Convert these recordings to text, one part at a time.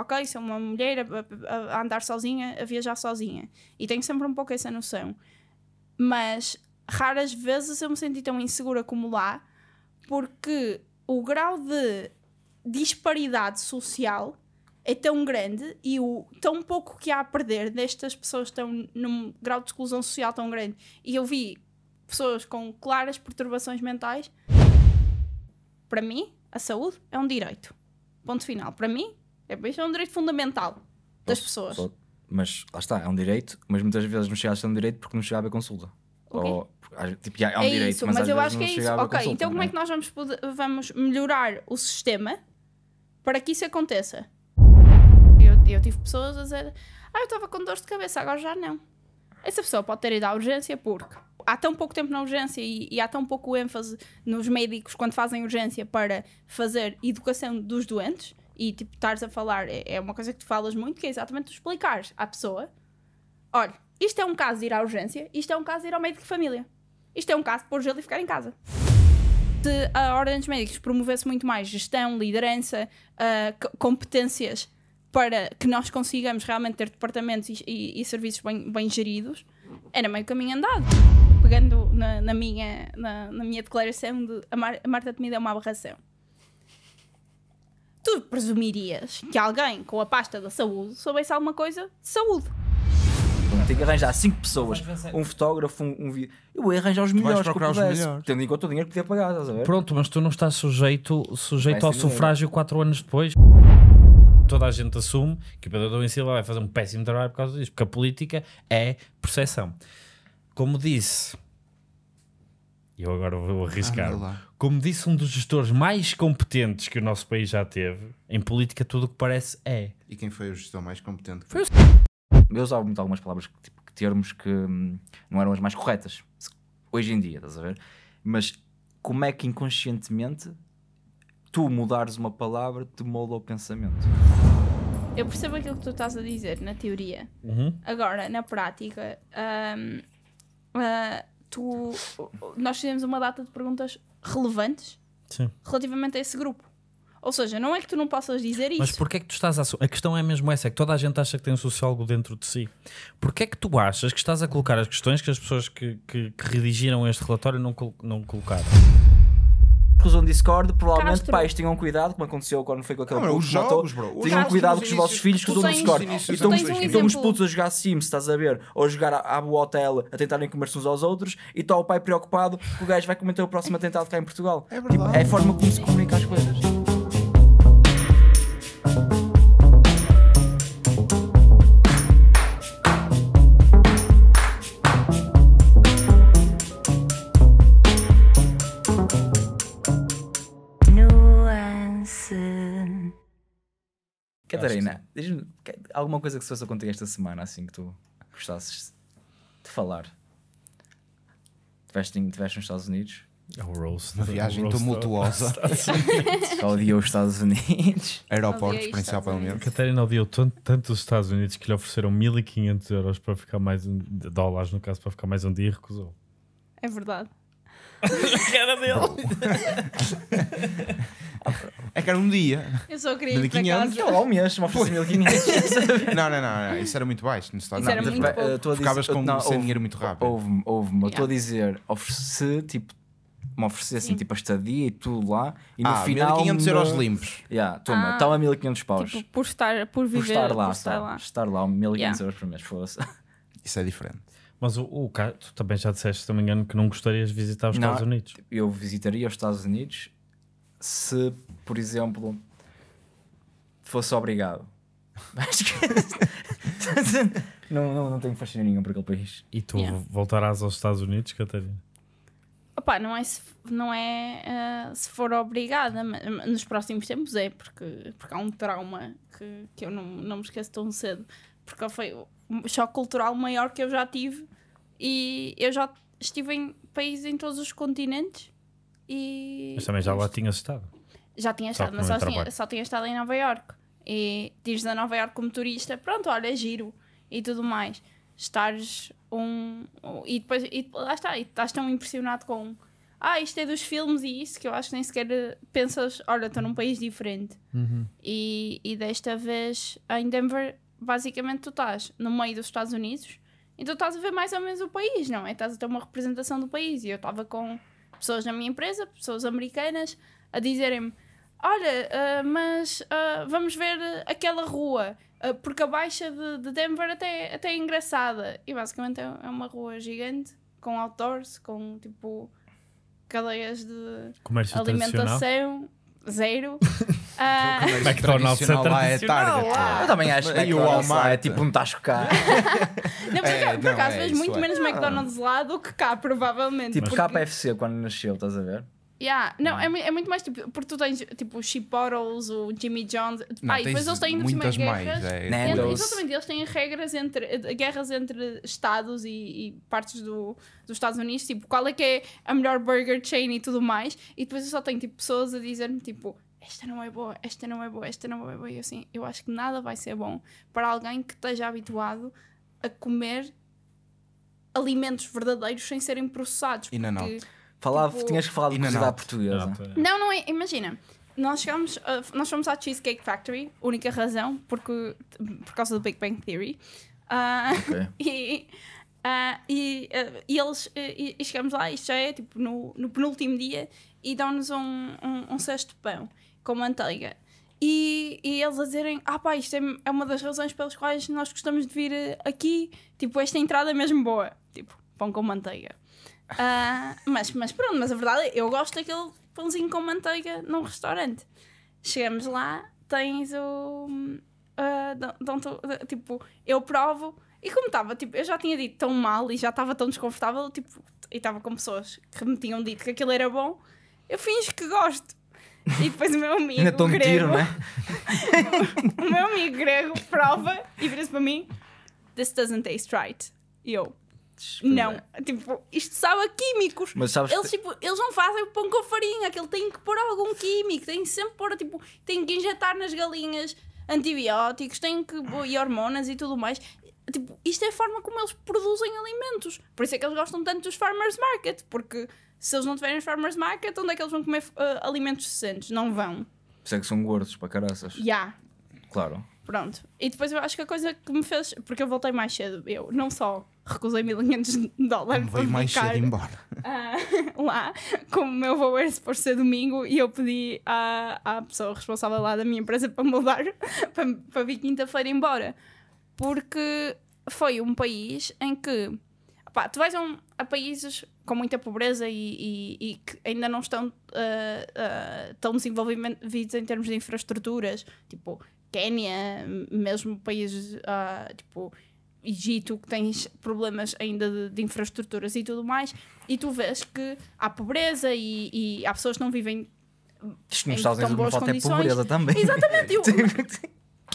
ok, sou uma mulher a, a, andar sozinha, a viajar sozinha. E tenho sempre um pouco essa noção. Mas raras vezes eu me senti tão insegura como lá, porque o grau de disparidade social é tão grande e o tão pouco que há a perder destas pessoas estão num grau de exclusão social tão grande. E eu vi pessoas com claras perturbações mentais. Para mim, a saúde é um direito. Ponto final. Para mim, é, isto é um direito fundamental das Posso- pessoas. mas lá está, é um direito, mas muitas vezes não chega a ser um direito porque não chega a consulta. O Ou, tipo, é um é direito, isso, mas, mas, às eu vezes acho que é isso. Ok, consulta, então como é, é que nós vamos, poder- vamos melhorar o sistema para que isso aconteça? Eu, eu tive pessoas a dizer: Ah, eu estava com dor de cabeça, agora já não. Essa pessoa pode ter ido à urgência porque há tão pouco tempo na urgência e, e há tão pouco ênfase nos médicos quando fazem urgência para fazer educação dos doentes e tipo, estares a falar, é, é, uma coisa que tu falas muito, que é exatamente tu explicares à pessoa: olha, isto é um caso de ir à urgência, isto é um caso de ir ao médico de família, isto é um caso de pôr gelo e ficar em casa. Se a ah, Ordem dos Médicos promovesse muito mais gestão, liderança, uh, competências para que nós consigamos realmente ter departamentos e, e, e serviços bem, bem, geridos, era meio caminho andado. Pegando na, na minha, na, na, minha declaração de a, Mar a Marta Temida é uma aberração tu presumirias que alguém com a pasta da saúde soubesse alguma coisa de saúde. Tem que arranjar cinco pessoas, é. um fotógrafo, um, um vídeo. Eu ia arranjar os melhores que eu pudesse, tendo em conta o dinheiro que podia pagar, estás a ver? Pronto, mas tu não estás sujeito, sujeito ao sufrágio quatro anos depois. Toda a gente assume que o Pedro do Silva vai fazer um péssimo trabalho por causa disso, porque a política é percepção. Como disse, eu agora vou arriscar. Como disse um dos gestores mais competentes que o nosso país já teve, em política tudo o que parece é. E quem foi o gestor mais competente? Foi o... Eu usava muito algumas palavras, tipo, termos que hum, não eram as mais corretas, hoje em dia, estás a ver? Mas como é que inconscientemente tu mudares uma palavra te molda o pensamento? Eu percebo aquilo que tu estás a dizer na teoria. Uhum. Agora, na prática, uh, tu, nós fizemos uma data de perguntas relevantes Sim. relativamente a esse grupo. Ou seja, não é que tu não possas dizer isso. Mas porquê é que tu estás a. a questão é mesmo essa: é que toda a gente acha que tem um sociólogo dentro de si. Porquê é que tu achas que estás a colocar as questões que as pessoas que, que, que redigiram este relatório não, col não colocaram? que usam Discord, provavelmente Castro. pais tenham cuidado, como aconteceu quando foi com aquele não, os jogos, matou, bro. Tenham Castro, cuidado com os vossos filhos que usam Discord. e estão, um os putos a jogar Sims, estás a ver? Ou a jogar à boa hotel, a tentarem comer-se uns aos outros, e está o pai preocupado que o gajo vai cometer o próximo atentado cá em Portugal. É, verdade. Tipo, é a forma como se comunica as coisas. Catarina, diz-me é alguma coisa que se passou contigo esta semana, assim que tu gostasses de falar. Tiveste, tiveste nos Estados Unidos? É um roast. Uma viagem tumultuosa. Só odiou os Estados Unidos. Aeroportos, principalmente. Catarina odiou tanto, tanto os Estados Unidos que lhe ofereceram 1500 euros para ficar mais um, dólares, no caso, para ficar mais um dia e recusou. É verdade. cara dele. É que era um dia. Eu só queria 1500. ir para casa. ao então, mês, uma 1500. não, não, não, isso era muito baixo. Não está, isso não, era muito tipo, pouco. Uh, dizer, Ficavas com não, dinheiro muito rápido. Houve-me, houve-me. Yeah. Estou a dizer, ofereci tipo me oferecessem Sim. tipo a estadia e tudo lá e no ah, final 1500 euros me... limpos yeah, toma, ah, toma 1500 paus tipo, por estar por viver por estar lá, por estar, lá. estar lá 1500 yeah. euros por mês fosse. isso é diferente mas o, o tu também já disseste, se não me engano, que não gostarias de visitar os não, Estados Unidos. Eu visitaria os Estados Unidos se, por exemplo, fosse obrigado. Acho que. não, não, não tenho fascínio nenhum para aquele país. E tu yeah. voltarás aos Estados Unidos, Catarina? Opa, não é, se, não é uh, se for obrigada, mas, nos próximos tempos é, porque, porque há um trauma que, que eu não, não me esqueço tão cedo, porque foi o choque cultural maior que eu já tive e eu já estive em países em todos os continentes e... Mas também já lá tinhas estado. Já tinha estado, mas só tinha, só tinha estado em Nova Iorque. E tires a Nova Iorque como turista, pronto, olha, é giro e tudo mais. Estares um. E depois, e, lá está, e estás tão impressionado com. Ah, isto é dos filmes e isso, que eu acho que nem sequer eh, pensas, olha, estou num país diferente. Uhum. E, e desta vez em Denver, basicamente tu estás no meio dos Estados Unidos, então estás a ver mais ou menos o país, não é? Estás a ter uma representação do país. E eu estava com pessoas na minha empresa, pessoas americanas, a dizerem-me: Olha, uh, mas uh, vamos ver aquela rua, uh, porque a baixa de, de, Denver até, até é engraçada. E basicamente é, é uma rua gigante, com outdoors, com tipo cadeias de Comércio alimentação, zero. Uh... Ah. Então, McDonald's é lá é, é Target. Ah. Eu também acho que o Walmart tipo, é tipo um tacho cá. não, por, é, por acaso é muito é. menos McDonald's lá do que cá, provavelmente. Tipo porque... KFC quando nasceu, estás a ver? Yeah. Não, não. É, é muito mais tipo, porque tu tens tipo o Chiporos, o Jimmy John's, não, depois eles têm muitas mais guerras. Mais, é. entre, exatamente, eles têm regras entre guerras entre estados e, e, partes do, dos Estados Unidos, tipo, qual é que é a melhor burger chain e tudo mais, e depois eu só tenho tipo pessoas a dizer-me tipo, esta não é boa, esta não é boa, esta não é boa. E assim, eu acho que nada vai ser bom para alguém que esteja habituado a comer alimentos verdadeiros sem serem processados. E não, não. Falava, tipo, tinhas que falar de cozida portuguesa. É. Não, não é, imagina. Nós chegamos, a, ah, nós fomos à Cheesecake Factory, única razão, porque, por causa do Big Bang Theory. Uh, okay. e, uh, e, uh, e, eles e, e chegamos lá, isto já é tipo no, no penúltimo dia, e dão-nos um, um, um cesto de pão com manteiga. E, e, eles a dizerem: Ah, pá, isto é, é, uma das razões pelas quais nós gostamos de vir eh, aqui. Tipo, esta entrada é mesmo boa. Tipo, pão com manteiga. Uh, mas, mas pronto, mas a verdade é eu gosto daquele pãozinho com manteiga num restaurante. Chegamos lá, tens o. Uh, ah, don't, don't, uh, tipo, eu provo. E como estava, tipo, eu já tinha dito tão mal e já estava tão desconfortável, tipo, e estava com pessoas que me tinham dito que aquilo era bom, eu finjo que gosto E depois o meu amigo. Ainda grego, tiro, né? o meu amigo grego prova e vira-se para mim: This doesn't taste right. E eu. Desculpa. Não, tipo, isto sabe a químicos. Mas sabes eles, que... tipo, eles não fazem pão com farinha, que ele tem que pôr algum químico, tem que sempre pôr, tipo, tem que injetar nas galinhas antibióticos, tem que e hormonas e tudo mais. Tipo, isto é a forma como eles produzem alimentos. Por isso é que eles gostam tanto dos farmers market, porque se eles não tiverem farmers market, onde é que eles vão comer uh, alimentos decentes? Não vão. Sei é que são gordos para caraças. Já. Yeah. Claro. Pronto. E depois eu acho que a coisa que me fez. Porque eu voltei mais cedo. Eu não só recusei 1500 dólares. Veio mais cedo embora. Uh, lá, como o meu voo era por ser domingo e eu pedi à, à pessoa responsável lá da minha empresa para mudar, para, para vir quinta-feira embora. Porque foi um país em que. Pá, tu vais a, um, a países com muita pobreza e, e, e que ainda não estão uh, uh, tão desenvolvidos em termos de infraestruturas, tipo Quénia, mesmo países uh, tipo Egito, que tens problemas ainda de, de, infraestruturas e tudo mais, e tu vês que há pobreza e, e há pessoas que não vivem Isto nos boas Unidos não falta é pobreza também. Exatamente. Eu,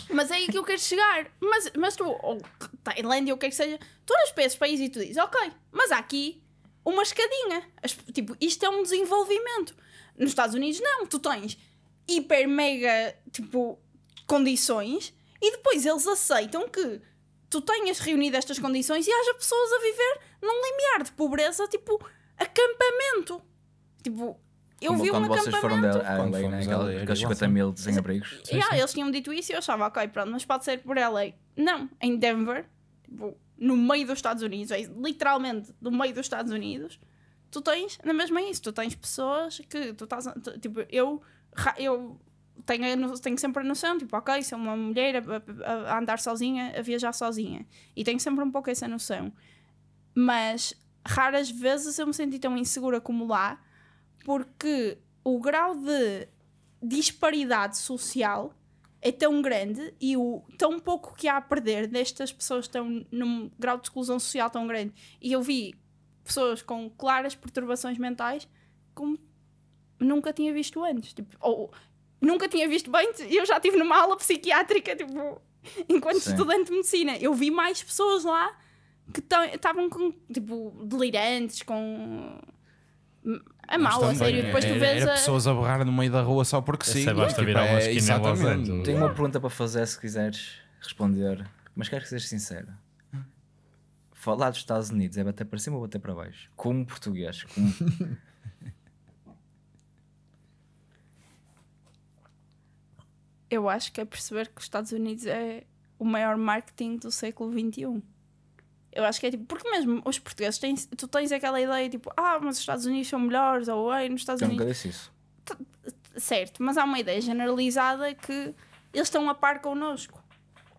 mas é aí que eu quero chegar. Mas, mas tu, ou Tailândia, ou o que é que seja, tu olhas para esses países e tu dizes, ok, mas aqui uma escadinha. As, tipo, isto é um desenvolvimento. Nos Estados Unidos, não. Tu tens hiper, mega, tipo, condições e depois eles aceitam que tu tenhas reunido estas condições e haja pessoas a viver num limiar de pobreza, tipo, acampamento. Tipo, eu como, vi quando um vocês acampamento. Foram da, a LA, né? Aquela, aqueles 50 mil sem Yeah, eles tinham dito isso e eu achava, ok, pronto, mas pode ser por LA. Não, em Denver, tipo, no meio dos Estados Unidos, é literalmente no meio dos Estados Unidos, tu tens, na mesma é isso, tu tens pessoas que tu estás, tu, tipo, eu, eu tenho, tenho sempre a noção, tipo, ok, sou uma mulher a, a, a, andar sozinha, a viajar sozinha, e tenho sempre um pouco essa noção, mas raras vezes eu me senti tão insegura como lá, porque o grau de disparidade social é tão grande e o tão pouco que há a perder destas pessoas que estão num grau de exclusão social tão grande. E eu vi pessoas com claras perturbações mentais como nunca tinha visto antes. Tipo, ou nunca tinha visto bem eu já estive numa aula psiquiátrica, tipo, enquanto Sim. estudante de medicina. Eu vi mais pessoas lá que estavam com, tipo, delirantes, com é mau, a sério. Depois tu é, é, vês a... pessoas a borrar no meio da rua só porque sim. Sei, é, basta tipo, virar uma esquina Tenho uma pergunta para fazer se quiseres responder, mas quero que sejas sincero. Falar dos Estados Unidos é bater para cima ou bater para baixo? Como português? Como... Eu acho que é perceber que os Estados Unidos é o maior marketing do século XXI. Eu acho que é tipo, porque mesmo os portugueses, têm, tu tens aquela ideia tipo, ah, mas os Estados Unidos são melhores, ou ei, nos Estados Eu é um agradeço isso. Certo, mas há uma ideia generalizada que eles estão a par connosco,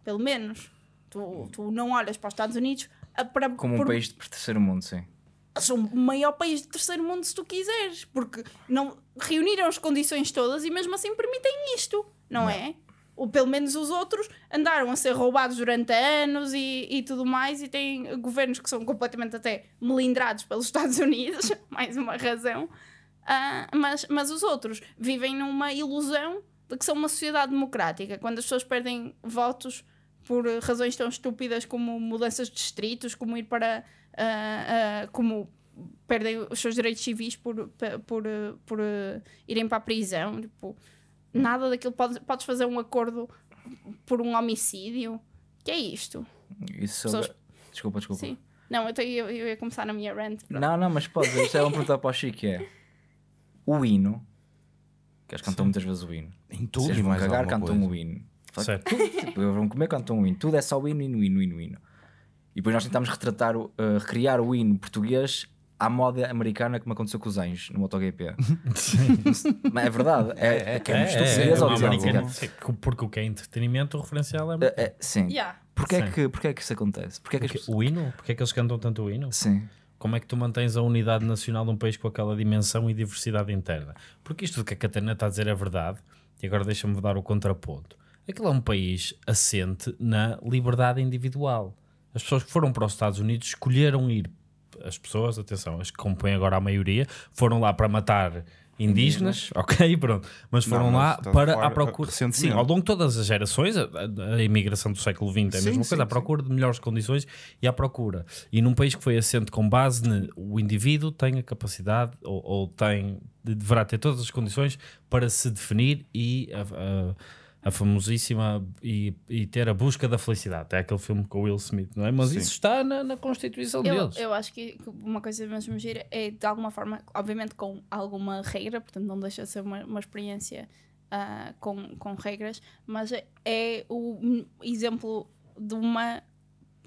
pelo menos. Tu, tu não olhas para os Estados Unidos a, para, como um país de terceiro mundo, sim. São o maior país de terceiro mundo se tu quiseres, porque não reuniram as condições todas e mesmo assim permitem isto, não, não. é? ou pelo menos os outros, andaram a ser roubados durante anos e, e tudo mais, e têm governos que são completamente até melindrados pelos Estados Unidos, mais uma razão. Uh, mas, mas os outros vivem numa ilusão de que são uma sociedade democrática. Quando as pessoas perdem votos por razões tão estúpidas como mudanças de distritos, como ir para. Uh, uh, como perdem os seus direitos civis por, por, por, por irem para a prisão, tipo nada daquilo. Podes, podes fazer um acordo por um homicídio. Que é isto? Isso. Pessoas... Desculpa, desculpa. Sim. Não, eu, eu, eu, ia começar na minha rant. Pronto. Não, não, mas podes. Isto é uma pergunta para o Chico: é o hino. Que eles cantam muitas vezes o hino. Em tudo, Se eles vão cagar, cantam coisa. o hino. Certo. Tipo, vão comer, cantam o hino. Tudo é só o hino, hino, hino, hino, hino. E depois nós tentámos retratar, uh, recriar o hino português à moda americana como aconteceu com os Anjos no MotoGP. Mas é verdade, é, é, é, é, Porque o que é entretenimento, o referencial é. é, é sim. Yeah. Porquê, É que, porquê é que isso acontece? Porquê é que pessoas... O hino? Porquê é que eles cantam tanto o hino? Sim. Como é que tu mantens a unidade nacional de um país com aquela dimensão e diversidade interna? Porque isto do que a Catarina está a dizer é verdade, e agora deixa-me dar o contraponto. Aquilo é um país assente na liberdade individual. As pessoas que foram para os Estados Unidos escolheram ir as pessoas, atenção, as que compõem agora a maioria, foram lá para matar indígenas, ok, pronto, mas foram não, lá para a à procura, sim, ao longo de todas as gerações, a, a imigração do século XX é a sim, mesma sim, coisa, à procura de melhores condições e à procura, e num país que foi assente com base no o indivíduo tem a capacidade ou, ou, tem, deverá ter todas as condições para se definir e a, a, a famosíssima e, e, ter a busca da felicidade. É aquele filme com Will Smith, não é? Mas Sim. isso está na, na Constituição eu, deles. Eu acho que uma coisa mesmo gira é, de alguma forma, obviamente com alguma regra, portanto não deixa de ser uma, uma experiência uh, com, com regras, mas é o exemplo de, uma,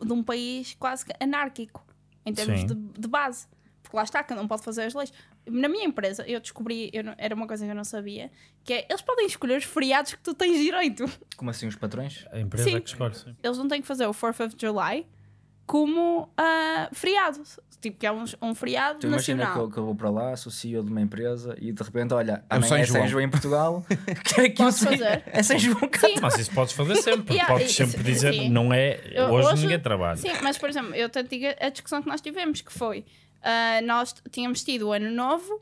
de um país quase anárquico, em termos de, de base porque lá está, que não pode fazer as leis na minha empresa, eu descobri, eu não, era uma coisa que eu não sabia, que é eles podem escolher os feriados que tu tens direito. Como assim, os patrões? A empresa sim. É que escolhe, sim. Eles não têm que fazer o 4th of July como uh, feriado. Tipo, que é um, um feriado tu nacional. imagina que eu, que eu vou para lá, sou CEO de uma empresa e de repente, olha, amanhã São é São João em Portugal. que é que Posso fazer? É São João cá. Mas isso podes fazer sempre. yeah, podes sempre isso, dizer, sim. não é... Hoje, hoje, ninguém trabalha. Sim, mas por exemplo, eu te digo a discussão que nós tivemos, que foi... Uh, nós tínhamos tido o Ano Novo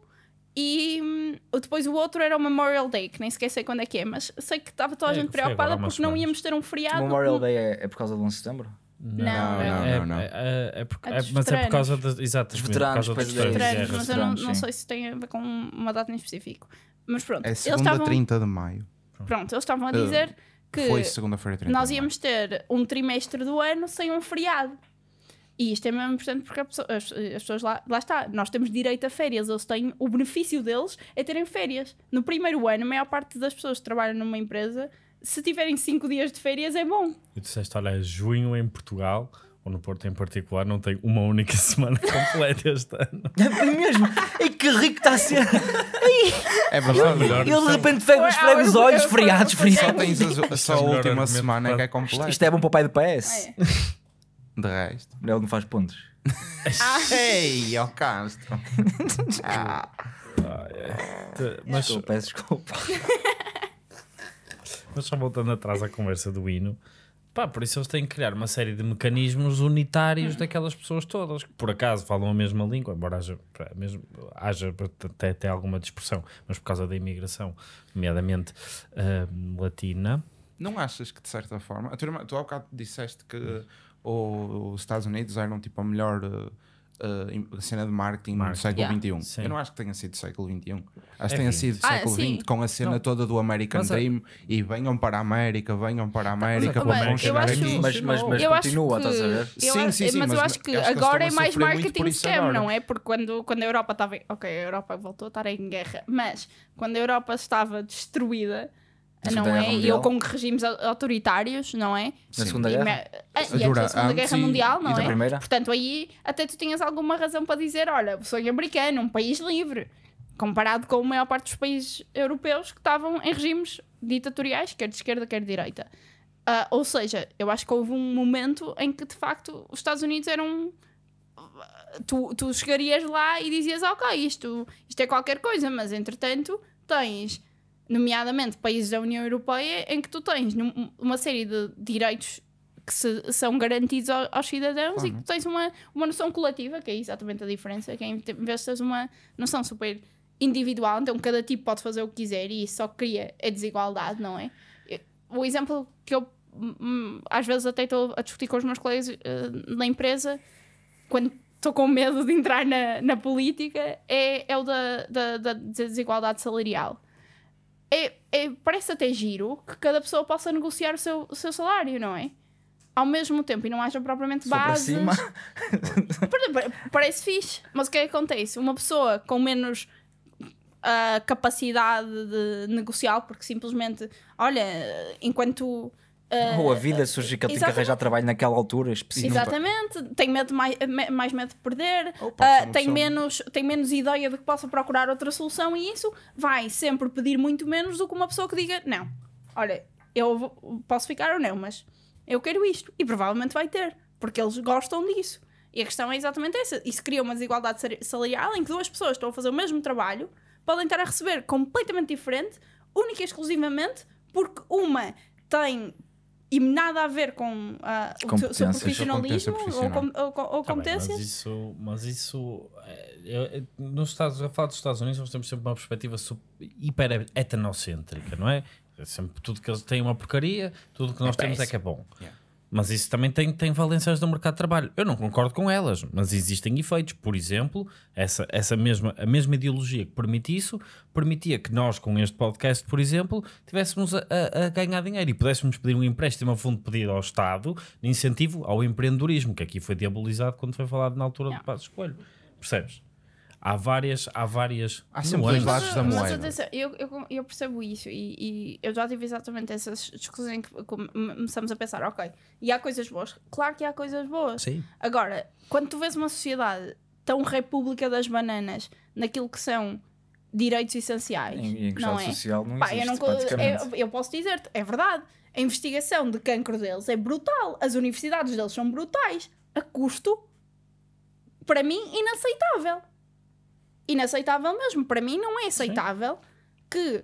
e hum, depois o outro era o Memorial Day, que nem sequer sei quando é que é, mas sei que estava toda a é, gente preocupada porque não íamos ter um feriado. O Memorial Day é, é por causa do 11 de setembro? Não, não, não. É, é, é, é mas é por causa de, exato, dos veteranos, por causa dos veteranos, mas eu não, não, sei se tem a ver com uma data em específico. Mas pronto, é segunda eles estavam, 30 de maio. Pronto, eles estavam a eh, dizer uh, que foi segunda-feira nós íamos ter um trimestre do ano sem um feriado. E isto é mesmo importante porque pessoa, as, as, pessoas lá, lá está, nós temos direito a férias, eles têm o benefício deles é terem férias. No primeiro ano, a maior parte das pessoas que trabalham numa empresa, se tiverem cinco dias de férias, é bom. E disseste, olha, junho em Portugal, ou no Porto em particular, não tem uma única semana completa este ano. É mesmo? E que rico está a ser! É verdade, é melhor. Ele de assim. repente pega os olhos freados, freados. Só tens a, só a é última semana é que é completa. Isto é bom para o pai de PS. é. De resto. Ele não faz pontos. Ah. Ei, ao Castro. ah, é. Mas eu peço desculpa. Mas só voltando atrás à conversa do hino. Pá, por isso eles têm que criar uma série de mecanismos unitários daquelas pessoas todas, que por acaso falam a mesma língua, embora haja, mesmo, haja até, até alguma dispersão, mas por causa da imigração, nomeadamente uh, latina. Não achas que, de certa forma, a tu há bocado disseste que ou os Estados Unidos eram tipo a melhor uh, uh, cena de marketing, marketing. do século XXI. Yeah. Eu não acho que tenha sido do século XXI. Acho é que tenha 20. sido ah, século XX com a cena não. toda do American mas, Dream e venham para a América, venham para a América, mas, vão é? chegar aqui. Mas, mas, mas continua, que, estás a ver? Sim, sim, sim, sim. Mas, eu acho que acho agora é mais marketing scam, agora. não é? Porque quando, quando a Europa estava. Ok, a Europa voltou a estar em guerra, mas quando a Europa estava destruída. Não é? E eu com regimes autoritários, não é? Na Segunda Guerra? e é a Segunda Guerra Mundial, não é? Primeira? Portanto, aí até tu tinhas alguma razão para dizer: olha, sou sonho americano, um país livre, comparado com a maior parte dos países europeus que estavam em regimes ditatoriais, quer de esquerda, quer de direita. Uh, ou seja, eu acho que houve um momento em que de facto os Estados Unidos eram. Tu, tu chegarias lá e dizias: ok, isto, isto é qualquer coisa, mas entretanto tens nomeadamente países da União Europeia, em que tu tens uma série de direitos que se, são garantidos ao, aos cidadãos e que uhum. tens uma, uma noção coletiva, que é exatamente a diferença, que é, em vez de teres uma noção super individual, então cada tipo pode fazer o que quiser e isso só cria a desigualdade, não é? O exemplo que eu hum, hum, às vezes até estou a discutir com os meus colegas uh, na empresa quando estou com medo de entrar na, na política é, é o da, da, da desigualdade salarial. É, é, parece até giro que cada pessoa possa negociar o seu, o seu salário, não é? ao mesmo tempo e não haja propriamente base. bases. Parece fixe. Mas o que é que acontece? Uma pessoa com menos a ah, capacidade de negociar, porque simplesmente, olha, enquanto. Uh, Ou a vida surge que eu tenho que arranjar trabalho naquela altura específica. Exatamente, tem medo mais, mais medo de perder, uh, tem, menos, tem menos ideia de que possa procurar outra solução e isso vai sempre pedir muito menos do que uma pessoa que diga: não, olha, eu posso ficar ou não, mas eu quero isto. E provavelmente vai ter, porque eles gostam disso. E a questão é exatamente essa. Isso cria uma desigualdade salarial em que duas pessoas estão a fazer o mesmo trabalho, podem estar a receber completamente diferente, única e exclusivamente porque uma tem e nada a ver com uh, o seu profissionalismo ou, com, ou, ou tá competências. Bem, mas isso, mas isso é, é, é, nos Estados, a falar dos Estados Unidos, nós temos sempre uma perspectiva super, hiper etnocêntrica, não é? É sempre tudo que eles têm é uma porcaria, tudo que nós é temos é que é bom. Yeah. Mas isso também tem, tem valências do mercado de trabalho. Eu não concordo com elas, mas existem efeitos. Por exemplo, essa, essa mesma, a mesma ideologia que permite isso, permitia que nós, com este podcast, por exemplo, tivéssemos a, a ganhar dinheiro e pudéssemos pedir um empréstimo a fundo pedido ao Estado, de incentivo ao empreendedorismo, que aqui foi diabolizado quando foi falado na altura não. do Passo Escolho. Percebes? Há várias. Há, várias há sempre dois lados da moeda. Mas, eu, eu, eu, percebo isso e, e, eu já tive exatamente essas discussões em que começamos a pensar: ok, e há coisas boas? Claro que há coisas boas. Sim. Agora, quando tu vês uma sociedade tão república das bananas naquilo que são direitos essenciais. Em, em não é? social não Pá, existe, eu, não, eu, é, eu posso dizer-te, é verdade. A investigação de cancro deles é brutal. As universidades deles são brutais. A custo, para mim, inaceitável inaceitável mesmo. Para mim, não é aceitável Sim. que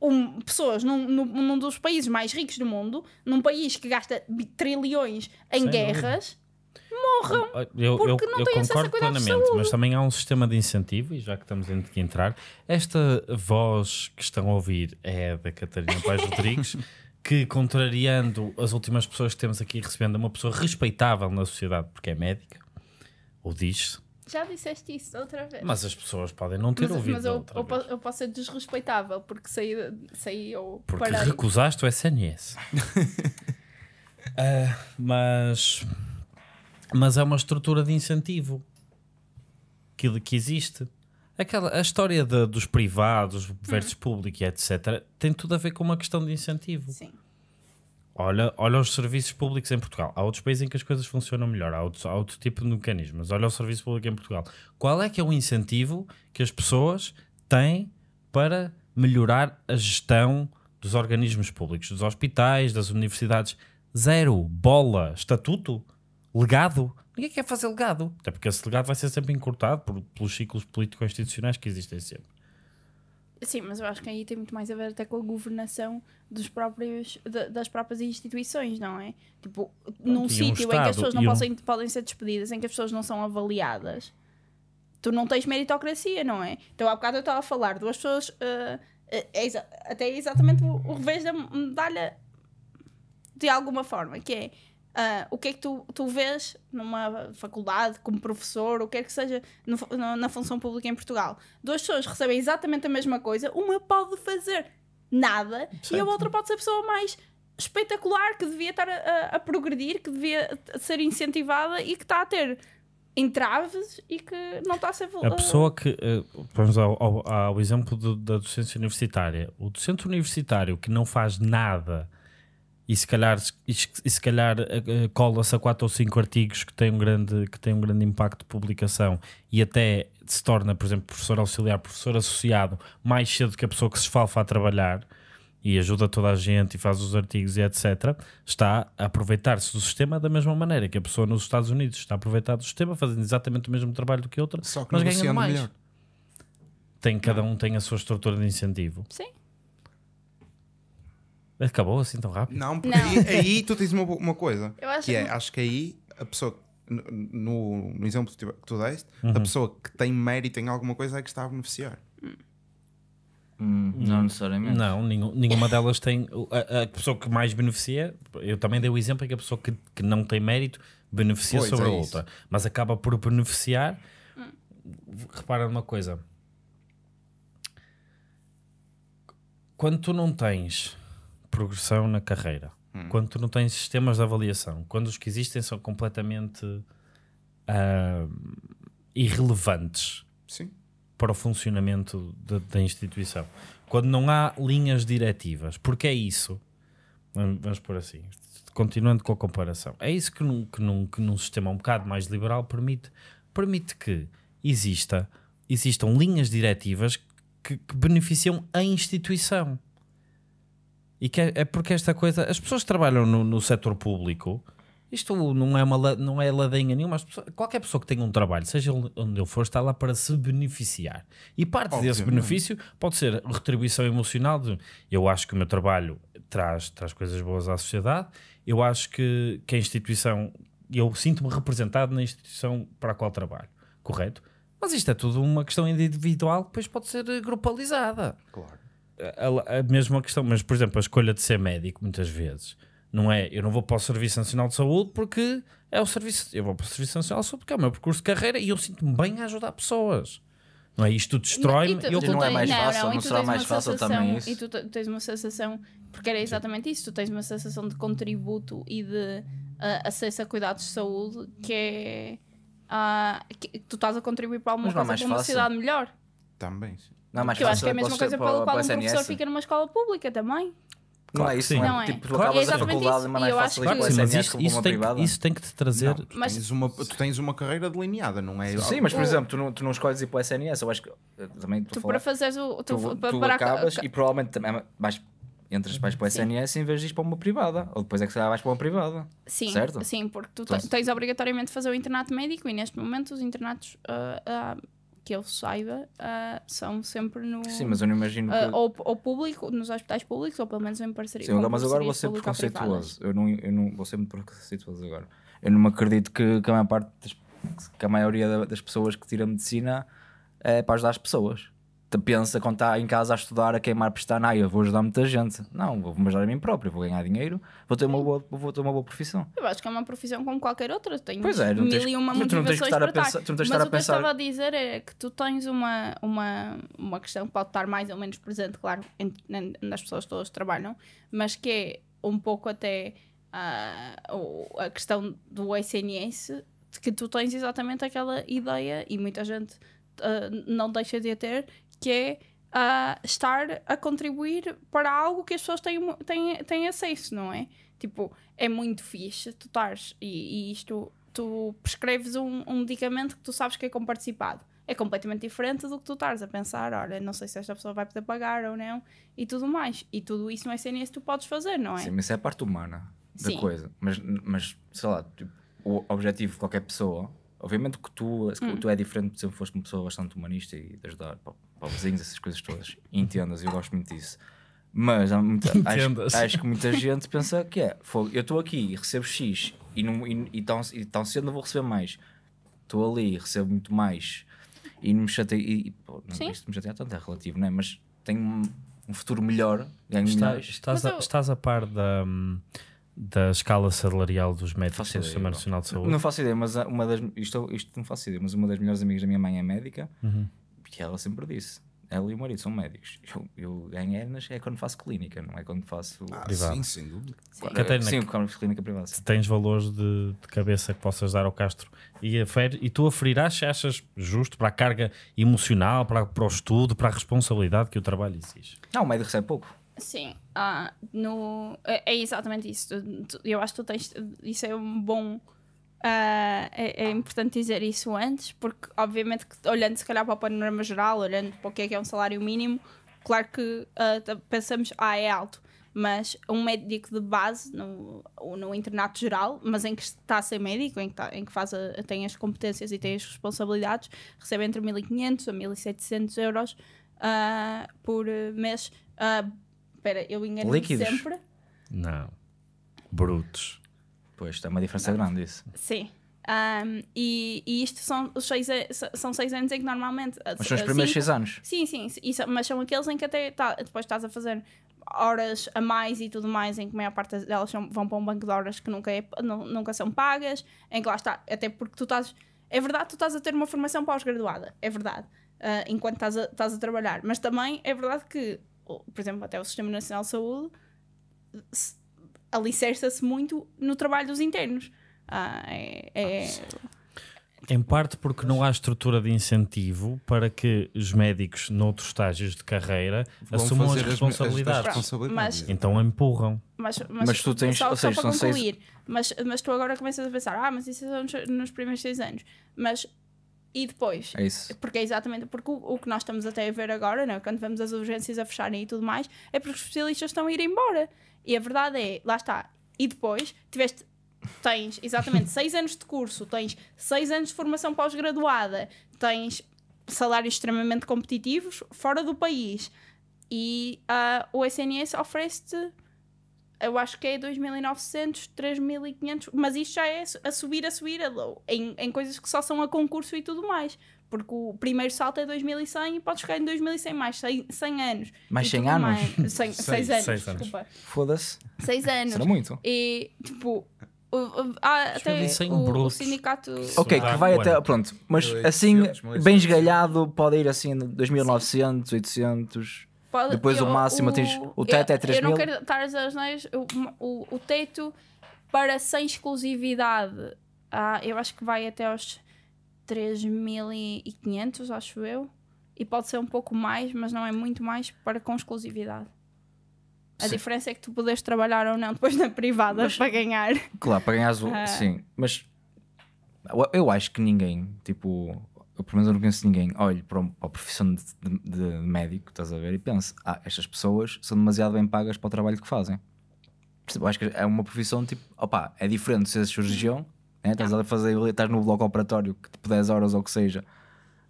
um, pessoas num, num, num, dos países mais ricos do mundo, num país que gasta trilhões em Sem guerras. Dúvida. Morram ah, eu, porque eu, não eu têm acesso a saúde. Mas também há um sistema de incentivo, e já que estamos a entrar, esta voz que estão a ouvir é da Catarina Paz Rodrigues. que, contrariando as últimas pessoas que temos aqui recebendo, é uma pessoa respeitável na sociedade, porque é médica, ou diz-se, já disseste isso outra vez. Mas as pessoas podem não ter mas, ouvido. Mas eu, eu, eu, posso ser desrespeitável porque saí, saí ou Porque parei. recusaste o SNS. uh, ah, mas, mas é uma estrutura de incentivo que, que existe. Aquela, a história de, dos privados versus uhum. público e etc. tem tudo a ver com uma questão de incentivo. Sim. Olha, olha os serviços públicos em Portugal. Há outros países em que as coisas funcionam melhor, há outro, há outro tipo de mecanismos. Olha o serviço público em Portugal. Qual é que é o incentivo que as pessoas têm para melhorar a gestão dos organismos públicos, dos hospitais, das universidades? Zero. Bola. Estatuto. Legado. Ninguém quer fazer legado. Até porque esse legado vai ser sempre encurtado por, pelos ciclos político-constitucionais que existem sempre. Sim, mas eu acho que aí tem muito mais a ver até com a governação dos próprios, de, das próprias instituições, não é? Tipo, num sítio um em que as pessoas não possam, podem ser despedidas, em que as pessoas não são avaliadas, tu não tens meritocracia, não é? Então há bocado eu estava a falar, duas pessoas. Uh, é, é, até exatamente o, o revés da medalha de alguma forma, que é Uh, o que é que tu, tu vês numa faculdade, como professor, o que é que seja, no, no, na função pública em Portugal? Duas pessoas recebem exatamente a mesma coisa, uma pode fazer nada certo. e a outra pode ser a pessoa mais espetacular que devia estar a, a progredir, que devia ser incentivada e que está a ter entraves e que não está a ser. A ah, pessoa que. Eh, vamos ao, ao, ao exemplo do, da docência universitária. O docente universitário que não faz nada e se calhar, e se calhar eh, eh, cola-se a quatro ou cinco artigos que têm, um grande, que têm um grande impacto de publicação e até se torna, por exemplo, professor auxiliar, professor associado, mais cedo que a pessoa que se esfalfa a trabalhar e ajuda toda a gente e faz os artigos e etc., está a aproveitar-se do sistema da mesma maneira que a pessoa nos Estados Unidos está a aproveitar do sistema, fazendo exatamente o mesmo trabalho do que outra, Só que mas ganhando mais. Tem, cada um tem a sua estrutura de incentivo. Sim. Acabou assim tão rápido? Não, porque Não. Aí, aí tu tens uma, uma coisa. Eu acho que, é, acho que aí a pessoa, no, no exemplo que tu deste, uhum. a pessoa que tem mérito em alguma coisa é que está a beneficiar. Hum, não necessariamente. Não, nenhum, nenhuma delas tem. A, a, pessoa que mais beneficia, eu também dei o exemplo é que a pessoa que, que não tem mérito beneficia pois, sobre é a outra, isso. mas acaba por beneficiar. Hum. Repara numa coisa: quando tu não tens progressão na carreira, hum. quando tu não tens sistemas de avaliação, quando os que existem são completamente uh, irrelevantes Sim. para o funcionamento de, da instituição, quando não há linhas diretivas, porque é isso, vamos por assim, continuando com a comparação, é isso que num, que num, que num sistema um bocado mais liberal permite, permite que exista, existam linhas diretivas que, que beneficiam a instituição. E que é, é, porque esta coisa. As pessoas que trabalham no, no setor público. Isto não é, uma, não é ladainha nenhuma. Pessoas, qualquer pessoa que tenha um trabalho, seja onde ele for, está lá para se beneficiar. E parte desse benefício pode ser retribuição emocional. De, eu acho que o meu trabalho traz, traz coisas boas à sociedade. Eu acho que, que a instituição. Eu sinto-me representado na instituição para a qual trabalho. Correto? Mas isto é tudo uma questão individual que depois pode ser grupalizada. Claro a, a, mesma questão, mas por exemplo, a escolha de ser médico muitas vezes não é eu não vou para o Serviço Nacional de Saúde porque é o serviço, eu vou para o Serviço Nacional de Saúde porque é o meu percurso de carreira e eu sinto-me bem a ajudar pessoas. Não é? Isto destrói-me e, e, e não é mais fácil, não, não, não será mais fácil também isso. E tu tens uma sensação, porque era exatamente isso, tu tens uma sensação de contributo e de uh, acesso a cuidados de saúde que é uh, que tu estás a contribuir para alguma é coisa, para uma sociedade melhor. Também, sim. Não, mas eu acho que é a mesma coisa pelo qual um professor fica numa escola pública também. Não é isso, é? não é? Tipo, tu acabas é a faculdade, de não é fácil claro, sim, mas isso, isso, tem que, isso tem que te trazer. tu, tens uma, tu tens uma carreira delineada, não é? Sim, mas por exemplo, tu não, tu não escolhes ir para o SNS. Eu acho que. Eh, também tu para fazeres o. Tu, para acabas e provavelmente também é vais entras mais para o SNS em vez de ir para uma privada. Ou depois é que vais para uma privada. Sim, certo? sim porque tu então, tens obrigatoriamente de fazer o internato médico e neste momento os internatos uh, uh, que eu saiba, uh, são sempre no. Sim, mas eu não imagino. Uh, ou, ou, público, nos hospitais públicos, ou pelo menos em parceria. Sim, mas agora vou ser preconceituoso. Eu não, eu não vou ser muito preconceituoso agora. Eu não me acredito que, que a maior parte das, que a maioria das pessoas que tiram medicina é para ajudar as pessoas pensa quando está em casa a estudar, a queimar pestana, ah, eu vou ajudar muita gente. Não, vou me ajudar a mim próprio, vou ganhar dinheiro, vou ter uma boa, vou ter uma boa profissão. Eu acho que é uma profissão como qualquer outra. Tem pois é, mil tens, e uma motivações tu não tens que estar a pensar, estar. Mas a o que eu estava a dizer é que tu tens uma, uma, uma questão que pode estar mais ou menos presente, claro, nas pessoas todas que trabalham, mas que é um pouco até uh, a questão do SNS, que tu tens exatamente aquela ideia e muita gente Uh, não deixa de a ter, que é uh, estar a contribuir para algo que as pessoas têm, têm, têm acesso, não é? Tipo, é muito fixe tu estares e, e, isto, tu prescreves um, um medicamento que tu sabes que é comparticipado. É completamente diferente do que tu estás a pensar, olha, não sei se esta pessoa vai poder pagar ou não, e tudo mais. E tudo isso no é SNS tu podes fazer, não é? Sim, mas isso é a parte humana da Sim. coisa. Mas, mas, sei lá, tipo, o objetivo de qualquer pessoa Obviamente que tu, hum. tu é diferente, por exemplo, foste uma pessoa bastante humanista e de ajudar para, vizinhos, essas coisas todas. Entendas, eu gosto muito disso. Mas há muita, acho, acho, que muita gente pensa que é, fogo, eu estou aqui e recebo X e, não, e, e, tão, e tão cedo não vou receber mais. Estou ali e recebo muito mais e não me chatei não, Sim. isto me chateia tanto, é relativo, não é? Mas tenho um, um futuro melhor, ganho Está, Estás, eu... estás, a par da. Hum, da escala salarial dos médicos do Sistema Nacional de Saúde? Não, faço ideia, mas uma das isto, isto não faço ideia, mas uma das melhores amigas da minha mãe é médica, uhum. porque ela sempre disse. Ela e o marido são médicos. Eu, eu ganho é quando faço clínica, não é quando faço. Ah, privado. sim, sem dúvida. Sim, Catarina, é sim quando faço clínica privada. tens valores de, de, cabeça que possas dar ao Castro e, afer, e tu aferirás se achas justo para a carga emocional, para, para o estudo, para a responsabilidade que o trabalho exige? Não, o médico recebe pouco. Sim, ah, no, é, é exatamente isso. Eu acho que tu tens. Isso é um bom. Uh, é, é, importante dizer isso antes, porque obviamente que, olhando se calhar para o panorama geral, olhando para o que é que é um salário mínimo, claro que uh, pensamos, ah, é alto, mas um médico de base no, no internato geral, mas em que está a ser médico, em que, está, em que faz a, tem as competências e tem as responsabilidades, recebe entre 1.500 a 1.700 euros uh, por eh, mês. Uh, Espera, eu engano Líquidos. sempre. Não. Brutos. Pois, tem uma diferença Não. grande isso. Sim. Um, e, e, isto são, os seis, são seis anos em que normalmente. Mas assim, são os assim primeiros seis anos. Sim, sim. Isso, mas são aqueles em que até tá, depois estás a fazer horas a mais e tudo mais, em que a maior parte delas são, vão para um banco de horas que nunca, é, nunca são pagas, em que lá está, até porque tu estás. É verdade, tu estás a ter uma formação pós-graduada, é verdade, uh, enquanto estás a, estás a trabalhar, mas também é verdade que por exemplo, até o Sistema Nacional de Saúde alicerça-se muito no trabalho dos internos. Ah, é, é... Ah, é. Em parte porque não há estrutura de incentivo para que os médicos, noutros estágios de carreira, Vão assumam as responsabilidades. As responsabilidades. Então mas, então empurram. Mas, mas, mas tu tens, só, ou seja, só para concluir, seis... mas, mas tu agora começas a pensar, ah, mas isso é nos, nos primeiros seis anos. Mas e depois. É isso. Porque é exatamente porque o, o que nós estamos até a ver agora, né? quando vemos as urgências a fecharem e tudo mais, é porque os especialistas estão a ir embora. E a verdade é, lá está. E depois, tiveste tens exatamente seis anos de curso, tens seis anos de formação pós-graduada, tens salários extremamente competitivos fora do país e uh, o SNS oferece-te eu acho que é 2.900, 3.500, mas isto já é a subir, a subir, a em, em coisas que só são a concurso e tudo mais. Porque o primeiro salto é 2100 e podes chegar em 2100 mais 100, 100 anos. Mais 100 anos? Mais, 100, 6, anos, seis anos, desculpa. Foda-se. 6 anos. Será muito. E, tipo, ah, até o, o, ah, sindicato. Ok, que vai até. Pronto, mas assim, bem esgalhado, pode ir assim 2900, 800. Pode, Depois eu, o máximo o, tens. O teto eu, é 3 eu mil. Eu não quero estar as asneiras. O, o, o teto para sem exclusividade, ah, eu acho que vai até aos 3.500, acho eu. E pode ser um pouco mais, mas não é muito mais para com exclusividade. A sim. diferença é que tu podes trabalhar ou não depois na privada mas, para ganhar. Claro, para ganhar azul, ah. sim. Mas eu acho que ninguém, tipo, eu pelo menos não conheço ninguém, olho para, a profissão de, de, de, médico, estás a ver, e penso, ah, estas pessoas são demasiado bem pagas para o trabalho que fazem. Eu acho que é uma profissão tipo, opá, é diferente se és cirurgião, né? estás a fazer, estás no bloco operatório, que tipo 10 horas ou o que seja,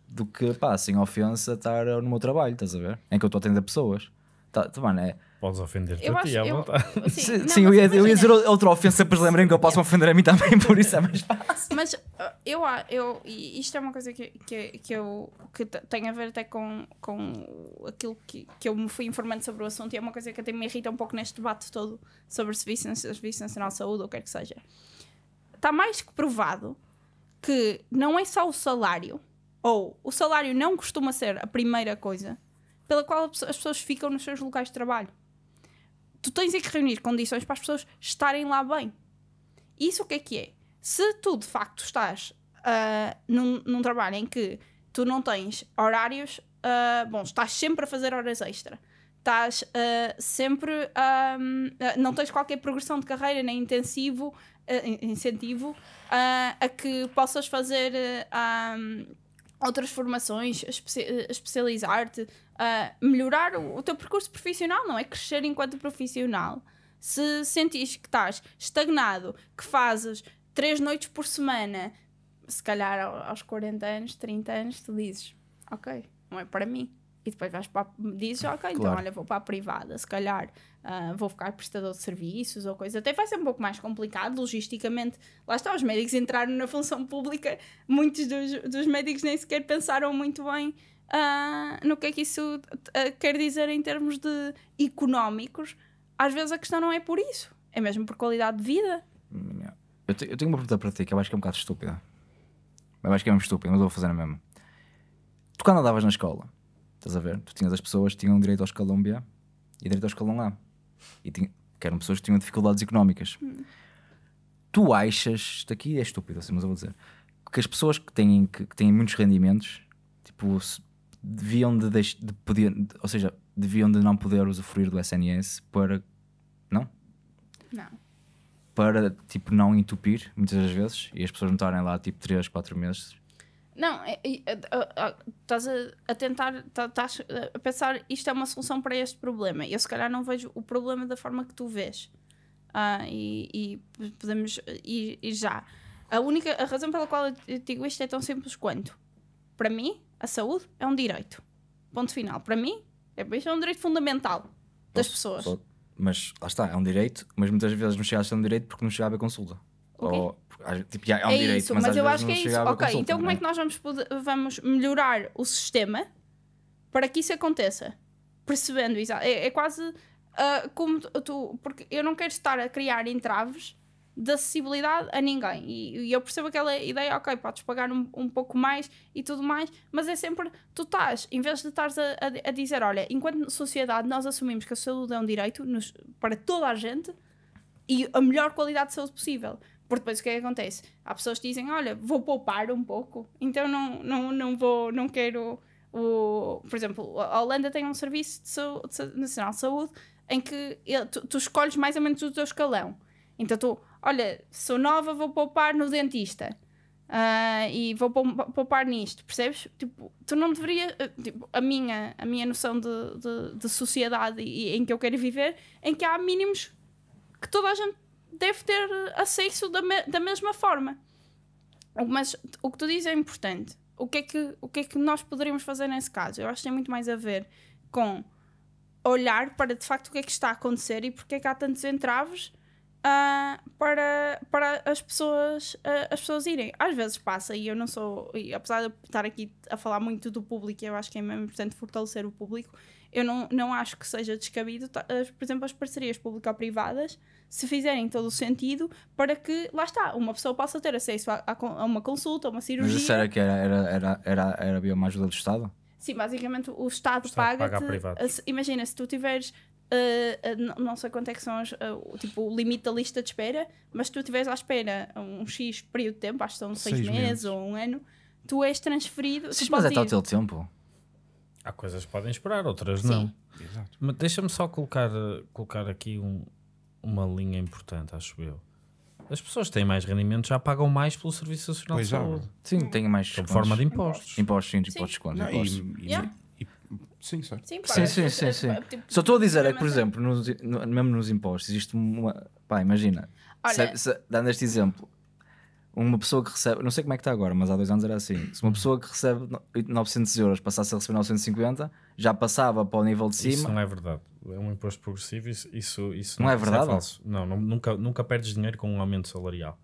do que, pá, sem ofensa, estar no meu trabalho, estás a ver? Em é que eu estou a atender pessoas. Tá, tá, mano, é, podes ofender eu acho, à eu, vontade. Sim, sim, não, sim eu, ia, eu, ia, dizer outra ofensa, mas lembrem que eu posso ofender a mim também, por isso é mais fácil. Mas uh, eu, eu isto é uma coisa que, que, que, eu que tem a ver até com, com aquilo que, que eu me fui informando sobre o assunto e é uma coisa que até me irrita um pouco neste debate todo sobre Serviço, serviço Nacional de Saúde ou quer é que seja. Está mais que provado que não é só o salário, ou o salário não costuma ser a primeira coisa pela qual as pessoas ficam nos seus locais de trabalho tu tens é que reunir condições para as pessoas estarem lá bem. Isso o que é que é? Se tu de facto estás uh, num, num, trabalho em que tu não tens horários, uh, bom, estás sempre a fazer horas extra, estás uh, sempre não tens qualquer progressão de carreira nem intensivo, incentivo a que possas fazer um, outras formações, espe especializar-te, uh, melhorar o, o, teu percurso profissional, não é crescer enquanto profissional. Se sentires que estás estagnado, que fazes três noites por semana, se calhar aos 40 anos, 30 anos, tu dizes, ok, não é para mim. E depois vais para, dizes, ok, então claro. então olha, vou para a privada, se calhar uh, vou ficar prestador de serviços ou coisa. Até vai ser um pouco mais complicado logisticamente. Lá está, os médicos entraram na função pública, muitos dos, dos médicos nem sequer pensaram muito bem uh, no que é que isso uh, quer dizer em termos de económicos, às vezes a questão não é por isso, é mesmo por qualidade de vida. Hum, eu, te, eu tenho uma pergunta para ti que eu acho que é um bocado estúpida. Eu acho que é mesmo estúpida, mas eu vou fazer a mesma. Tu quando andavas na escola, estás a ver? Tu tinhas as pessoas que tinham direito aos escalão e direito aos escalão lá E tinha, que eram pessoas que tinham dificuldades económicas. Hum. Tu achas, isto aqui é estúpido assim, mas eu vou dizer, que as pessoas que têm, que, que têm muitos rendimentos, tipo, deviam de, deixar, de ou seja, deviam de não poder usufruir do SNS para não? Não. Para tipo não entupir muitas das vezes e as pessoas não estarem lá tipo 3, 4 meses. Não, é, é, é, estás a, tentar, tá, estás a pensar isto é uma solução para este problema. Eu se calhar não vejo o problema da forma que tu vês. Ah, e, e, podemos ir, já. A única a razão pela qual eu digo isto é tão simples quanto para mim a saúde é um direito. Ponto final. Para mim, é, é um direito fundamental das pessoas. Só, mas lá está, é um direito, mas muitas vezes não chega a ser um direito porque não chega a haver consulta. Okay. Ou, tipo, é um é direito, isso, mas, mas eu acho que é isso. Ok, consulta, então como é? é? que nós vamos, vamos melhorar o sistema para que isso aconteça? Percebendo, é, é quase uh, como tu. Porque eu não quero estar a criar entraves de acessibilidade a ninguém. E, e, eu percebo aquela ideia, ok, podes pagar um, um, pouco mais e tudo mais, mas é sempre, tu estás, em vez de estares a, a, a, dizer, olha, enquanto sociedade nós assumimos que a saúde é um direito nos, para toda a gente e a melhor qualidade de saúde possível. Porque depois o que, é que acontece? Há pessoas que dizem, olha, vou poupar um pouco, então não, não, não vou, não quero... O, por exemplo, a Holanda tem um serviço de saúde, de, nacional de saúde em que eh, tu, tu escolhes mais ou menos o teu escalão. Então tu, olha, sou nova, vou poupar no dentista. Uh, e vou poupar nisto, percebes? Tipo, tu não deverias. Ah, tipo, a, minha, a minha noção de, de, de sociedade e, em que eu quero viver, em que há mínimos que toda a gente deve ter acesso da, me, da mesma forma. Mas o que tu dizes é importante. O que é que, o que é que nós poderíamos fazer nesse caso? Eu acho que tem muito mais a ver com olhar para de facto o que é que está a acontecer e porque é que há tantos entraves Uh, para, para as, pessoas, uh, as pessoas irem. Às vezes passa, e eu não sou, e apesar de estar aqui a falar muito do público, eu acho que é mesmo importante fortalecer o público. Eu não, não acho que seja descabido, por exemplo, as parcerias público-privadas, se fizerem todo o sentido, para que, lá está, uma pessoa possa ter acesso a, a uma consulta, a uma cirurgia. Mas será que era, era, era, era, era uma ajuda do Estado? Sim, basicamente o Estado, Estado paga-te. Paga imagina, se tu tiveres Uh, uh, não sei quanto é que são as, uh, tipo, o limite da lista de espera, mas se tu estiveres à espera um X período de tempo, acho que são seis, seis meses, meses, ou um ano, tu és transferido. Sim, mas é tal teu tempo. Há coisas que podem esperar, outras Sim. não. Exato. Mas deixa-me só colocar, colocar aqui um, uma linha importante, acho eu. As pessoas que têm mais rendimento já pagam mais pelo Serviço Nacional pois de Saúde. Sim, têm mais. Sob forma de impostos. Impostos, sim, impostos, quanto? Impostos. E, e, yeah. Sim, certo. Sim, sim, sim, sim, é sim. Tipo, é, é, tipo, Só estou a dizer é que, por exemplo, nos, no, mesmo nos impostos, existe uma. Pá, imagina. Se, se, dando este exemplo, uma pessoa que recebe, não sei como é que está agora, mas há dois anos era assim. Se uma pessoa que recebe 900 euros passasse a receber 950, já passava para o nível de cima. Isso não é verdade. É um imposto progressivo, isso, isso, isso não, não, é verdade. não, não, nunca, nunca perdes dinheiro com um aumento salarial.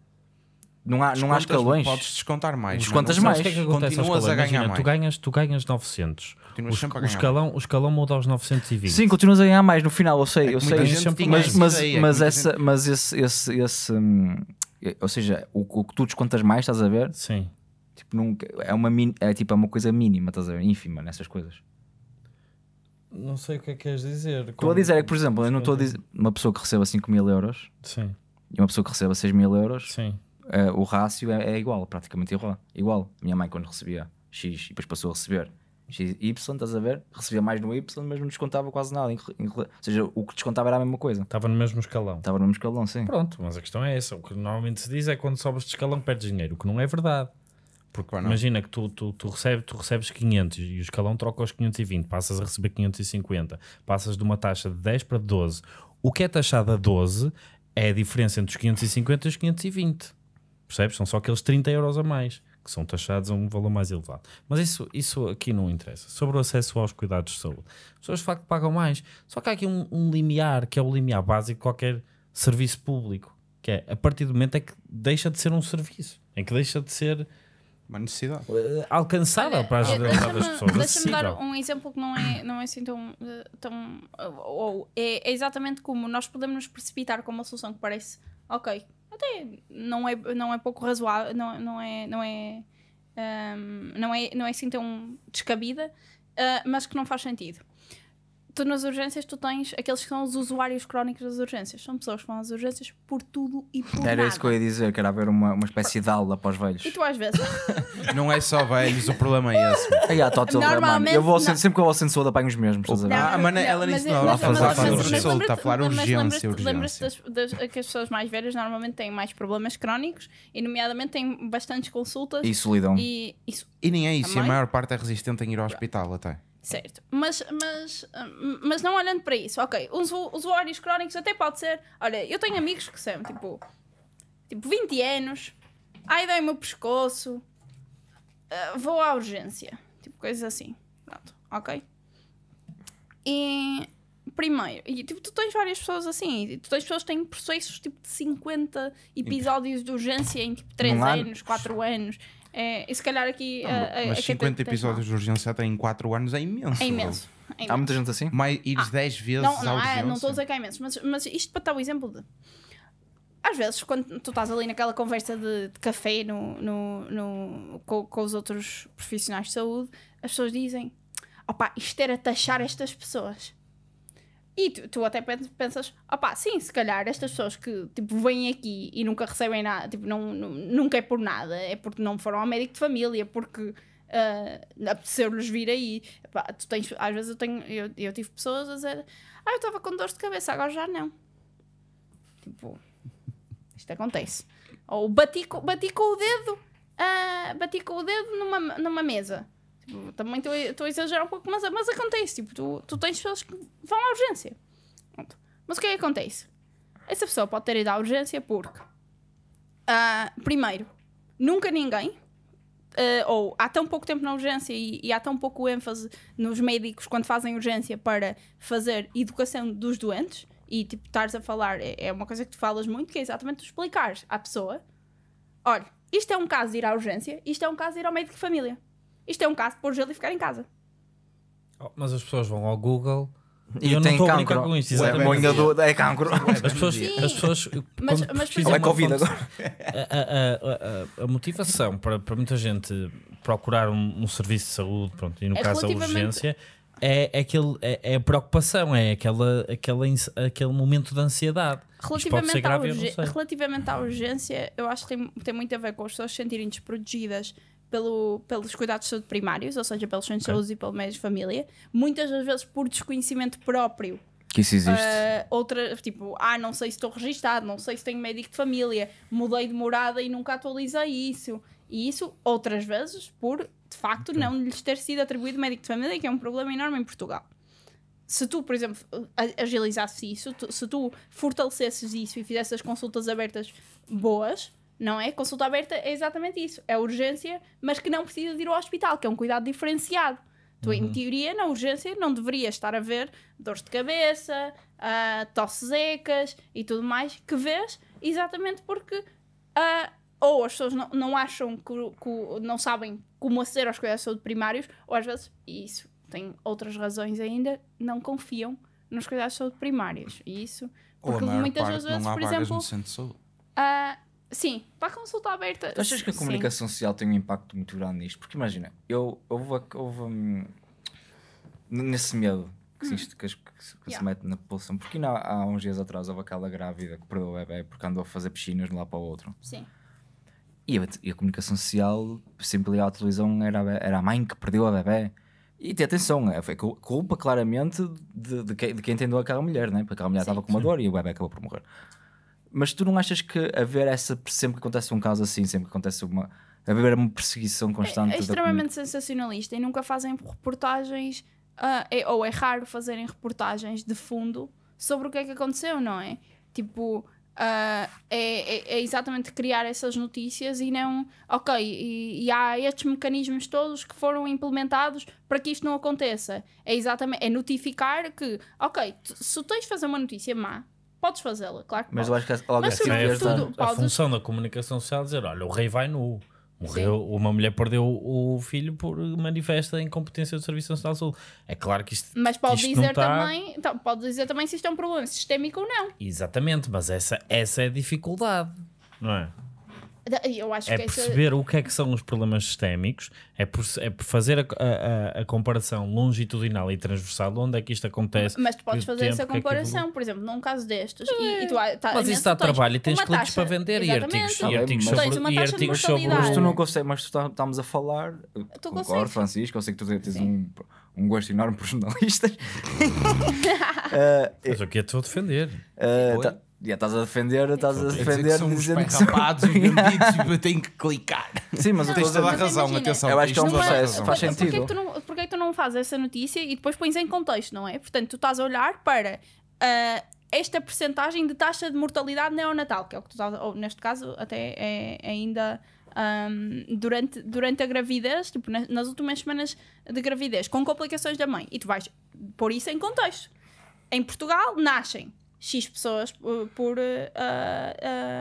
Não há, não há escalões. Podes descontar mais. Descontas mais. mais. Que é que Continuas a ganhar Imagina, mais. Tu ganhas, tu ganhas 900 continuas os, sempre a ganhar. O escalão, o escalão muda aos 920. Sim, continuas a ganhar mais no final, eu sei, eu sei. Gente mas mas, mas, essa, gente... mas esse, esse, esse hum, ou seja, o, o que tu descontas mais, estás a ver? Sim. Tipo, nunca, é, uma, é tipo é uma coisa mínima, estás a ver? Ínfima nessas coisas. Não sei o que é que queres dizer. Estou como... a dizer é que, por exemplo, eu não estou a dizer uma pessoa que receba 5 mil euros Sim. e uma pessoa que receba 6 mil euros, Sim. Uh, o rácio é, é, igual, praticamente igual. igual. Minha mãe, quando recebia X e depois passou a receber XY, estás a ver? Recebia mais no Y, mas não descontava quase nada. ou seja, o que descontava era a mesma coisa. Estava no mesmo escalão. Estava no mesmo escalão, sim. Pronto, mas a questão é essa. O que normalmente se diz é quando sobes de escalão perdes dinheiro, o que não é verdade. Porque claro, imagina que tu, tu, tu, recebes, tu recebes 500 e o escalão troca os 520, passas a receber 550, passas de uma taxa de 10 para 12. O que é taxado a 12 é a diferença entre os 550 e os 520. Percebes? São só aqueles 30 euros a mais que são taxados a um valor mais elevado. Mas isso, isso aqui não interessa. Sobre o acesso aos cuidados de saúde, as pessoas de facto pagam mais. Só que há aqui um, um limiar, que é o limiar básico de qualquer serviço público, que é a partir do momento em é que deixa de ser um serviço, em é que deixa de ser uma necessidade eh, alcançável Olha, para a generalidade das pessoas. Deixa-me dar um exemplo que não é, não é assim tão. Eh, tão eh, ou é, é, exatamente como nós podemos nos precipitar com uma solução que parece ok, até não é, não é pouco razoável, não, não é. Não é um, não é, não é assim tão descabida, uh, mas que não faz sentido tu nas urgências tu tens aqueles que são os usuários crónicos das urgências. São pessoas que vão às urgências por tudo e por Era nada. isso que eu ia dizer, que era haver uma, uma espécie de aula para os velhos. E tu às vezes. não é só velhos, o problema é esse. Aí, ah, tá, Normalmente, eu vou ao centro, sempre que eu vou ao centro saúde apanho os mesmos. Ah, não, não, ah, mas não, ela disse não, está a falar urgência, está a falar urgência. lembras que as pessoas mais velhas normalmente têm mais problemas crónicos e, nomeadamente, têm bastantes consultas. E solidão. E, isso e nem é isso, a maior parte é resistente em ir ao hospital até. Certo, mas, mas, hum, mas não olhando para isso, ok, os usuários crónicos até pode ser, olha, eu tenho amigos que são tipo, tipo 20 anos, ai dói o meu pescoço, uh, vou à urgência, tipo coisas assim, pronto, ok? E primeiro, e tipo, tu tens várias pessoas assim, tu tens pessoas que têm processos tipo de 50 episódios de urgência em tipo 3 um anos, ano. 4 anos é, e se calhar aqui. Não, a, mas é, é, é a 50 episódios de Urgência em 4 anos é imenso. É imenso. É Há muita gente assim? Mais, ires ah, 10 vezes não, não, estou a dizer que é imenso mas, mas isto para dar o exemplo de. Às vezes, quando tu estás ali naquela conversa de, de café no, no, no com, com, os outros profissionais de saúde, as pessoas dizem: opá, isto era taxar estas pessoas. E tu, tu até pensas, opá, sim, se calhar estas pessoas que tipo, vêm aqui e nunca recebem nada, tipo, não, não nunca é por nada, é porque não foram ao médico de família, porque uh, apeteceu-lhes vir aí. tu tens, às vezes eu, tenho, eu, eu tive pessoas a dizer, ah, eu estava com dor de cabeça, agora já não. Tipo, isto acontece. Ou bati, bati com o dedo, uh, bati com o dedo numa, numa mesa também estou a exagerar um pouco, mas, mas acontece. Tipo, tu, tu tens pessoas que vão à urgência. Pronto. Mas o que é que acontece? Essa pessoa pode ter ido à urgência porque, uh, primeiro, nunca ninguém, uh, ou há tão pouco tempo na urgência e, e, há tão pouco ênfase nos médicos quando fazem urgência para fazer educação dos doentes, e tipo, estares a falar, é, é uma coisa que tu falas muito, que é exatamente tu explicares à pessoa: olha, isto é um caso de ir à urgência, isto é um caso de ir ao médico de família isto é um caso de pôr gelo e ficar em casa. Oh, mas as pessoas vão ao Google. E eu não estou a brincar com isto, exatamente. é cancro. As pessoas, as pessoas mas, mas é Covid agora. A, a, a, motivação para, para muita gente procurar um, um serviço de saúde, pronto, e no é caso a urgência, é, é, aquele, é, é a preocupação, é aquela, aquela, aquele momento de ansiedade. Relativamente, grave, à relativamente à urgência, eu acho que tem, tem muito a ver com as pessoas se sentirem desprotegidas pelo, pelos cuidados de saúde primários, ou seja, pelos centros de saúde e pelo médico de família, muitas das vezes por desconhecimento próprio. Que isso existe. Uh, outra, tipo, ah, não sei se estou registado, não sei se tenho médico de família, mudei de morada e nunca atualizei isso. E isso, outras vezes, por de facto okay. não lhes ter sido atribuído médico de família, que é um problema enorme em Portugal. Se tu, por exemplo, agilizasses isso, tu, se tu fortalecesses isso e fizesses as consultas abertas boas, não é? Consulta aberta é exatamente isso. É urgência, mas que não precisa de ir ao hospital, que é um cuidado diferenciado. Tu, uhum. em teoria, na urgência, não deverias estar a ver dores de cabeça, uh, tosse secas e tudo mais que vês, exatamente porque uh, ou as pessoas não, não acham que, que, não sabem como aceder aos cuidados de saúde primários, ou às vezes, e isso tem outras razões ainda, não confiam nos cuidados de saúde primários. E isso, porque muitas das vezes, por exemplo. Uh, Sim, para consulta aberta. Tu achas que a comunicação Sim. social tem um impacto muito grande nisto? Porque imagina, eu houve, houve um, nesse medo que, existe, hum. que, que yeah. se mete na população, porque há uns dias atrás houve aquela grávida que perdeu o bebê porque andou a fazer piscinas de um lado para o outro. Sim. E a, e a comunicação social, sempre ligada à televisão, era a, era a mãe que perdeu a bebê. E tem atenção, é, foi culpa claramente de, de, quem, de quem entendeu aquela mulher, né? porque aquela mulher estava com uma dor e o bebê acabou por morrer. Mas tu não achas que haver essa. Sempre que acontece um caso assim, sempre que acontece uma. haver uma perseguição constante. É, é extremamente da... sensacionalista e nunca fazem reportagens. Uh, é, ou é raro fazerem reportagens de fundo sobre o que é que aconteceu, não é? Tipo. Uh, é, é, exatamente criar essas notícias e não, ok, e, e, há estes mecanismos todos que foram implementados para que isto não aconteça. É exatamente, é notificar que, ok, se tu tens de fazer uma notícia má, Podes fazê-la, claro que Mas podes. eu acho que é logo Mas, assim, é tudo, a, função da comunicação social é dizer: olha, o rei vai nu. Morreu, Sim. uma mulher perdeu o filho por manifesta incompetência do Serviço Nacional de Saúde. É claro que isto. Mas pode, isto dizer, tá- também, então, pode dizer também se isto é um problema sistémico ou não. Exatamente, mas essa, essa é a dificuldade, não é? Eu acho é que perceber o que é que são os problemas sistémicos, é por, é por fazer a, a, a, comparação longitudinal e transversal, onde é que isto acontece. Mas tu podes fazer essa comparação, é que... por exemplo, num caso destes, é. e, e tu, tá, mas isso dá trabalho e tens clientes para vender e artigos, e é, artigos mas... sobre, e artigos sobre. Mas tu não consegues, mas tu tá, estamos a falar. Tu concordo, Francisco, eu sei que tu tens um, um gosto enorme por jornalistas. uh, mas o que é que estou a defender? Uh, já é, estás a defender, é estás a defender, dizer dizendo que são rapados, bandidos, têm que clicar. Sim, mas eu tens toda a razão, imagina, atenção. Eu acho que é um processo, faz sentido. Porquê que, não, porquê que tu não fazes essa notícia e depois pões em contexto, não é? Portanto, tu estás a olhar para uh, esta percentagem de taxa de mortalidade neonatal, que é o que tu estás, ou neste caso, até é, é ainda. Um, durante, durante a gravidez, tipo, nas, nas últimas semanas de gravidez, com complicações da mãe, e tu vais pôr isso em contexto. Em Portugal nascem X pessoas por, por, uh,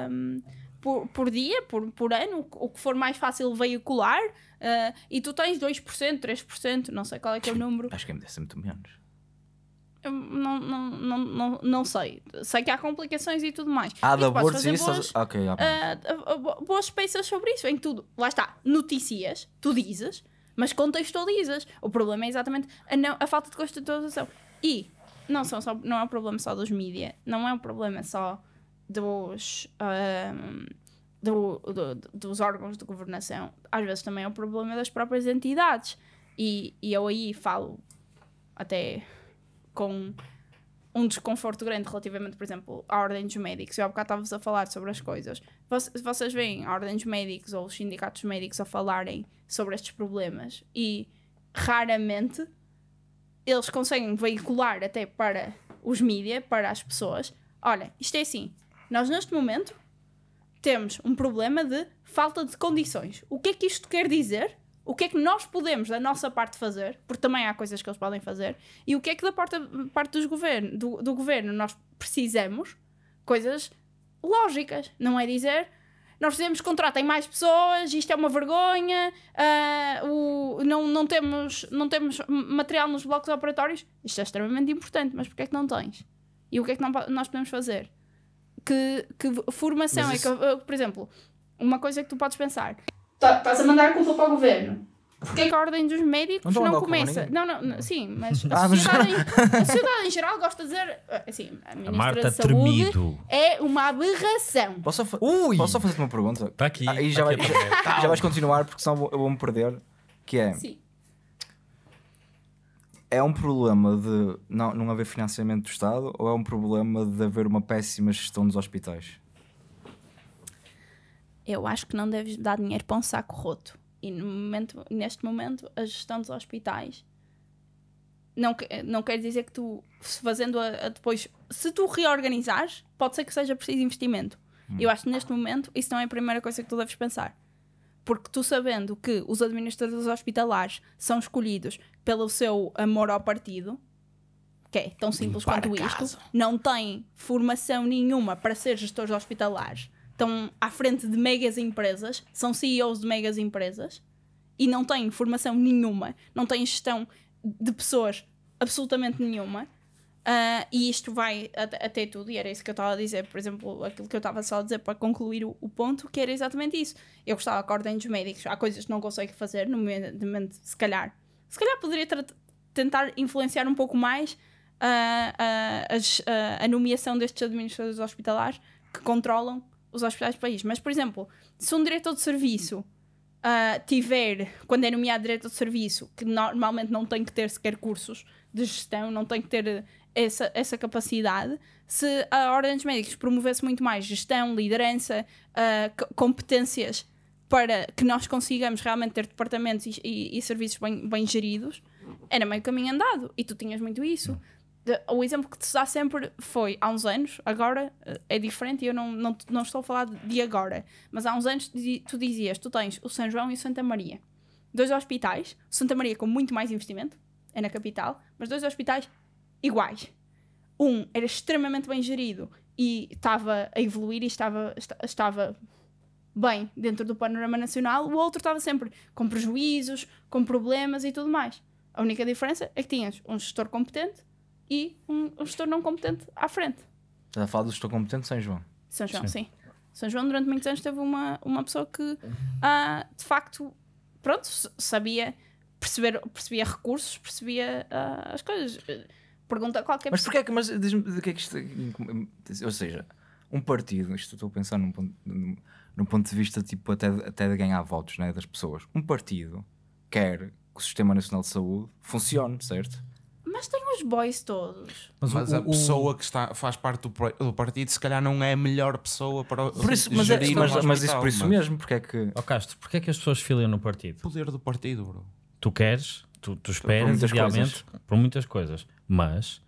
um, por, por, dia, por, por ano, o que for mais fácil veicular, uh, e tu tens 2%, 3%, não sei qual é que é o número. Acho que é muito menos. Não, não, não, não, não sei. Sei que há complicações e tudo mais. Há de abortos e isso? Boas, uh, Boas peças sobre isso, em tudo. Lá está, notícias, tu dizes, mas contextualizas. O problema é exatamente a, não, a falta de contextualização. E não, são só, não é um problema só dos mídia, não é um problema só dos, um, do, do, dos órgãos de governação. Às vezes também é um problema das próprias entidades. E, e eu aí falo até com um desconforto grande relativamente, por exemplo, à Ordem dos Médicos. Eu há bocado estava-vos a falar sobre as coisas. Vocês, vocês veem a Ordem dos Médicos ou os sindicatos médicos a falarem sobre estes problemas e raramente eles conseguem veicular até para os mídias, para as pessoas. Olha, isto é assim, nós neste momento temos um problema de falta de condições. O que é que isto quer dizer? O que é que nós podemos da nossa parte fazer? Porque também há coisas que eles podem fazer. E o que é que da parte, parte dos governo, do, do governo nós precisamos? Coisas lógicas. Não é dizer nós fizemos contratem mais pessoas, isto é uma vergonha, uh, o, não, não, temos, não temos material nos blocos operatórios. Isto é extremamente importante, mas porquê é que não tens? E o que é que não, nós podemos fazer? Que, que formação isso... é que, por exemplo, uma coisa que tu podes pensar: tá, estás a mandar a culpa para o governo é que a Ordem dos Médicos então não, não começa. Não, não, não, sim, mas a ah, sociedade, em, a sociedade em geral gosta de dizer. Eh, assim, a ministra a Marta de Saúde tremido. é uma aberração. Posso, fa Ui. posso só fazer-te uma pergunta? Está aqui. Ah, e tá já, vai, já, vais continuar, porque senão eu vou me perder. Que é. Sim. É um problema de não, não haver financiamento do Estado ou é um problema de haver uma péssima gestão dos hospitais? Eu acho que não deves dar dinheiro para um saco roto e momento, neste momento, a gestão dos hospitais não, não quer dizer que tu, fazendo a, a depois, se tu reorganizares, pode ser que seja preciso investimento. Hum. Eu acho que neste momento isso não é a primeira coisa que tu deves pensar. Porque tu sabendo que os administradores hospitalares são escolhidos pelo seu amor ao partido, que é tão simples quanto isto, não têm formação nenhuma para ser gestores hospitalares estão à frente de megas empresas, são CEOs de megas empresas e não têm formação nenhuma, não têm gestão de pessoas absolutamente nenhuma. Uh, e isto vai até tudo, e era isso que eu estava a dizer, por exemplo, aquilo que eu estava só a dizer para concluir o, o, ponto, que era exatamente isso. Eu gostava que ordem dos médicos, há coisas que não consigo fazer, nomeadamente, se calhar. Se calhar poderia tentar influenciar um pouco mais uh, uh, as, a nomeação destes administradores hospitalares que controlam os hospitais do país, mas, por exemplo, se um diretor de serviço uh, tiver, quando é nomeado diretor de serviço, que normalmente não tem que ter sequer cursos de gestão, não tem que ter eh, essa, essa capacidade, se a Ordem dos Médicos promovesse muito mais gestão, liderança, uh, competências para que nós consigamos realmente ter departamentos e, e, e serviços bem, bem geridos, era meio caminho andado. E tu tinhas muito isso o exemplo que te dá sempre foi há uns anos, agora eh, é diferente e eu não, não, não estou a falar de agora, mas há uns anos tu dizias: tu tens o São João e o Santa Maria, dois hospitais, Santa Maria com muito mais investimento, é na capital, mas dois hospitais iguais. Um era extremamente bem gerido e estava a evoluir e estava, estava bem dentro do panorama nacional, o outro estava sempre com prejuízos, com problemas e tudo mais. A única diferença é que tinhas um gestor competente e um, gestor não competente à frente. Estás a falar do gestor competente São João? São João, sim. sim. São João durante muitos anos teve uma, uma pessoa que uh, de facto pronto, sabia perceber, percebia recursos, percebia uh, as coisas. Pergunta a qualquer mas porquê pessoa. Mas porquê é que, mas diz-me que é que isto. Ou seja, um partido, isto estou a pensar num ponto, num, num ponto de vista tipo até, até de ganhar votos né, das pessoas. Um partido quer que o Sistema Nacional de Saúde funcione, certo? mas tem os boys todos. Mas, mas o, a o, pessoa o... que está, faz parte do, do, partido, se calhar, não é a melhor pessoa para por isso, mas, é- gerir é, mas, hospital, mas isso por isso mas... mesmo, porque é que. Ó oh, Castro, porque é que as pessoas filiam no partido? Poder do partido, bro. Tu queres, tu, tu esperas, realmente, por muitas coisas, mas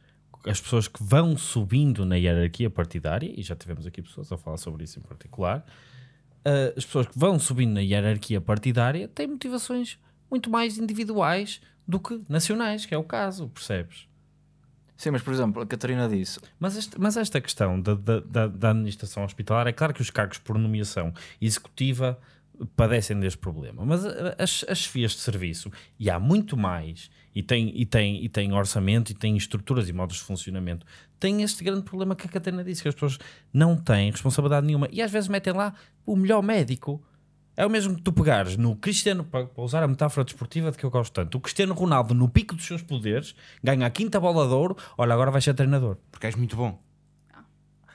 as pessoas que vão subindo na hierarquia partidária, e já tivemos aqui pessoas a falar sobre isso em particular, uh, as pessoas que vão subindo na hierarquia partidária têm motivações muito mais individuais do que nacionais, que é o caso, percebes? Sim, mas por exemplo, a Catarina disse. Mas, este, mas esta questão da, da, da administração hospitalar, é claro que os cargos por nomeação executiva padecem deste problema, mas as, as chefias de serviço, e há muito mais, e tem, e, tem, e tem orçamento, e tem estruturas e modos de funcionamento, tem este grande problema que a Catarina disse, que as pessoas não têm responsabilidade nenhuma, e às vezes metem lá o melhor médico, é o mesmo que tu pegares no Cristiano, para usar a metáfora desportiva de que eu gosto tanto, o Cristiano Ronaldo, no pico dos seus poderes, ganha a quinta bola de ouro, olha, agora vai ser treinador. Porque és muito bom. Ah.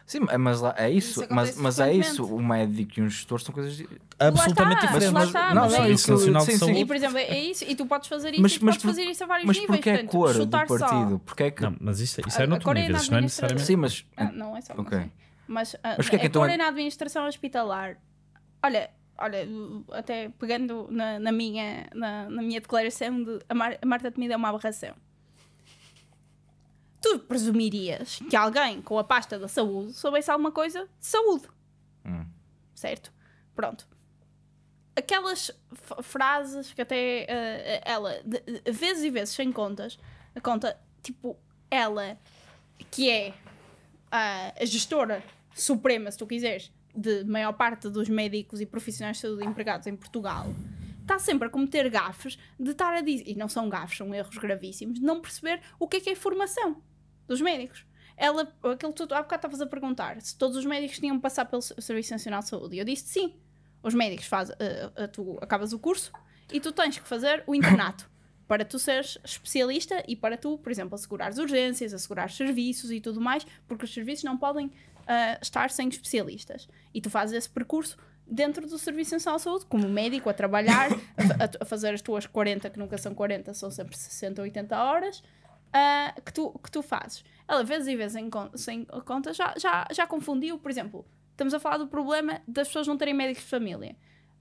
Sim, é, mas é isso, isso mas, mas é isso, o médico e um gestor são coisas absolutamente está, diferentes. Mas, mas, não, não, é, é isso, sim, Saúde. E por exemplo, é isso, e tu podes fazer isso, mas, e mas, podes por, fazer isso a vários mas níveis. Mas porque é a cor do partido? Porque é que... Não, mas isso, é- isso é noutro nível, isso não é necessariamente... Sim, mas... Não, ah, não é só okay. Mas, uh, mas que é que então a cor é na administração hospitalar. Olha, olha, até pegando na, na minha, na, na, minha declaração de a, Mar a Marta Temida é uma aberração. Tu presumirias que alguém com a pasta da saúde soubesse alguma coisa de saúde. Hum. Certo? Pronto. Aquelas frases que até uh, ela, de, de, vezes e vezes, sem contas, conta, tipo, ela, que é a gestora suprema, se tu quiseres, de maior parte dos médicos e profissionais de saúde empregados em Portugal está sempre a cometer gafes de estar a dizer, e não são gafes, são erros gravíssimos, de não perceber o que é que é a formação dos médicos. Ela, aquele tudo, há bocado estavas a perguntar se todos os médicos tinham que passar pelo Serviço Nacional de Saúde. E eu disse sim. Os médicos fazem, uh, uh, eh, tu acabas o curso e tu tens que fazer o internato para tu seres especialista e para tu, por exemplo, assegurar urgências, assegurar serviços e tudo mais, porque os serviços não podem uh, estar sem especialistas. E tu fazes esse percurso dentro do Serviço Nacional de Saúde, como médico, a trabalhar, a, a, fazer as tuas 40, que nunca são 40, são sempre 60 ou 80 horas, uh, que, tu, que tu fazes. Ela, vezes e vezes, em, sem conta, já, já, já confundiu, por exemplo, estamos a falar do problema das pessoas não terem médicos de família.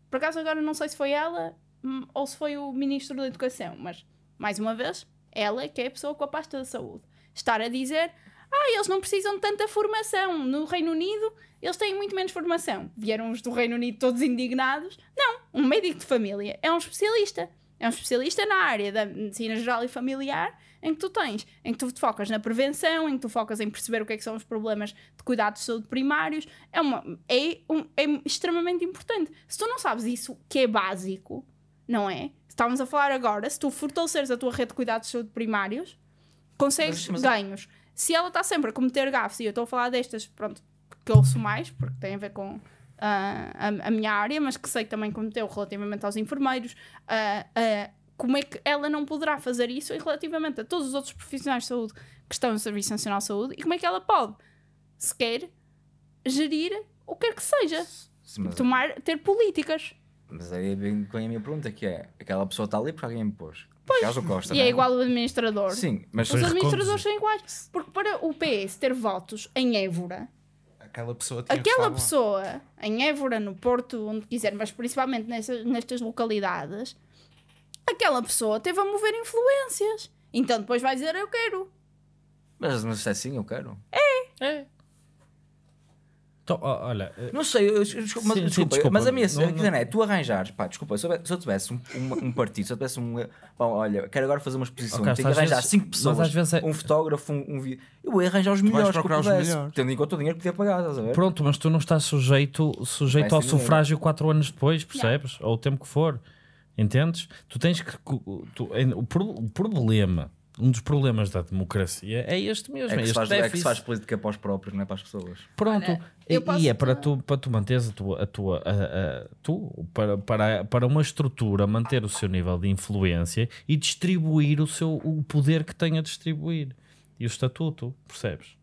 Por acaso, agora não sei se foi ela hum, ou se foi o Ministro da Educação, mas, mais uma vez, ela é que é a pessoa com a pasta da saúde. Estar a dizer, ah, eles não precisam de tanta formação. No Reino Unido, eles têm muito menos formação. Vieram os do Reino Unido todos indignados. Não, um médico de família é um especialista. É um especialista na área da medicina geral e familiar em que tu tens, em que tu te focas na prevenção, em que tu focas em perceber o que é que são os problemas de cuidados de saúde primários. É, uma, é, um, é extremamente importante. Se tu não sabes isso, que é básico, não é? Estávamos a falar agora, se tu fortaleceres a tua rede de cuidados de saúde primários, consegues mas, mas... ganhos se ela está sempre a cometer gafes, e eu estou a falar destas, pronto, que eu ouço mais, porque tem a ver com uh, a, a, minha área, mas que sei que também cometeu relativamente aos enfermeiros, uh, uh, como é que ela não poderá fazer isso e relativamente a todos os outros profissionais de saúde que estão no Serviço Nacional de Saúde e como é que ela pode sequer gerir o que é que seja, tomar, ter políticas. Mas aí vem com a minha pergunta que é, aquela pessoa está ali porque alguém pôs. Pois, Costa, e é, é igual o administrador. Sim, mas os administradores são iguais. Porque para o PS ter votos em Évora, aquela pessoa tinha aquela pessoa lá. em Évora, no Porto, onde quiser, mas principalmente nessas, nestas localidades, aquela pessoa teve a mover influências. Então depois vai dizer eu quero. Mas não é assim, eu quero. É. É. Então, olha, eh, não sei, eu, eu, desculpa, mas, sim, desculpa, desculpa, mas a minha cena não... é tu arranjares, pá, desculpa, se eu, tivesse um, um, um, partido, se eu tivesse um. Eh, bom, olha, quero agora fazer uma exposição, okay, tenho que arranjar 5 pessoas, é... um fotógrafo, um, um. Eu vou arranjar os melhores, procurar os pudesse, melhores. tendo em conta o dinheiro que podia pagar, estás a ver? Pronto, mas tu não estás sujeito, sujeito ao sufrágio 4 anos depois, percebes? Yeah. Ou o tempo que for, entendes? Tu tens que. Tu, o problema um dos problemas da democracia é este mesmo. É que, é faz, é que se faz política para os próprios, não é para as pessoas. Pronto, Olha, e, e, é para tu, para tu manteres a tua. A tua a, a, tu, para, para, para uma estrutura manter o seu nível de influência e distribuir o, seu, o poder que tem a distribuir e o estatuto, percebes?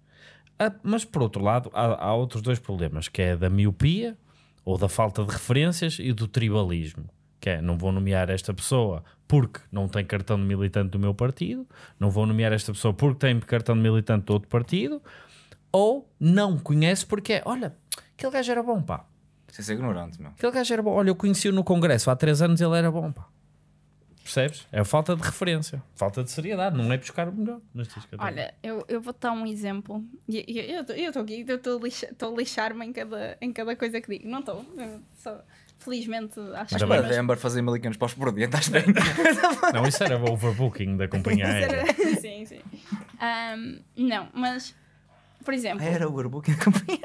Ah, mas por outro lado, há, há outros dois problemas, que é da miopia ou da falta de referências e do tribalismo que é não vou nomear esta pessoa porque não tem cartão de militante do meu partido, não vou nomear esta pessoa porque tem cartão de militante do outro partido, ou não conhece porque é, olha, aquele gajo era bom, pá. Sem ser ignorante, meu. Aquele gajo era bom, olha, eu conheci-o no Congresso há três anos, ele era bom, pá. Percebes? É falta de referência, falta de seriedade, não é buscar o melhor. Olha, eu, eu vou dar um exemplo. Eu estou aqui, estou a lixar-me em cada, em cada coisa que digo. Não estou, só Felizmente, acho que. Mas Amber fazer malicanos para os por dia, estás bem? não, isso era overbooking da companhia aérea. sim, sim. Um, não, mas, por exemplo. Era o overbooking da companhia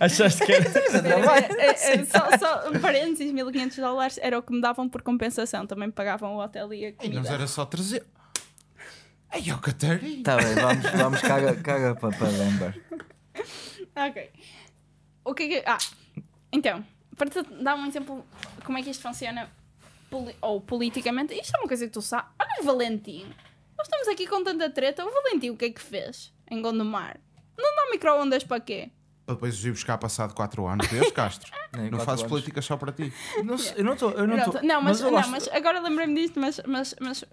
Achaste que era. É, é, é, só, só um parênteses, 1500 dólares era o que me davam por compensação. Também pagavam o hotel e a comida. Mas era só 300. Ai, ó, Catarina! Tá bem, vamos, vamos caga, caga para, para Amber. Ok. O que é que. Ah, então, para te dar um exemplo como é que isto funciona poli ou politicamente, isto é uma coisa que tu sabes. Olha o Valentim. Nós estamos aqui com tanta treta. O Valentim o que é que fez em Gondomar? Não dá micro-ondas para quê? Para depois os ir buscar passado 4 anos. Deus, Castro? não fazes política só para ti. Não, eu não estou. Não, não, tô, não, mas, mas, não mas agora lembrei-me disto, mas, mas, mas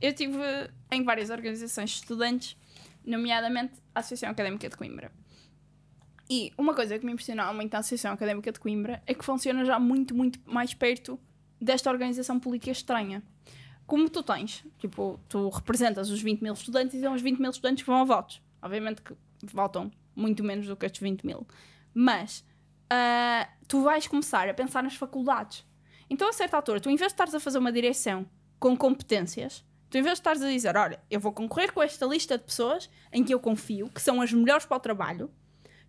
eu estive em várias organizações de estudantes, nomeadamente a Associação Académica de Coimbra. E uma coisa que me impressionou muito na Associação Académica de Coimbra é que funciona já muito, muito mais perto desta organização política estranha. Como tu tens, tipo, tu representas os 20 mil estudantes e são os 20 mil estudantes que vão a votos. Obviamente que votam muito menos do que estes 20 mil. Mas uh, tu vais começar a pensar nas faculdades. Então, a certa altura, tu em vez de estares a fazer uma direção com competências, tu em vez de estares a dizer, olha, eu vou concorrer com esta lista de pessoas em que eu confio, que são as melhores para o trabalho,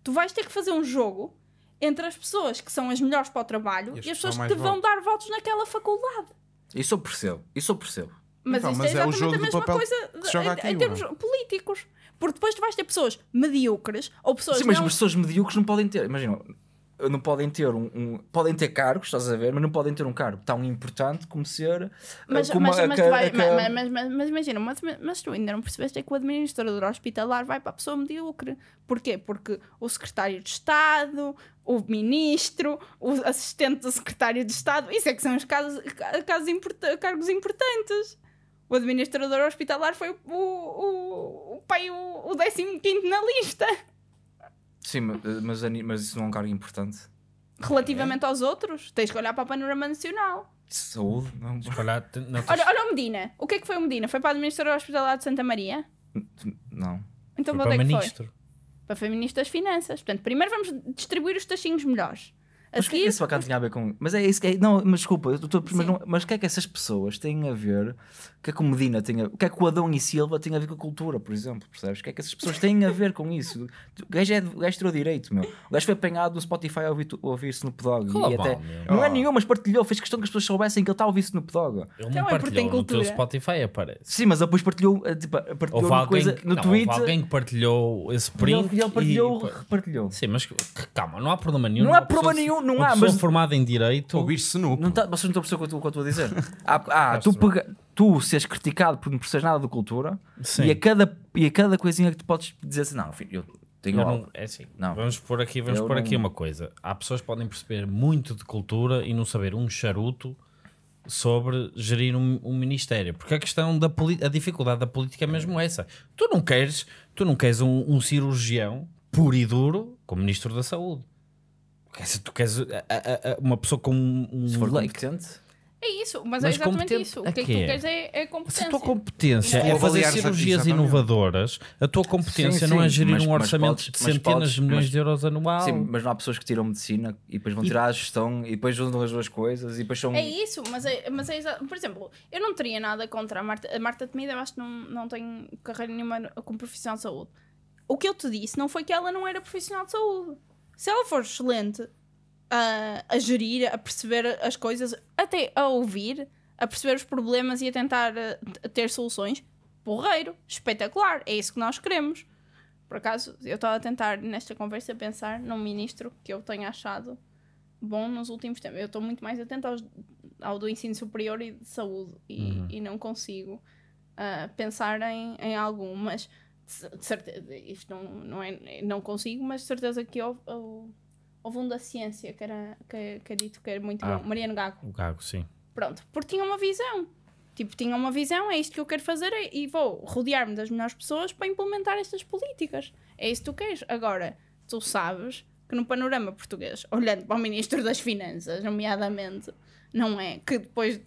Tu vais ter que fazer um jogo entre as pessoas que são as melhores para o trabalho e as, e as pessoas que te vão votos. dar votos naquela faculdade. Isso eu percebo, isso eu percebo. Mas então, isto mas é, é exatamente é a mesma coisa aqui, em, é? termos políticos. Porque depois tu vais ter pessoas medíocres ou pessoas. Sim, mas não... pessoas medíocres não podem ter. Imagina, eh, não podem ter um, um, podem ter cargos, estás a ver, mas não podem ter um cargo tão importante como ser eh, mas, como mas, a, mas, vai, a, mas, mas, mas, imagina, mas, mas tu ainda não percebeste é que o administrador hospitalar vai para a pessoa medíocre. Porquê? Porque o secretário de Estado, o ministro, o assistente do secretário de Estado, isso é que são os casos, casos cargos importantes. O administrador hospitalar foi o, o, o, o pai, o, o 15 na lista. Sim, eh, mas, mas isso não é um cargo importante. Relativamente é. aos outros, tens que olhar para o panorama nacional. Saúde? Não. não olha, olha o Medina. O que é que foi o Medina? Foi para a administradora hospitalar de Santa Maria? Não. Então foi para o é ministro. Foi? Para o ministro das Finanças. Portanto, primeiro vamos distribuir os taxinhos melhores mas o que é que isso bacana tinha a ver com. Mas é isso que é. Não, mas desculpa, tô... mas, não... o que é que essas pessoas têm a ver? O que é que o Medina tem a... O que é que o Adão e Silva têm a ver com a cultura, por exemplo? Percebes? O que é que essas pessoas têm a ver com isso? O gajo, é... o gajo tirou direito, meu. O gajo foi apanhado no Spotify a ouvir, a ouvir Snoop Dogg. Oh, e bom, até... Não é oh. nenhum, mas partilhou, fez questão que as pessoas soubessem que ele está a ouvir Snoop Dogg. Ele então não, não partilhou, é partilhou tem cultura. No teu Spotify aparece. Sim, mas depois partilhou, eh, tipo, partilhou coisa no não, Twitter. alguém que partilhou esse print. e ele partilhou, e... repartilhou. Sim, mas calma, não há problema nenhum. Não há problema nenhum não, uma há, mas. formada em direito. Ouvir Snoop. Não tá, vocês não estão a perceber o que eu estou a dizer. ah, tu, pega, tu seres criticado por não percebes nada de cultura Sim. e a, cada, e a cada coisinha que tu podes dizer assim, não, filho, eu tenho. Eu não, é assim. Não. Vamos pôr aqui, vamos eu não... aqui uma coisa. Há pessoas que podem perceber muito de cultura e não saber um charuto sobre gerir um, um, ministério, porque a questão da a dificuldade da política é mesmo essa. Tu não queres, tu não queres um, um cirurgião puro e duro como ministro da saúde tu queres uma pessoa com um Se for competente. É isso, mas, mas é exatamente isso. O que, é que tu queres é, é competência. Se a tua competência é fazer cirurgias inovadoras, a tua competência sim, sim, não é gerir mas, um orçamento podes, de centenas podes, de milhões mas, de euros anual. Sim, mas não há pessoas que tiram medicina e depois vão e, tirar a gestão e depois juntam as duas coisas e depois são. É isso, mas é, mas é exato. Por exemplo, eu não teria nada contra a Marta, a Marta Temida, eu acho que não, não tem carreira nenhuma como profissional de saúde. O que eu te disse não foi que ela não era profissional de saúde se ela for excelente a, a gerir, a perceber as coisas, até a ouvir, a perceber os problemas e a tentar a, eh, a ter soluções, porreiro, espetacular, é isso que nós queremos. Por acaso, eu estava a tentar nesta conversa pensar num ministro que eu tenha achado bom nos últimos tempos. Eu estou muito mais atenta aos, ao do ensino superior e de saúde e, uhum. e não consigo uh, pensar em, em algum, mas de certeza, isto não, não, é, não consigo, mas de certeza que houve, houve um da ciência que era que, que é dito que era muito ah, bom, Mariano Gago. O Gago, sim. Pronto, porque tinha uma visão. Tipo, tinha uma visão, é isto que eu quero fazer é, e vou rodear-me das melhores pessoas para implementar estas políticas. É isso que tu queres. Agora, tu sabes que no panorama português, olhando para o Ministro das Finanças, nomeadamente, não é que depois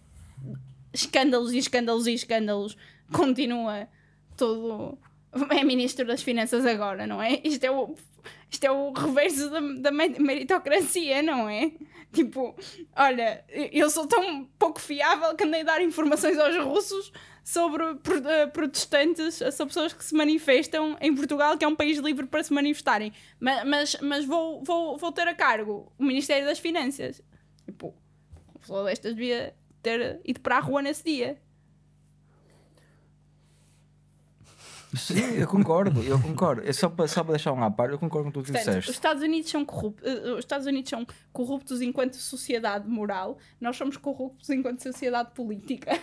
escândalos e escândalos e escândalos continua todo é ministro das Finanças agora, não é? Isto é o, isto é o reverso da, da meritocracia, não é? Tipo, olha, eu sou tão pouco fiável que andei a dar informações aos russos sobre eh, protestantes, são pessoas que se manifestam em Portugal, que é um país livre para se manifestarem. Mas, mas, mas vou, vou, vou ter a cargo o Ministério das Finanças. Tipo, a pessoa destas devia ter ido para a rua nesse dia. Sim, eu concordo, eu concordo. É só para, só para deixar um à par, eu concordo com tudo que Portanto, disseste. Os Estados, Unidos são corruptos, eh, eh, os Estados Unidos são corruptos enquanto sociedade moral, nós somos corruptos enquanto sociedade política.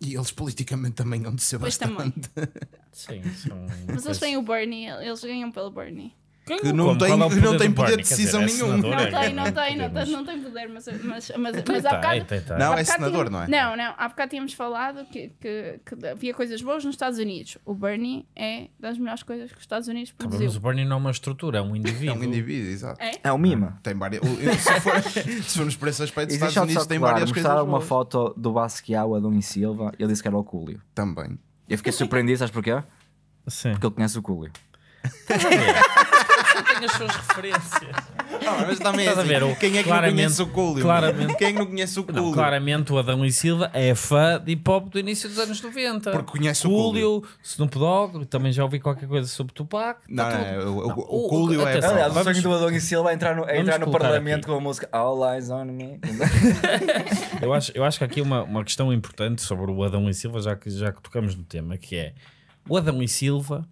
E eles politicamente também vão descer bastante. Também. Sim, são... Mas eles têm o Bernie, eles ganham pelo Bernie. Quem que não como? tem, é não tem poder de decisão é nenhum. Não é tem, não tem, não tem, não tem poder, mas, mas, mas, mas há bocado. Não, é senador, não é? Não, não, há bocado tínhamos falado que, que, que havia coisas boas nos Estados Unidos. O Bernie é das melhores coisas que os Estados Unidos produziu. Tá, mas o Bernie não é uma estrutura, é um indivíduo. É um indivíduo, exato. É, é um mima. Ah, tem várias. Se formos por esse aspecto, os Estados Unidos têm várias coisas. Mostraram uma foto do Basquiat a e Silva, ele disse que era o Cúlio. Também. Eu fiquei surpreendido, sabes porquê? Sim. Porque ele conhece o Cúlio tem as suas referências. Não, ah, mas também Estás é a assim, ver, quem é que não conhece o Cúlio? claramente- Quem não conhece o Não, claramente o Adão e Silva é fã de hip hop do início dos anos 90. Porque conhece o Cúlio. Coolio, Snoop Dogg, também já ouvi qualquer coisa sobre Tupac. Não, tá tudo. não, o- o- o Coolio é- atenção, Aliás, o sonho do Adão e Silva é entrar no, é entrar no Parlamento aqui. com a música All Eyes on Me. Eu acho, eu acho que aqui uma, uma questão importante sobre o Adão e Silva, já que, já que tocamos no tema, que é o Adão e Silva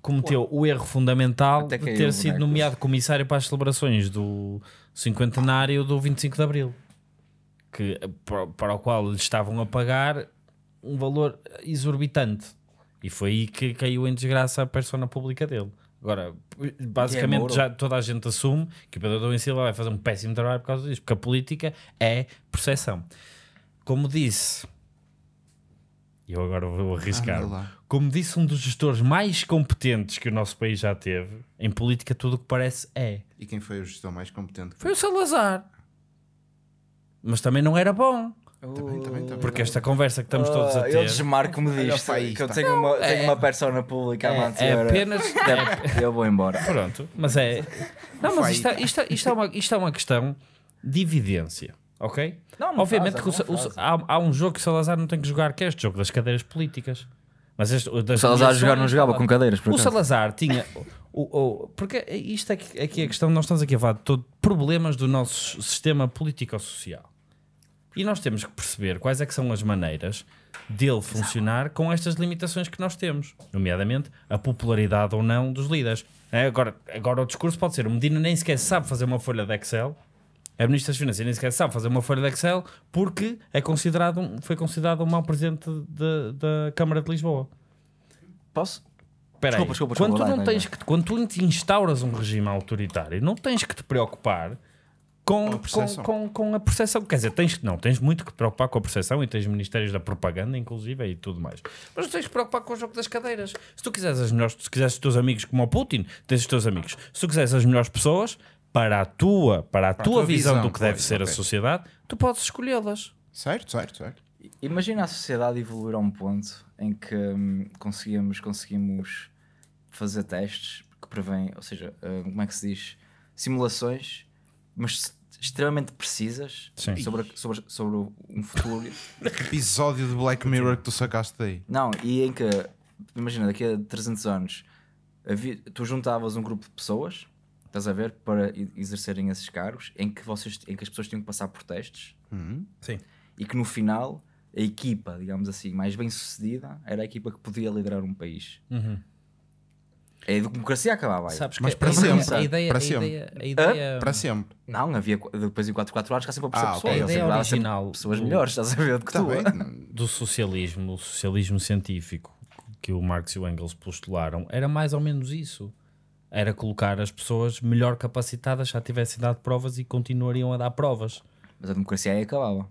cometeu o erro fundamental de ter sido nomeado comissário para as celebrações do cinquentenário do 25 de Abril, que, para o qual lhe estavam a pagar um valor exorbitante. E foi aí que caiu em desgraça a persona pública dele. Agora, basicamente, é já toda a gente assume que o Pedro do Silva vai fazer um péssimo trabalho por causa disso, porque a política é percepção. Como disse eu agora vou arriscar. Ah, Como disse um dos gestores mais competentes que o nosso país já teve, em política tudo o que parece é. E quem foi o gestor mais competente? Foi o Salazar. Mas também não era bom. também, também, também, porque esta conversa que estamos uh, todos a ah, ter. Eu desmarco-me disto. que eu tá. tenho uma, é, tenho uma persona pública é, a É, é apenas. É, eu vou embora. Pronto, mas é. Não, mas isto, é- isto, é- isto, é, uma, isto é uma questão de evidência. Ok? Não, não Obviamente que o, o, há, há, um jogo que o Salazar não tem que jogar, que é este jogo das cadeiras políticas. Mas este, o Salazar jogar não jogava com cadeiras. o Salazar tinha. O, o, porque é isto é que, aqui a questão, nós estamos aqui a falar de todo, problemas do nosso sistema político-social. E nós temos que perceber quais é que são as maneiras dele funcionar com estas limitações que nós temos, nomeadamente a popularidade ou não dos líderes. É, agora, agora o discurso pode ser: o Medina nem sequer sabe fazer uma folha de Excel a Ministra das Finanças nem sequer sabe fazer uma folha de Excel porque é considerado, um, foi considerado um mau presidente da Câmara de Lisboa. Posso? Espera aí. Desculpa, desculpa, quando, desculpa, tu não tens que, quando tu instauras um regime autoritário, não tens que te preocupar com, a percepção. com, com, com a percepção. Quer dizer, tens, não, tens muito que te preocupar com a percepção e tens ministérios da propaganda, inclusive, e tudo mais. Mas não tens que te preocupar com o jogo das cadeiras. Se tu quiseres as melhores, se quiseres os teus amigos como o Putin, tens os teus amigos. Se tu quiseres as melhores pessoas, para a tua, para a, para tua, tua, visão, visão do que deve ser okay. a sociedade, tu podes escolhê-las. Certo, certo, certo. Imagina a sociedade evoluir a um ponto em que hum, conseguimos, conseguimos fazer testes que prevêm, ou seja, hum, como é que se diz? Simulações, mas extremamente precisas Sim. sobre, sobre, sobre um futuro. episódio de Black Mirror que tu sacaste daí? Não, e em que, imagina, daqui a 300 anos, havia, tu juntavas um grupo de pessoas Estás a ver? Para exercerem esses cargos, em que, vocês, em que as pessoas tinham que passar por testes. Uhum. Sim. E que no final, a equipa, digamos assim, mais bem sucedida era a equipa que podia liderar um país. Uhum. É a democracia acabava aí. Sabes Mas para, a sempre. Ideia, a ideia, para sempre. Ideia, a ideia, ah, para sempre. Não, havia depois em 4 4 horas cá sempre pessoa ah, a Okay. A ideia original pessoas do, melhores, estás a ver, do que tá tu. Bem. Do socialismo, o socialismo científico que o Marx e o Engels postularam, era mais ou menos isso era colocar as pessoas melhor capacitadas, já tivessem dado provas e continuariam a dar provas. Mas a democracia aí acabava.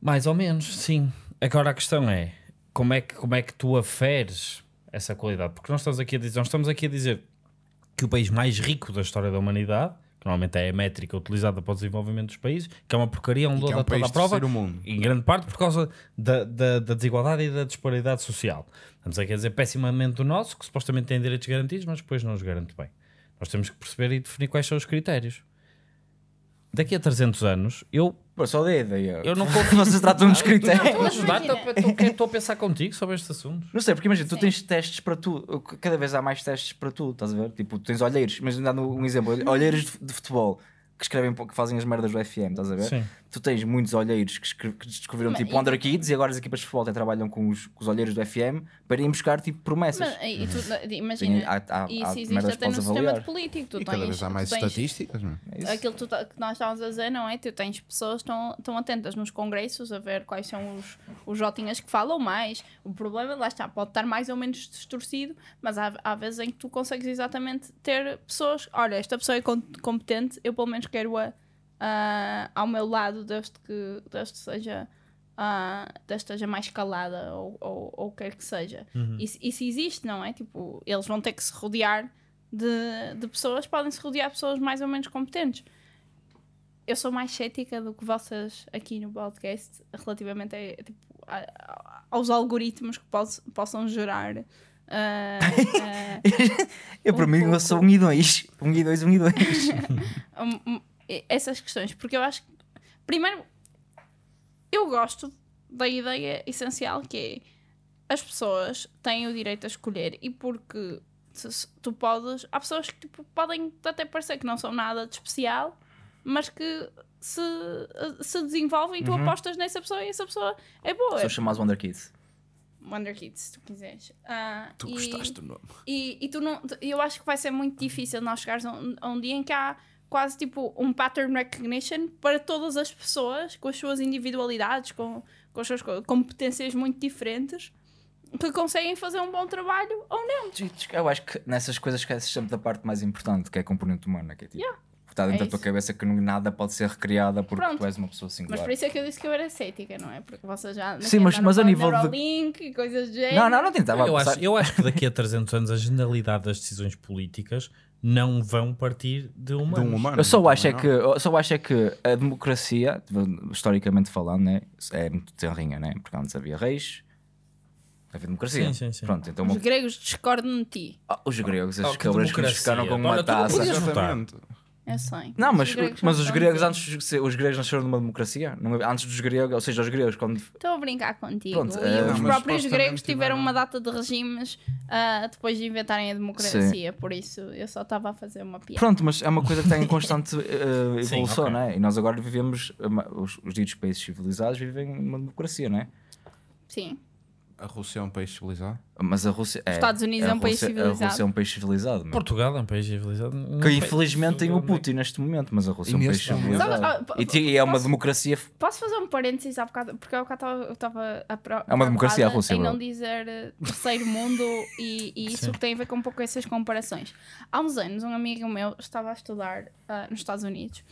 Mais ou menos, sim. Agora a questão é, como é que, como é que tu aferes essa qualidade? Porque nós estamos aqui a dizer, nós estamos aqui a dizer que o país mais rico da história da humanidade normalmente é a métrica utilizada para o desenvolvimento dos países, que é uma porcaria é um é toda a prova, mundo. em grande parte por causa da, da, da desigualdade e da disparidade social. Estamos aqui a dizer pessimamente o nosso, que supostamente tem direitos garantidos, mas depois não os garante bem. Nós temos que perceber e definir quais são os critérios daqui a 300 anos, eu. Pô, só dei ideia. Eu não confio. Vocês tratam de critérios. Estou a pensar contigo sobre estes assuntos. Não sei, porque imagina, tu tens testes para tudo. Cada vez há mais testes para tudo, estás a ver? Tipo, tens olheiros. Imagina, dando um exemplo, olheiros de futebol que escrevem, que fazem as merdas do FM, estás a ver? Sim tu tens muitos olheiros que, que descobriram mas, tipo Wonder Kids e agora as equipas de futebol até trabalham com os, com os olheiros do FM para irem buscar tipo promessas. Mas, tu, imagina, isso existe até no sistema de político. Tu e tens, cada vez há mais tens, estatísticas. É, é aquilo que, tu, tá, que nós estávamos a dizer, não é? Tu tens pessoas que estão, estão atentas nos congressos a ver quais são os, os jotinhas que falam mais. O problema, lá está, pode estar mais ou menos distorcido, mas há, há vezes em que tu consegues exatamente ter pessoas. Olha, esta pessoa é competente, eu pelo menos quero a uh, ao meu lado desde que desde seja uh, desde esteja mais calada ou, o que quer que seja. Uhum. Isso, isso existe, não é? Tipo, eles vão ter que se rodear de, de pessoas, podem se rodear de pessoas mais ou menos competentes. Eu sou mais cética do que vocês aqui no podcast relativamente a, tipo, a, aos algoritmos que possam gerar. Uh, uh, eu, para mim, pouco... eu sou um e dois. Um e dois, um e dois. um, essas questões, porque eu acho que, primeiro, eu gosto da ideia essencial que é as pessoas têm o direito a escolher e porque tu podes, há pessoas que tipo, podem até parecer que não são nada de especial, mas que se, se desenvolvem e tu uhum. apostas nessa pessoa e essa pessoa é boa. São chamados Wonder Kids. Wonder Kids, se tu quiseres. Uh, tu e, gostaste do nome. E, e tu não, eu acho que vai ser muito difícil nós chegarmos a um, a um dia em que há quase tipo um pattern recognition para todas as pessoas, com as suas individualidades, com, com as suas competências muito diferentes, que conseguem fazer um bom trabalho ou não. Eu acho que nessas coisas esqueces sempre da parte mais importante, que é a componente humana, né, que é tipo. Yeah. Está dentro é da tua cabeça que nada pode ser recriada porque Pronto. tu és uma pessoa singular. Mas por isso é que eu disse que eu era cética, não é? Porque vocês já. Sim, mas, mas a nível de. Link e coisas do Não, não, não tentava. Eu acho, eu acho que daqui a 300 anos a generalidade das decisões políticas não vão partir de um humano. Eu só então, acho, é, é? que, só acho é que a democracia, historicamente falando, né, é muito terrinha, né? porque antes havia reis, havia democracia. Sim, sim, sim. Pronto, então os uma... gregos discordam de ti. Ah, os gregos, oh, acho que eles ficaram com uma taça. Tu votar. Eu sei. Não, mas, os gregos, mas os gregos antes os gregos nasceram numa democracia, antes dos gregos, ou seja, os gregos quando Estou a brincar contigo. Pronto, e é... os próprios gregos tiveram uma data de regimes uh, depois de inventarem a democracia, Sim. por isso eu só estava a fazer uma piada. Pronto, mas é uma coisa que tem constante uh, evolução, Sim, okay. não é? E nós agora vivemos eh, os, os ditos países civilizados vivem numa democracia, não é? Sim. A Rússia é um país civilizado? Mas a Rússia. Os é- Estados Unidos é um país civilizado. A Rússia é um país civilizado. Mas... Portugal é um país civilizado. É um que infelizmente tem o é? Putin neste momento, mas a Rússia é um país civilizado. Sabe, ah, e, e, é uma posso, democracia. Posso fazer um parênteses há bocado? Porque eu estava. a É uma democracia a Rússia. E não dizer eh, terceiro mundo e, e isso Sim. tem a ver com um pouco essas comparações. Há uns anos, um amigo meu estava a estudar uh, nos Estados Unidos.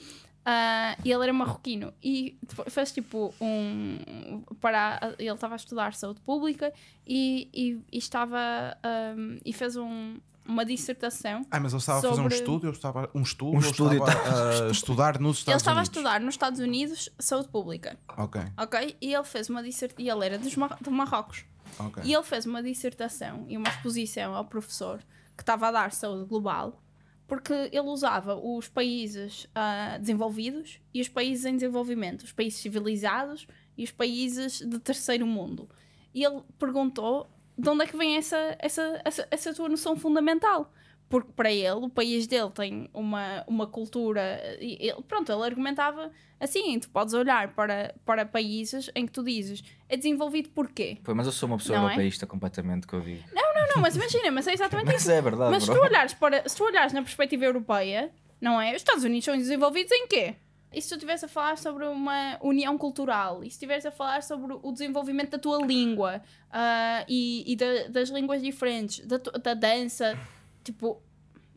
Ah, e ele era marroquino e fez tipo um para ele estava a estudar saúde pública e, e, e estava um, e fez um, uma dissertação. Ah, mas ele estava sobre... a fazer um estudo, eu estava um estudo, um estudo estava então. estudar nos Estados Unidos. Ele estava Unidos. a estudar nos Estados Unidos saúde pública. Ok. Ok. E ele fez uma dissertação e ele era dos Mar... de Marrocos. Okay. E ele fez uma dissertação e uma exposição ao professor que estava a dar saúde global porque ele usava os países uh, desenvolvidos e os países em desenvolvimento, os países civilizados e os países de terceiro mundo. E ele perguntou de onde é que vem essa, essa, essa, essa tua noção fundamental porque para ele, o país dele tem uma, uma cultura. Ele, pronto, ele argumentava assim: tu podes olhar para, para países em que tu dizes é desenvolvido porquê? Pô, mas eu sou uma pessoa não é? europeísta é? completamente que eu digo. Não, não, não, mas imagina, mas é exatamente mas isso. É verdade, mas se tu, olhares para, se tu olhares na perspectiva europeia, não é? Os Estados Unidos são desenvolvidos em quê? E se tu estivesse a falar sobre uma união cultural? E se estivesse a falar sobre o desenvolvimento da tua língua uh, e, e da, das línguas diferentes, da, da dança, Tipo,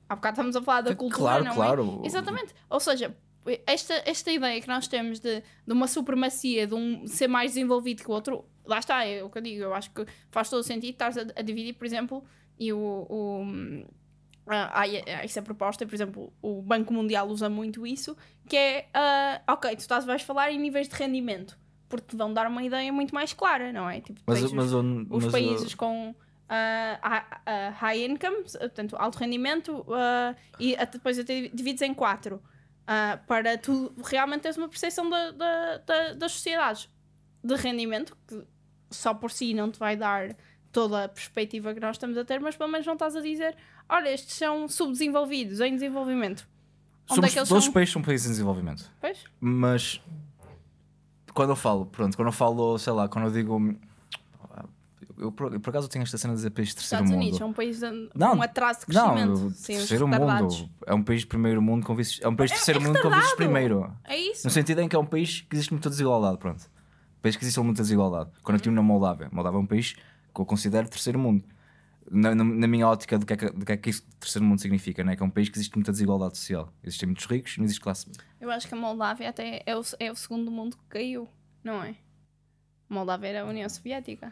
há bocado estamos a falar da tipo, cultura, claro, não é? claro. é? Exatamente. Ou seja, esta, esta ideia que nós temos de, de uma supremacia, de um ser mais desenvolvido que o outro, lá está, é o que eu digo. Eu acho que faz todo o sentido estar a, a, dividir, por exemplo, e o. o a, a, essa proposta, por exemplo, o Banco Mundial usa muito isso, que é, uh, ok, tu estás, vais falar em níveis de rendimento, porque te vão dar uma ideia muito mais clara, não é? Tipo, mas, mas, os, os países com uh, high income, portanto, alto rendimento, uh, e até, depois até divides em quatro, uh, para tu realmente teres uma percepção da, da, da, das sociedades de rendimento, que só por si não te vai dar toda a perspectiva que nós estamos a ter, mas pelo menos não estás a dizer, olha, estes são subdesenvolvidos, em desenvolvimento. Somos, é todos são? os países são países em desenvolvimento. Pois? Mas quando eu falo, pronto, quando eu falo, sei lá, quando eu digo eu, por, por acaso tenho esta cena de dizer país de terceiro Estados mundo. Unidos é um país de, não, um atraso de crescimento. Não, Sim, terceiro mundo. É um país de primeiro mundo com vícios. É um país de terceiro é, é mundo com vícios primeiro. É isso. No sentido em que é um país que existe muita desigualdade, pronto. Um país que existe muita desigualdade. Quando eu uhum. estive na Moldávia, Moldávia é um país que eu considero terceiro mundo. Na, na, na minha ótica do que, é que, do que é que isso terceiro mundo significa, né? que é um país que existe muita desigualdade social. Existem muitos ricos, não existe classe. Eu acho que a Moldávia até é o, é o segundo mundo que caiu, não é? Moldávia era a União Soviética.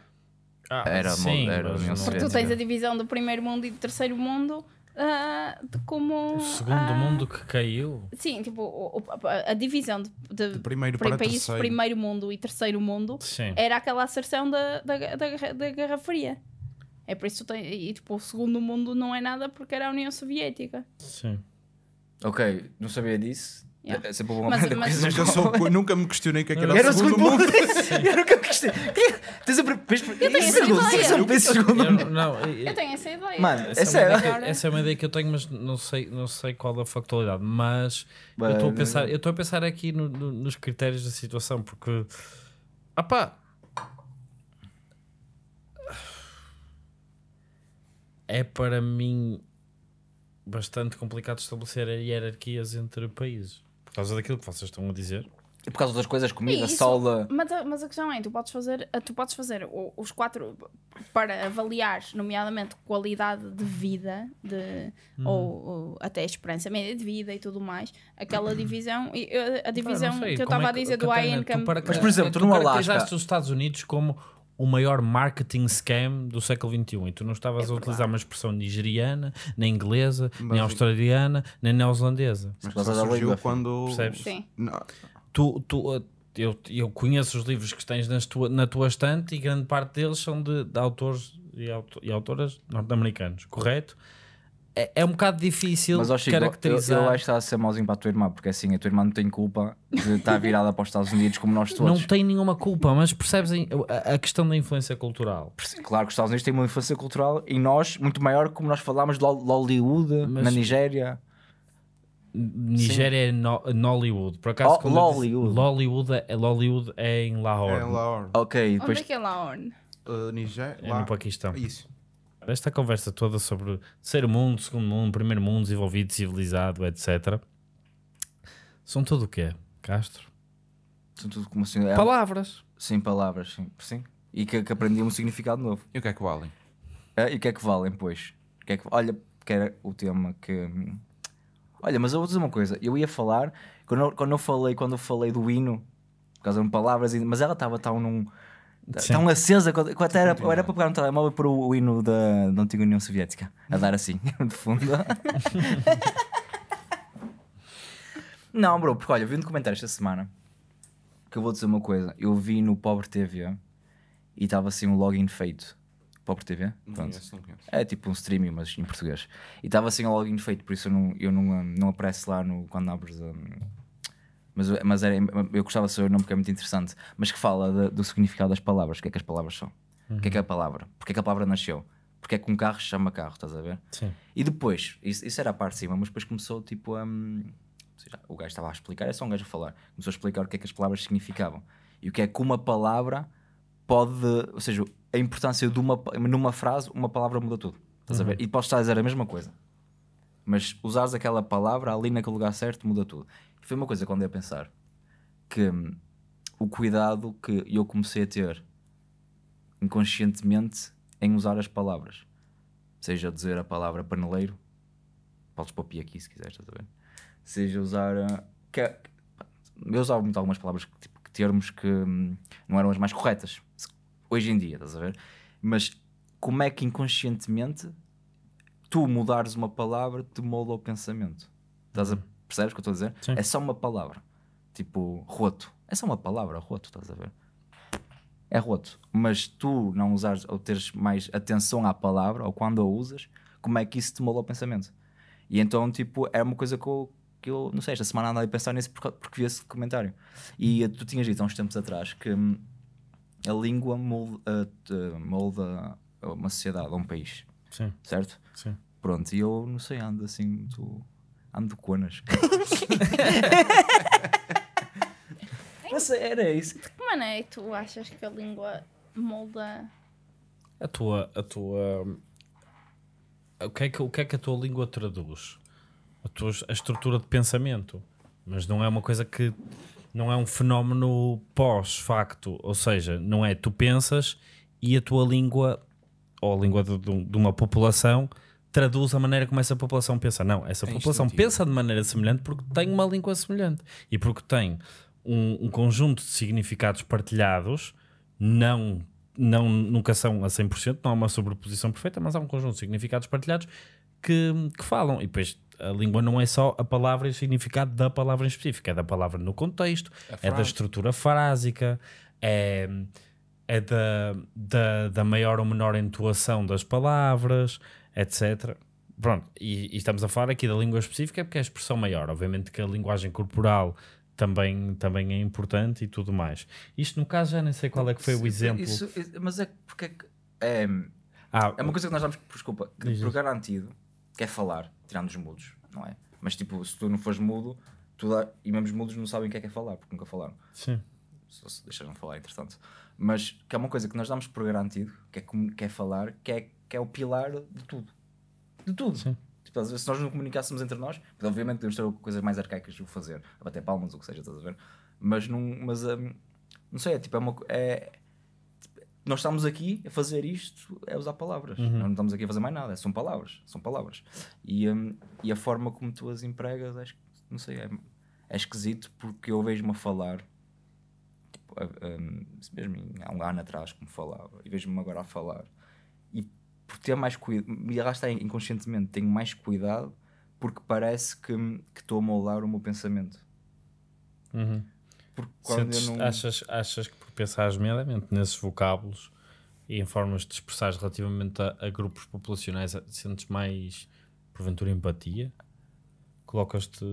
Ah, era, sim, era mas Porque tu tens a divisão do primeiro mundo e do terceiro mundo. Uh, como. O segundo uh, mundo que caiu? Sim, tipo, o, o, a divisão de, de, de primeiro para países terceiro. primeiro mundo e terceiro mundo sim. era aquela acerção da, da, da, da Guerra Fria. É por isso que tens. e tipo, o segundo mundo não é nada porque era a União Soviética. Sim. Ok, não sabia disso. É, yeah. É sempre uma merda mas, mas eu sou, nunca me questionei o que é que era, era o segundo, segundo mundo. eu nunca me questionei. É? Tens a primeira. Eu tenho essa ideia. Eu tenho essa ideia. Mano, essa, é, uma é essa é uma ideia que eu tenho, mas não sei, não sei qual a factualidade. Mas Bem, eu estou a pensar, eu estou a pensar aqui no, no, nos critérios da situação, porque ah pá. É para mim bastante complicado estabelecer hierarquias entre países causa daquilo que vocês estão a dizer. E por causa das coisas, comida, isso, sola. Mas a, mas a questão é: tu podes fazer, eh, tu podes fazer os quatro para avaliar, nomeadamente, qualidade de vida de, hum. ou, ou, até esperança média de vida e tudo mais. Aquela uhum. divisão, eh, a divisão que eu estava é, a dizer do INCAM. income. Para, mas, por exemplo, tu, tu no Alasca. os Estados Unidos como o maior marketing scam do século XXI. E tu não estavas é a utilizar uma expressão nigeriana, nem inglesa, Mas nem australiana, nem neozelandesa. Mas só surgiu quando... Percebes? Sim. Não. Tu, tu, eh, eu, eu conheço os livros que tens nas tua, na tua estante e grande parte deles são de, de autores e, auto, e autoras norte-americanos, correto? é, é um bocado difícil Mas, Chico, caracterizar. Eu, eu, acho que está a ser mauzinho para a tua irmã, porque é assim, a tua irmã não tem culpa de estar virada para os Estados Unidos como nós todos. Não tem nenhuma culpa, mas percebes a, a questão da influência cultural. Claro que os Estados Unidos têm uma influência cultural e nós muito maior, como nós falámos de Hollywood, mas... na Nigéria. Nigéria Sim. é no, Nollywood. Por acaso, oh, Lollywood. Disse, Lollywood, é, é, Lollywood é em Lahore. É em Lahore. Ok. Depois... Onde é que é Lahore? Uh, Nigéria. É no Paquistão. Isso esta conversa toda sobre terceiro mundo, segundo mundo, primeiro mundo, desenvolvido, civilizado, etc. São tudo o que é, Castro? São tudo como assim. É, palavras. Sim, palavras, sim. sim. E que, que aprendiam um significado novo. E o que é que valem? É, e o que é que valem, pois? O que é que, olha, que era o tema que. Olha, mas eu vou dizer uma coisa. Eu ia falar, quando eu, quando eu falei, quando eu falei do hino, por causa de palavras, mas ela estava tão num Tão acesa quanto era, era para pegar um telemóvel para o, hino da, da antiga União Soviética a dar assim, de fundo. Não, bro, porque olha, vi um documentário esta semana que eu vou dizer uma coisa. Eu vi no Pobre TV e estava assim um login feito. Pobre TV? É tipo um streaming, mas em português. E estava assim um login feito, por isso eu não, eu não, não aparece lá no, quando abres a. Um, mas, mas era, eu gostava de saber o nome porque é muito interessante, mas que fala de, do significado das palavras, o que é que as palavras são, o que é que é a palavra, porque é que a palavra nasceu, porque é que um carro se chama carro, estás a ver? Sim. E depois, isso, isso era a parte de cima, mas depois começou tipo a. Um, o gajo estava a explicar, é só um gajo a falar, começou a explicar o que é que as palavras significavam e o que é que uma palavra pode, ou seja, a importância de uma, numa frase, uma palavra muda tudo, estás uhum. a ver? Uhum. E podes estar a dizer a mesma coisa, mas usares aquela palavra ali naquele lugar certo muda tudo foi uma coisa que andei a pensar. Que hum, o cuidado que eu comecei a ter inconscientemente em usar as palavras. Seja dizer a palavra paneleiro, podes pôr pi aqui se quiseres, estás a ver? Seja usar. Eh, que, é, eu usava muito algumas palavras, tipo, termos que hum, não eram as mais corretas. Hoje em dia, estás a ver? Mas como é que inconscientemente tu mudares uma palavra te molda o pensamento? Estás a Percebes o que eu estou a dizer? Sim. É só uma palavra. Tipo, roto. É só uma palavra, roto, estás a ver? É roto. Mas tu não usares ou teres mais atenção à palavra, ou quando a usas, como é que isso te molda o pensamento? E então, tipo, é uma coisa que eu, que eu não sei, esta semana andei a pensar nisso porque, porque vi esse comentário. E hum. tu tinhas dito há uns tempos atrás que hum, a língua molda, eh, molda uma sociedade, um país. Sim. Certo? Sim. Pronto, e eu não sei, ando assim, tu Ando conas. Mas era isso. Que maneira é tu achas que a língua molda? A tua. A tua o, que é que, o que é que a tua língua traduz? A, tua, a estrutura de pensamento. Mas não é uma coisa que. Não é um fenómeno pós-facto. Ou seja, não é tu pensas e a tua língua, ou a língua de, de uma população, traduz a maneira como essa população pensa. Não, essa é população pensa de maneira semelhante porque tem uma língua semelhante e porque tem um, um conjunto de significados partilhados, não, não, nunca são a 100%, não há uma sobreposição perfeita, mas há um conjunto de significados partilhados que, que falam. E depois a língua não é só a palavra e o significado da palavra em específico, é da palavra no contexto, é, é da estrutura frásica, é, é da, da, da maior ou menor entoação das palavras, etc. Pronto, e, e, estamos a falar aqui da língua específica porque é a expressão maior. Obviamente que a linguagem corporal também, também é importante e tudo mais. Isto, no caso, já nem sei qual é que foi o exemplo. Isso, isso, mas é porque é, que, é, ah, é uma coisa que nós damos, desculpa, que por garantido, que é falar, tirando os mudos, não é? Mas tipo, se tu não fores mudo, tu dá, e mesmo os mudos não sabem o que é que é falar, porque nunca falaram. Sim. Só se deixaram falar, entretanto. Mas que é uma coisa que nós damos por garantido, que é, que é falar, que é que é o pilar de tudo. De tudo. Sim. Tipo, se nós não comunicássemos entre nós, obviamente temos ter coisas mais arcaicas de o fazer, a bater palmas ou o que seja, estás a ver? Mas não, mas, um, não sei, é tipo, é uma. É, nós estamos aqui a fazer isto é usar palavras. Uhum. Nós não estamos aqui a fazer mais nada, é, são palavras, são palavras. E, um, e a forma como tu as empregas, acho que, não sei, é, é esquisito porque eu vejo-me a falar, tipo, um, mesmo há um ano atrás como falava, e vejo-me agora a falar por ter mais cuidado, e lá está inconscientemente, tenho mais cuidado porque parece que estou a moldar o meu pensamento. Uhum. Porque quando Sentes, eu não... achas, achas que por pensar meramente nesses vocábulos e em formas de expressar relativamente a, a grupos populacionais, eh, sentes mais, porventura, empatia? Colocas-te.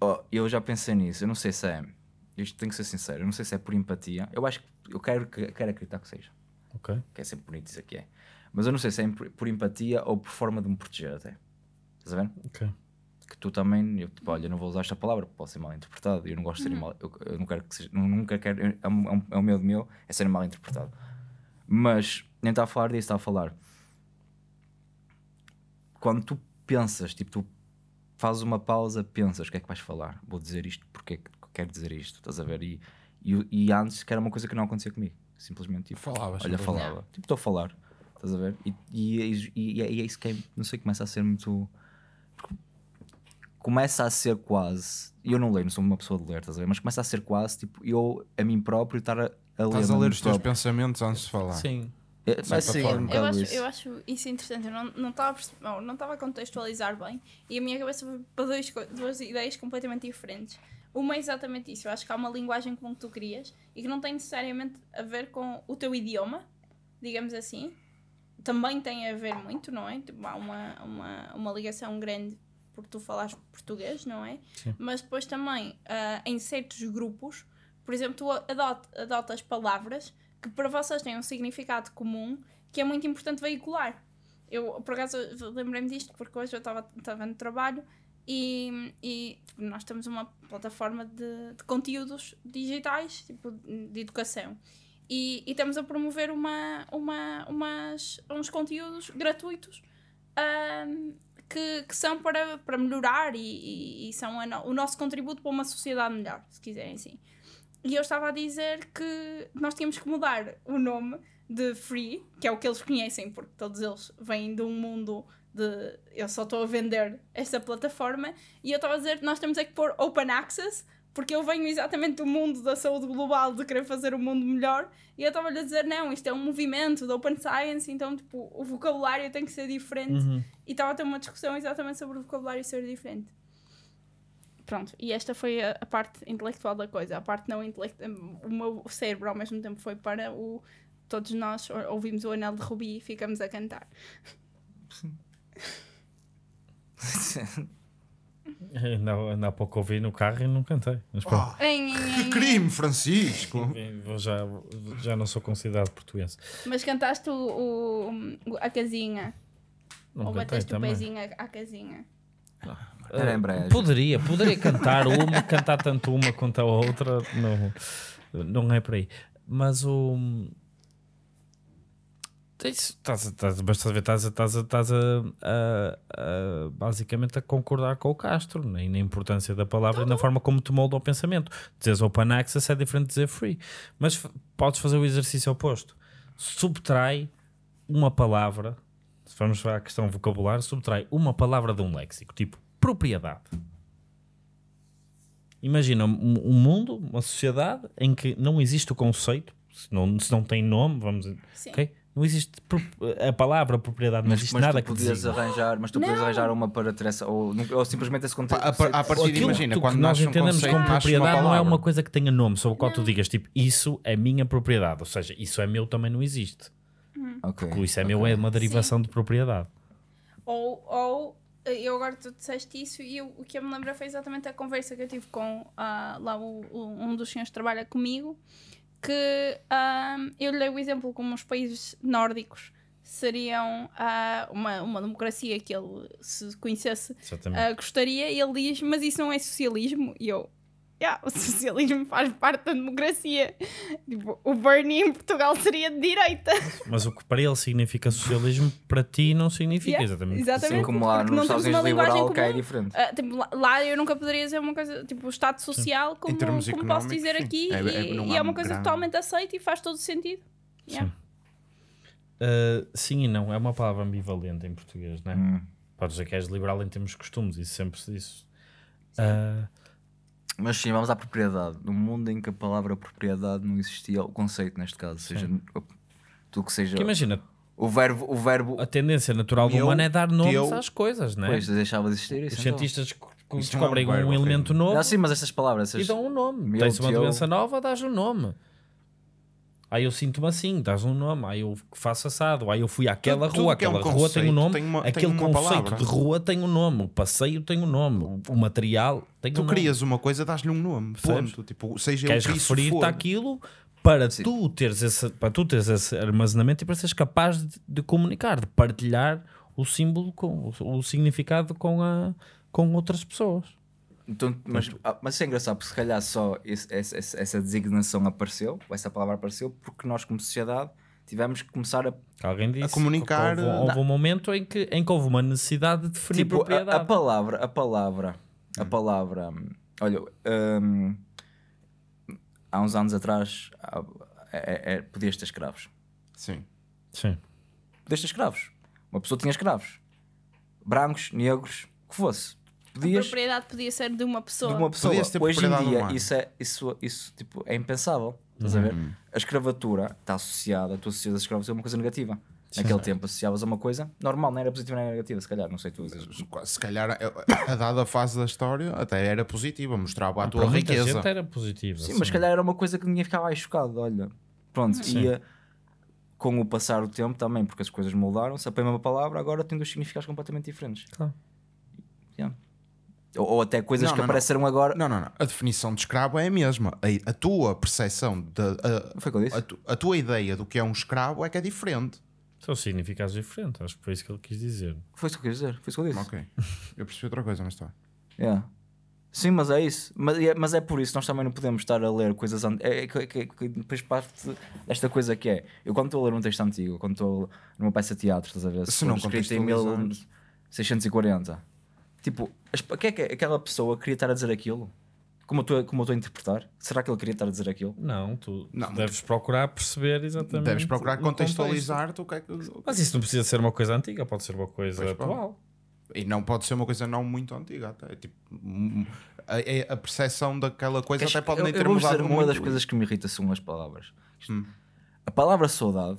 Oh, eu já pensei nisso, eu não sei se é. Isto tenho que ser sincero, eu não sei se é por empatia. Eu acho que eu quero, que, quero acreditar que seja. Ok. Que é sempre bonito dizer que é. Mas eu não sei se é por empatia ou por forma de me proteger até. Estás a ver? Ok. Que tu também, eu, tipo, olha, não vou usar esta palavra, pode ser mal interpretado, e eu não gosto de ser uhum. mal, eu, eu, não quero que seja, nunca quero, é, é, um, é um medo meu, é ser mal interpretado. Mas, nem está a falar disso, está a falar. Quando tu pensas, tipo, tu fazes uma pausa, pensas, o que é que vais falar? Vou dizer isto, porque é que quero dizer isto, estás a ver? E, e, e antes, que era uma coisa que não acontecia comigo, simplesmente, tipo, Falavas, olha, falava, tipo, estou a falar Estás a ver? E, e, é e, é, e é isso que é, não sei, começa a ser muito. Começa a ser quase. Eu não leio, não sou uma pessoa de ler, estás a ver? Mas começa a ser quase tipo eu a mim próprio estar a, a ler. Estás a ler os teus pensamentos antes de falar. Sim. É, mas sim, um eu, acho, isso. eu acho isso interessante. Eu não estava não, não a contextualizar bem e a minha cabeça foi para dois, duas ideias completamente diferentes. Uma é exatamente isso. Eu acho que há uma linguagem como que tu crias e que não tem necessariamente a ver com o teu idioma, digamos assim, também tem a ver muito, não é? Há uma, uma, uma ligação grande porque tu falaste português, não é? Sim. Mas depois também uh, em certos grupos, por exemplo, tu adotas, adotas palavras que para vocês têm um significado comum que é muito importante veicular. Eu, por acaso, lembrei-me disto porque hoje eu estava no trabalho e, e tipo, nós temos uma plataforma de, de conteúdos digitais, tipo, de educação. E, e estamos a promover uma, uma, umas, uns conteúdos gratuitos que, que, são para, para melhorar e, e, e são no, o nosso contributo para uma sociedade melhor, se quiserem assim. E eu estava a dizer que nós tínhamos que mudar o nome de Free, que é o que eles conhecem, porque todos eles vêm de um mundo de eu só estou a vender esta plataforma, e eu estava a dizer que nós temos é que pôr Open Access porque eu venho exatamente do mundo da saúde global, de querer fazer o mundo melhor, e eu estava-lhe a dizer, não, isto é um movimento da Open Science, então, tipo, o vocabulário tem que ser diferente, uhum. e estava a ter uma discussão exatamente sobre o vocabulário ser diferente. Pronto, e esta foi a, a parte intelectual da coisa, a parte não intelectual, o meu cérebro ao mesmo tempo foi para o... Todos nós ouvimos o Anel de Rubi e ficamos a cantar. Sim. Ainda, na há pouco ouvi no carro e não cantei. Mas Oh, que crime, Francisco! já, já não sou considerado portuense. Mas cantaste o, o a casinha. Não Ou bateste também. o pezinho à casinha. Ah, breve. Eh, poderia, poderia cantar uma, cantar tanto uma quanto a outra. Não, não é por aí. Mas o. Um Estás, estás, estás, estás, estás, a, a, a, basicamente a concordar com o Castro e na importância da palavra tá e na então. forma como te molda o pensamento. Dizes open access é diferente de dizer free, mas podes fazer o exercício oposto. Subtrai uma palavra, se vamos a questão vocabular, subtrai uma palavra de um léxico, tipo propriedade. Imagina um mundo, uma sociedade em que não existe o conceito, se não, se não tem nome, vamos. Sim. Okay? Não existe a palavra propriedade, não mas, existe mas nada que podias arranjar, mas tu podias arranjar uma para Teresa ou, ou simplesmente esse contexto A, a, a partir de imagina, tu, quando nós entendemos um conceito, como propriedade não é uma coisa que tenha nome, sobre o qual tu digas tipo, isso é minha propriedade, ou seja, isso é meu também não existe. Hum. Okay, Porque isso é okay. meu é uma derivação Sim. de propriedade. Ou, ou eu agora tu disseste isso e eu, o que eu me lembro foi exatamente a conversa que eu tive com uh, lá o, o, um dos senhores que trabalha comigo que um, eu lhe dei o exemplo como os países nórdicos seriam uh, uma, uma democracia que ele se conhecesse uh, gostaria e ele diz mas isso não é socialismo e eu yeah, o socialismo faz parte da democracia. Tipo, o Bernie em Portugal seria de direita. Mas o que para ele significa socialismo, para ti não significa yeah, exatamente. exatamente. Sim, como lá nos Estados Unidos liberal que é diferente. Uh, tipo, lá eu nunca poderia dizer uma coisa, tipo, o Estado Social, sim. como, como posso dizer sim. aqui, é, é e, é, e é uma coisa grande. totalmente aceita e faz todo sentido. Yeah. Sim. Uh, ah, sim e não, é uma palavra ambivalente em português, não é? Hum. Podes dizer que és liberal em termos de costumes, isso sempre se diz. Uh, mas sim, vamos à propriedade. no mundo em que a palavra propriedade não existia, o conceito neste caso, seja tudo que seja. Que imagina. O verbo, o verbo. A tendência natural do humano é dar nomes teu, às coisas, não é? Pois, deixava de existir isso. Os então. cientistas descobrem é um, um, elemento novo. Ah, sim, mas estas palavras. E dão um nome. Tens uma teu... doença nova, dás um nome. Aí eu sinto-me assim, dás um nome, aí eu faço assado, aí eu fui àquela tudo, rua, tudo aquela é um rua conceito, tem um nome, tem uma, aquele tem conceito palavra. de rua tem um nome, o passeio tem um nome, o material tem tu um nome. Tu crias uma coisa, dás-lhe um nome, ponto. Tipo, seja Queres referir-te àquilo para tu, teres esse, para tu teres esse armazenamento e para seres capaz de, de comunicar, de partilhar o símbolo, com o significado com, a, com outras pessoas. Então, mas, ah, mas isso é engraçado, porque se calhar só esse, essa, essa designação apareceu, ou essa palavra apareceu, porque nós, como sociedade, tivemos que começar a, disse, a comunicar. Houve, houve um eh, momento em que, em que houve uma necessidade de definir tipo, propriedade. A, a, palavra, a palavra, a hum. palavra. Olha, hum, há uns anos atrás é, é, é, podias ter escravos. Sim. Sim. Podias ter escravos. Uma pessoa tinha escravos. Brancos, negros, o que fosse podias... Tipo, a propriedade podia ser de uma pessoa. De uma pessoa. Hoje em dia, isso, é, isso, isso tipo, é impensável. Estás uhum. a ver? Uhum. A escravatura está associada, tu associas a escravatura a uma coisa negativa. Naquele tempo associavas a uma coisa normal, não era positiva nem era negativa, se calhar, não sei tu. Mas, se calhar, a, a dada fase da história, até era positiva, mostrava a ah, tua riqueza. era positiva. Sim, assim. mas se calhar era uma coisa que ninguém ficava aí chocado, olha. Pronto, Sim. e com o passar do tempo também, porque as coisas moldaram-se, a mesma palavra agora tem dois significados completamente diferentes. Claro. Yeah. Ou, ou até coisas não, que não, apareceram não. agora. Não, não, não. A definição de escravo é a mesma. A, a tua percepção, da foi com isso? A, a, tua ideia do que é um escravo é que é diferente. São significados diferentes, acho que foi isso que ele quis dizer. Foi isso que eu quis dizer, foi isso que eu disse. Ok. Eu percebi outra coisa, mas está. Yeah. Sim, mas é isso. Mas é, mas é por isso, nós também não podemos estar a ler coisas. É, é, é, é, que, depois parte desta coisa que é. Eu, quando estou a ler um texto antigo, quando estou numa peça de teatro, estás a ver? Se, se não escrito em 1640, Tipo, é que é que aquela pessoa queria estar a dizer aquilo? Como eu, estou, como eu estou a interpretar? Será que ele queria estar a dizer aquilo? Não, tu não, deves procurar perceber exatamente. Deves procurar contextualizar-te é o que é que. Mas isso não precisa ser uma coisa antiga, pode ser uma coisa pois atual. E não pode ser uma coisa não muito antiga. Até. É tipo, hum, a, a percepção daquela coisa até pode eu, nem ter eu mudado. Uma muito. das coisas que me irrita são as palavras. Hum. A palavra saudade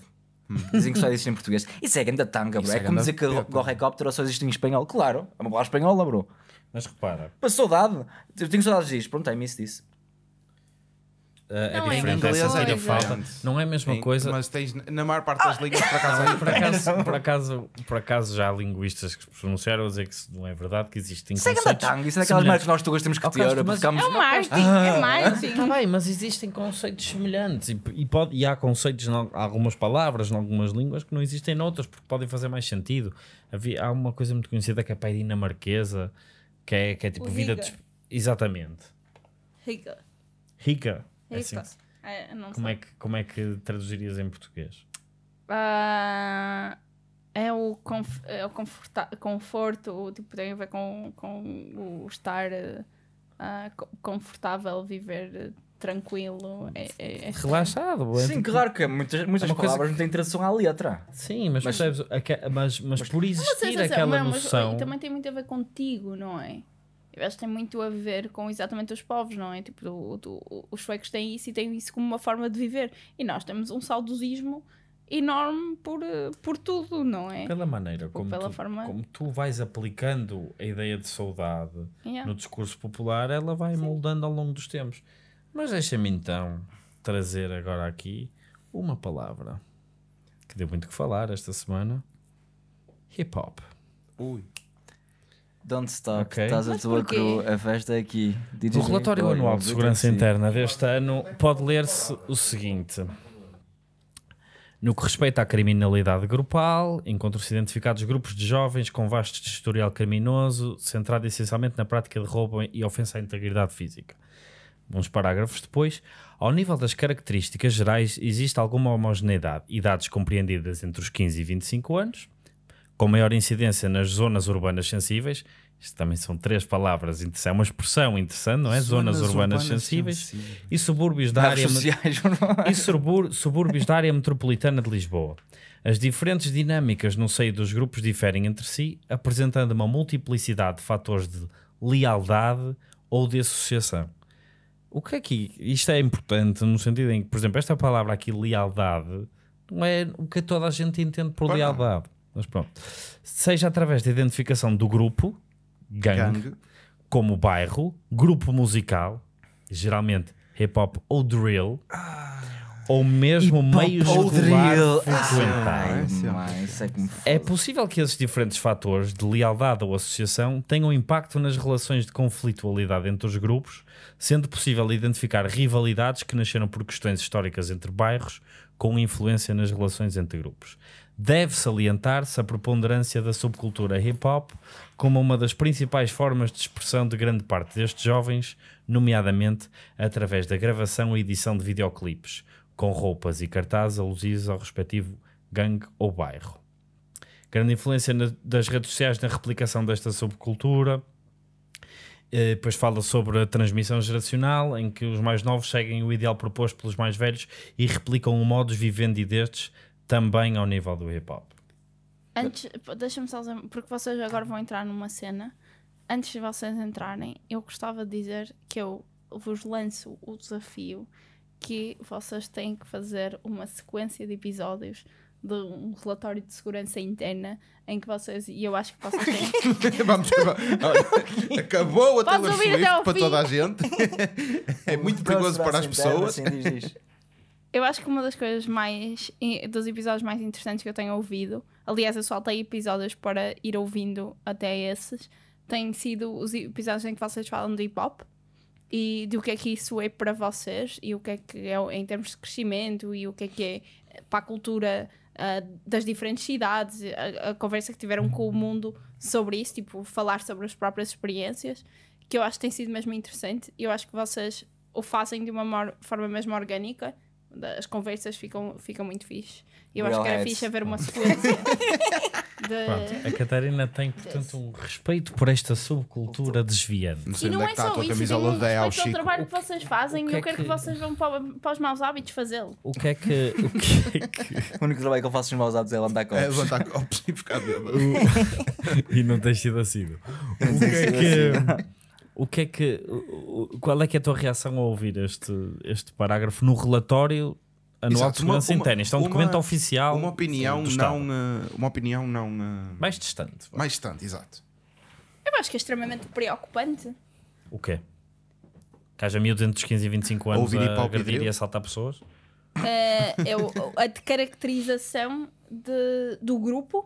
Uhum. Dizem que só existe em português. Isso é grande tanga, bro. É, é como dizer que o helicóptero só existe em espanhol. Claro, é uma palavra espanhola, bro. Mas repara. Mas saudade. Eu tenho saudades disso. Pronto, é miss disso. Uh, não é diferente, é falta. Não é a mesma coisa. Mas tens, na maior parte das ah. línguas, por acaso, é por, acaso, por, acaso, por acaso, já há linguistas que pronunciaram a dizer que isso não é verdade, que existem é conceitos. é tango, isso é daquelas marcas que nós todos temos que ter. tirar. Mas ficamos... É um marketing, ah, é mais Tá bem, mas existem conceitos semelhantes e, e, pode, e há conceitos em algumas palavras, em algumas línguas, que não existem noutras, porque podem fazer mais sentido. Havia, há uma coisa muito conhecida que é a pai dinamarquesa, que é, que é tipo o vida. Exatamente. Rica. Rica. É isso. Assim, é, como, sei. é que, como é que traduzirias em português? Uh, é o, conf, é o conforto, tipo, tem a ver com, com o estar uh, confortável, viver eh, tranquilo. É, é, é Relaxado. Sim, tipo, claro que muitas, muitas é palavras que... não têm tradução à letra. Sim, mas, mas, percebes, mas, mas, mas por existir é mas, aquela mas, noção... também tem muito a ver contigo, não é? eles têm muito a ver com exatamente os povos, não é? Tipo, os suecos têm isso e têm isso como uma forma de viver. E nós temos um saudosismo enorme por, por tudo, não é? Pela maneira tipo, como, pela tu, forma... como tu vais aplicando a ideia de saudade yeah. no discurso popular, ela vai Sim. moldando ao longo dos tempos. Mas deixa-me então trazer agora aqui uma palavra que deu muito que falar esta semana: hip hop. Ui. Don't stop, estás a tua cru, a festa é aqui. DJ O relatório Boy, anual de segurança assim. interna deste ano pode ler-se o seguinte. No que respeita à criminalidade grupal, encontram-se identificados grupos de jovens com vasto historial criminoso, centrado essencialmente na prática de roubo e ofensa à integridade física. Uns parágrafos depois, ao nível das características gerais, existe alguma homogeneidade, idades compreendidas entre os 15 e 25 anos, com maior incidência nas zonas urbanas sensíveis, isto também são três palavras interessantes. É uma expressão interessante, não é? Zonas, Zonas urbanas, urbanas sensíveis, sensíveis, e subúrbios da área sociais, é? e subúrbios da área metropolitana de Lisboa. As diferentes dinâmicas no seio dos grupos diferem entre si, apresentando uma multiplicidade de fatores de lealdade ou de associação. O que é que isto é importante no sentido em que, por exemplo, esta palavra aqui lealdade não é o que toda a gente entende por lealdade. Mas pronto, seja através da identificação do grupo gangue, como bairro, grupo musical, geralmente hip hop ou drill. Ah, ou mesmo meio escolar drill. Ah, frequentado. É, é, é, é possível que esses diferentes fatores de lealdade ou associação tenham impacto nas relações de conflitualidade entre os grupos, sendo possível identificar rivalidades que nasceram por questões históricas entre bairros, com influência nas relações entre grupos. Deve salientar-se a preponderância da subcultura hip hop como uma das principais formas de expressão de grande parte destes jovens, nomeadamente através da gravação e edição de videoclipes, com roupas e cartazes alusivos ao respectivo gangue ou bairro. Grande influência na, das redes sociais na replicação desta subcultura. Eh, pois depois fala sobre a transmissão geracional, em que os mais novos seguem o ideal proposto pelos mais velhos e replicam o modus vivendi destes, também ao nível do hip hop. Antes, deixa-me só dizer, porque vocês agora vão entrar numa cena. Antes de vocês entrarem, eu gostava de dizer que eu vos lanço o desafio que vocês têm que fazer uma sequência de episódios de um relatório de segurança interna em que vocês, e eu acho que vocês têm. vamos, Acabou a Podes Taylor Swift para toda a gente. é muito perigoso para as pessoas. Interna, assim diz, diz. Eu acho que uma das coisas mais. dos episódios mais interessantes que eu tenho ouvido, aliás, eu soltei episódios para ir ouvindo até esses, têm sido os episódios em que vocês falam de hip hop e do que é que isso é para vocês e o que é que é em termos de crescimento e o que é que é para a cultura uh, das diferentes cidades, a, a, conversa que tiveram com o mundo sobre isso, tipo, falar sobre as próprias experiências, que eu acho que tem sido mesmo interessante. Eu acho que vocês o fazem de uma forma mesmo orgânica as conversas ficam, ficam muito fixe. Eu Real acho que era heads. fixe haver uma sequência. de... a Catarina tem, portanto, um respeito por esta subcultura desviante. e não é, é só isso, é um respeito ao trabalho que, é vocês fazem e eu é quero que... vocês vão para, para os maus hábitos fazê-lo. O que é que. O, que é que... o único trabalho que eu faço nos maus hábitos é levantar é copos. É levantar copos e ficar bêbado. E não tens sido assim. O que é que. Assim, o que é que, qual é que é a tua reação ao ouvir este, este parágrafo no relatório anual Exato, de segurança interna? Isto É um uma, documento oficial. Uma opinião não, eh, uma opinião não eh, mais distante. Mais distante, exato. Eu acho que é extremamente preocupante. O quê? Que haja miúdos entre os 15 e 25 anos Ouvir a agredir e assaltar pessoas? é a caracterização de, do grupo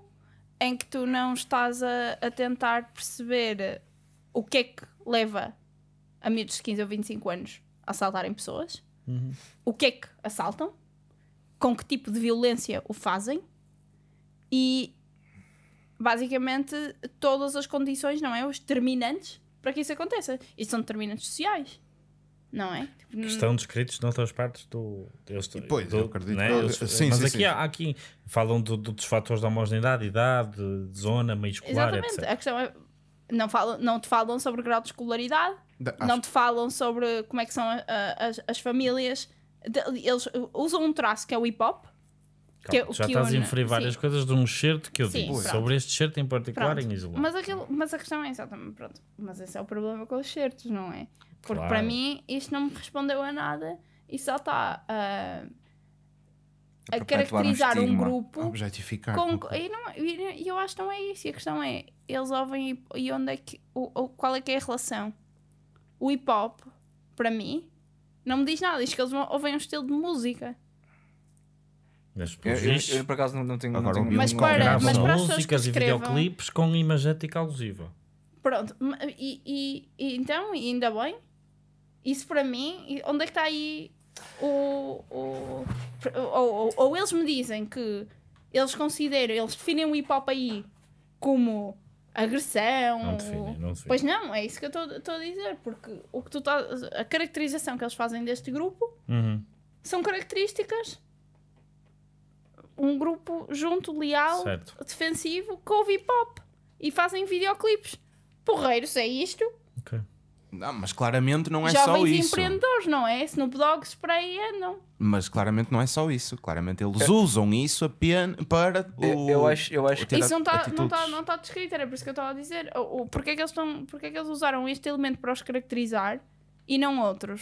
em que tu não estás a, a tentar perceber o que é que leva a miúdos de 15 ou 25 anos a assaltarem pessoas, uhum. o que é que assaltam, com que tipo de violência o fazem e basicamente todas as condições, não é? Os determinantes para que isso aconteça. Isto são determinantes sociais. Não é? Tipo, que estão descritos noutras partes do. Eles, pois, do, eu acredito. Né? Eles, sim, mas sim, aqui, sim. aqui falam do, do, dos fatores da homogeneidade, idade, zona, meio escolar, Exatamente. etc. A questão é não, falam, não te falam sobre o grau de escolaridade, da, não acho. te falam sobre como é que são a, a, as, as famílias. De, eles usam um traço que é o hip hop. que, é já que estás a inferir várias sim. coisas de um certo que eu sim, digo sobre este certo em particular pronto. em isolado. Mas, aquilo, mas a questão é exatamente, pronto, mas esse é o problema com os certos, não é? Porque claro. para mim isto não me respondeu a nada e só está. Uh, é a caracterizar um, grupo. É objetificar. Com, é? e, não, eu acho que não é isso. E a questão é, eles ouvem e, onde é que. O, o, qual é que é a relação? O hip hop, para mim, não me diz nada. Diz que eles ouvem um estilo de música. Mas eu, eu, eu, por acaso não, não tenho. Agora, não tenho mas, para, mas para as músicas e escrevam, videoclipes com imagética alusiva. Pronto, e, e, e então, ainda bem? Isso para mim, onde é que está aí ou, ou, ou, ou eles me dizem que eles consideram, eles definem o hip hop aí como agressão. Não define, não define. Pois não, é isso que eu estou a dizer, porque o que tu tá, a caracterização que eles fazem deste grupo uhum. são características. Um grupo junto, leal, certo. defensivo, com o hip hop e fazem videoclipes. Porreiros é isto. Okay. Não, ah, mas claramente não é Jovens só isso. empreendedores, não é? Se no por aí não. Mas claramente não é só isso. Claramente eles usam isso apenas para o, eu, acho, eu acho. Isso não está não tá, não tá descrito, era por isso que eu estava a dizer. O, o, porque, é que eles tão, porque é que eles usaram este elemento para os caracterizar e não outros?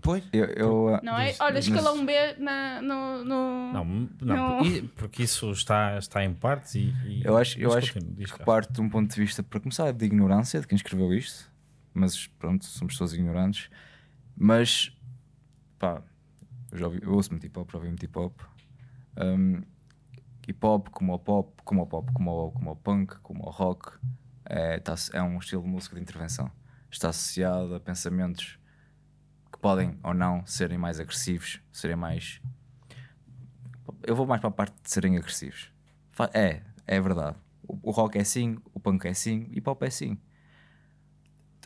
Pois. Eu, eu, não ah, é? Olha, escalão B na, no, no, Não, não no... porque isso está, está em partes e. e eu acho, eu acho que, que parte de um ponto de vista, para começar, é de ignorância de quem escreveu isto mas pronto, somos pessoas ignorantes. Mas pá, eu, já ouvi, eu ouço muito hip hop, já ouvi muito hip hop. Um, hip hop, como o pop, como o pop, como o, como o punk, como o rock, é, tá, é um estilo de música de intervenção. Está associado a pensamentos que podem ou não serem mais agressivos, serem mais. Eu vou mais para a parte de serem agressivos. É, é verdade. O, o rock é assim, o punk é assim, hip hop é assim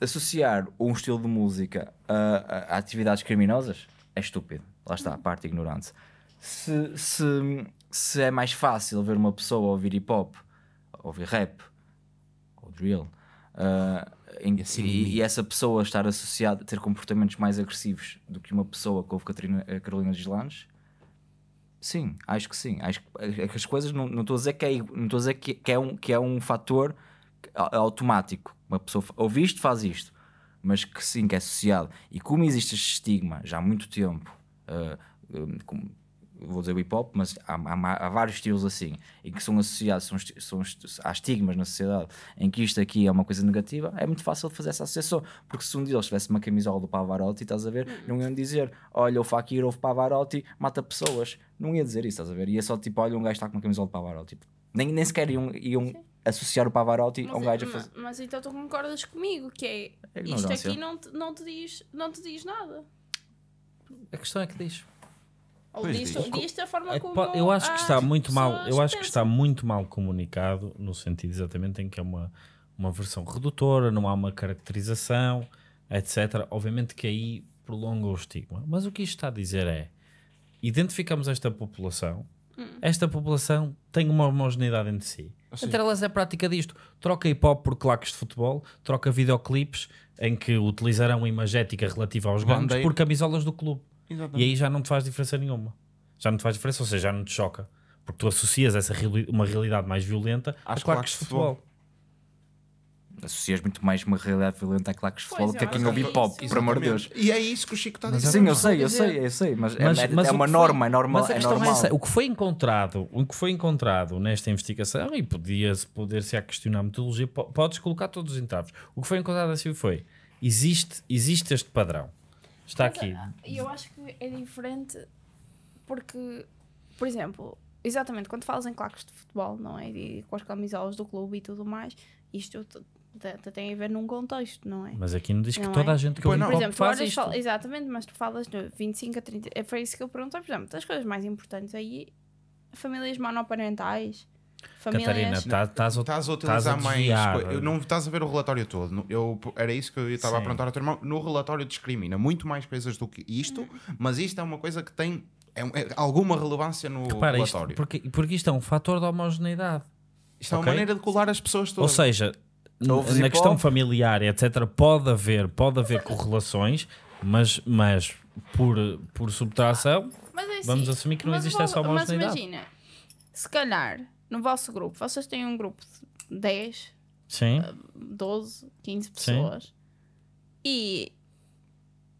associar um estilo de música a, a, a atividades criminosas é estúpido. Lá está, a uhum. parte ignorante. Se, se, se é mais fácil ver uma pessoa ouvir hip hop, ouvir rap, ou drill, uh, em, assim, e, e, essa pessoa estar associada a ter comportamentos mais agressivos do que uma pessoa que ouve Catarina, Carolina Gislanes, sim, acho que sim. Acho que, é as coisas, não estou a dizer, que é, não a dizer que, que, é um, que é um fator automático. Uma pessoa ouve isto, faz isto. Mas que sim, que é associado. E como existe este estigma já há muito tempo, uh, vou dizer hip hop, mas há, há, há, vários estilos assim, e que são associados, são, são, há estigmas na sociedade em que isto aqui é uma coisa negativa, é muito fácil fazer essa associação. Porque se um dia eles tivesse uma camisola do Pavarotti, estás a ver, não iam dizer, olha, o Fakir ouve Pavarotti, mata pessoas. Não ia dizer isso, estás a ver? Ia só tipo, olha, um gajo está com uma camisola do Pavarotti. Nem, nem sequer iam, iam associar o Pavarotti mas, a um gajo mas, a fazer. Mas então tu concordas comigo que é, é isto aqui não te, não, te diz, não te diz nada. A questão é que diz. Ou diz, diz. diz a forma é, como. Eu acho que está muito mal, eu acho que está muito mal comunicado no sentido exatamente em que é uma uma versão redutora, não há uma caracterização, etc. Obviamente que aí prolonga o estigma. Mas o que isto está a dizer é: identificamos esta população, hum. esta população tem uma homogeneidade entre si. Assim. Entrelaça é a prática disto. Troca hip hop por claques de futebol, troca videoclipes em que utilizarão imagética relativa aos gangues por camisolas do clube. Exatamente. E aí já não te faz diferença nenhuma. Já não te faz diferença, ou seja, já não te choca. Porque tu associas essa reali uma realidade mais violenta às a claques, claques de futebol. futebol associas muito mais uma realidade violenta a claques de futebol que a quem ouve hip hop, por amor de Deus. E é isso que o Chico está a dizer. Sim, eu sei, eu sei, eu sei, mas, é mas, é, mas é uma foi, norma, é, é normal. Mas é normal. É essa, o que foi encontrado, o que foi encontrado nesta investigação, e podia-se poder-se a questionar a metodologia, podes colocar todos os entraves. O que foi encontrado assim foi: existe, existe este padrão. Está mas, aqui. É, eu acho que é diferente porque, por exemplo, exatamente, quando falas em claques de futebol, não é? E com as camisolas do clube e tudo mais, isto eu tem a ver num contexto, não é? Mas aqui não diz que toda é? a gente que eu hip faz isto. Exatamente, mas tu falas de 25 a 30... É, foi isso que eu perguntei, por exemplo, das coisas mais importantes aí, famílias monoparentais... Famílias... Catarina, tá, estás a utilizar a mais. Eu não estás a ver o relatório todo. Eu, era isso que eu estava a perguntar ao teu irmão. No relatório discrimina muito mais coisas do que isto, uhum. mas isto é uma coisa que tem é, é, alguma relevância no Repara, relatório. Isto, porque, porque isto é um fator de homogeneidade. Isto okay? é uma maneira de colar as pessoas todas. Ou seja, então, na questão familiar, etc., pode haver, pode haver correlações, mas, mas por, por subtração, é assim, vamos assumir que não existe essa homogeneidade. Mas imagina, se calhar, no vosso grupo, vocês têm um grupo de 10, Sim. 12, eh, 15 pessoas Sim. e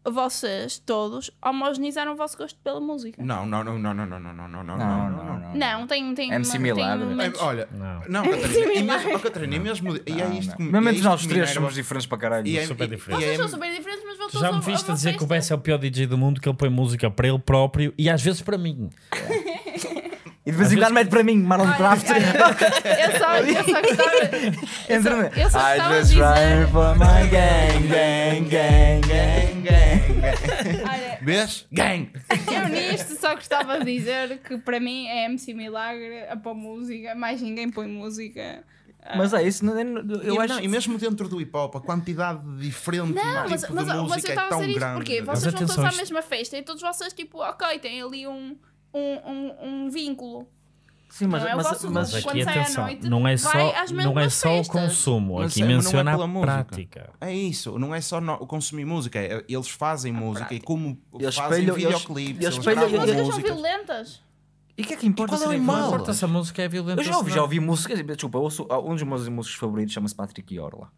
vocês todos homogeneizaram o vosso gosto pela música. Não, não, não, não, não, não, não, não, não, não, não, não, não. Não, tem, tem MC é uma, Milagre. Tem não é, olha, não, não é Catarina, e mesmo, oh, Catarina, não mesmo, não, e é isto que, mesmo entre é nós três somos diferentes para caralho, e é, super diferentes. Vocês são super diferentes, mas não Já me viste a, dizer que o Bess é o pior DJ do mundo, que ele põe música para ele próprio e às vezes para mim. E de vez em quando mete para mim, Marlon Craft. Eu só, eu só gostava. Eu só, eu I just run for my gang, gang, gang, gang, gang. Olha, Vês? Gang! Eu nisto só gostava de dizer que para mim é MC Milagre a pôr música, mais ninguém põe música. Mas é isso, não, eu e, acho. Não, e mesmo dentro do hip hop, a quantidade diferente não, tipo mas, de mas, música mas eu é tão a grande. Porque vocês vão todos à mesma festa e todos vocês, tipo, ok, têm ali um um, um, um vínculo. Sim, mas, é? mas, mas aqui atenção, noite, não é só, não é só o consumo, mas, aqui é, é menciona é a prática. É isso, não é só no, consumir música, eles fazem a música prática. e como eles fazem videoclipes, eles, eles, eles, eles, eles, eles são violentas. E o que é que importa? Qual é o mal? importa se a música é violenta. Eu já ouvi, já ouvi músicas, desculpa, ouço, ah, um dos meus músicos favoritos chama-se Patrick Yorla.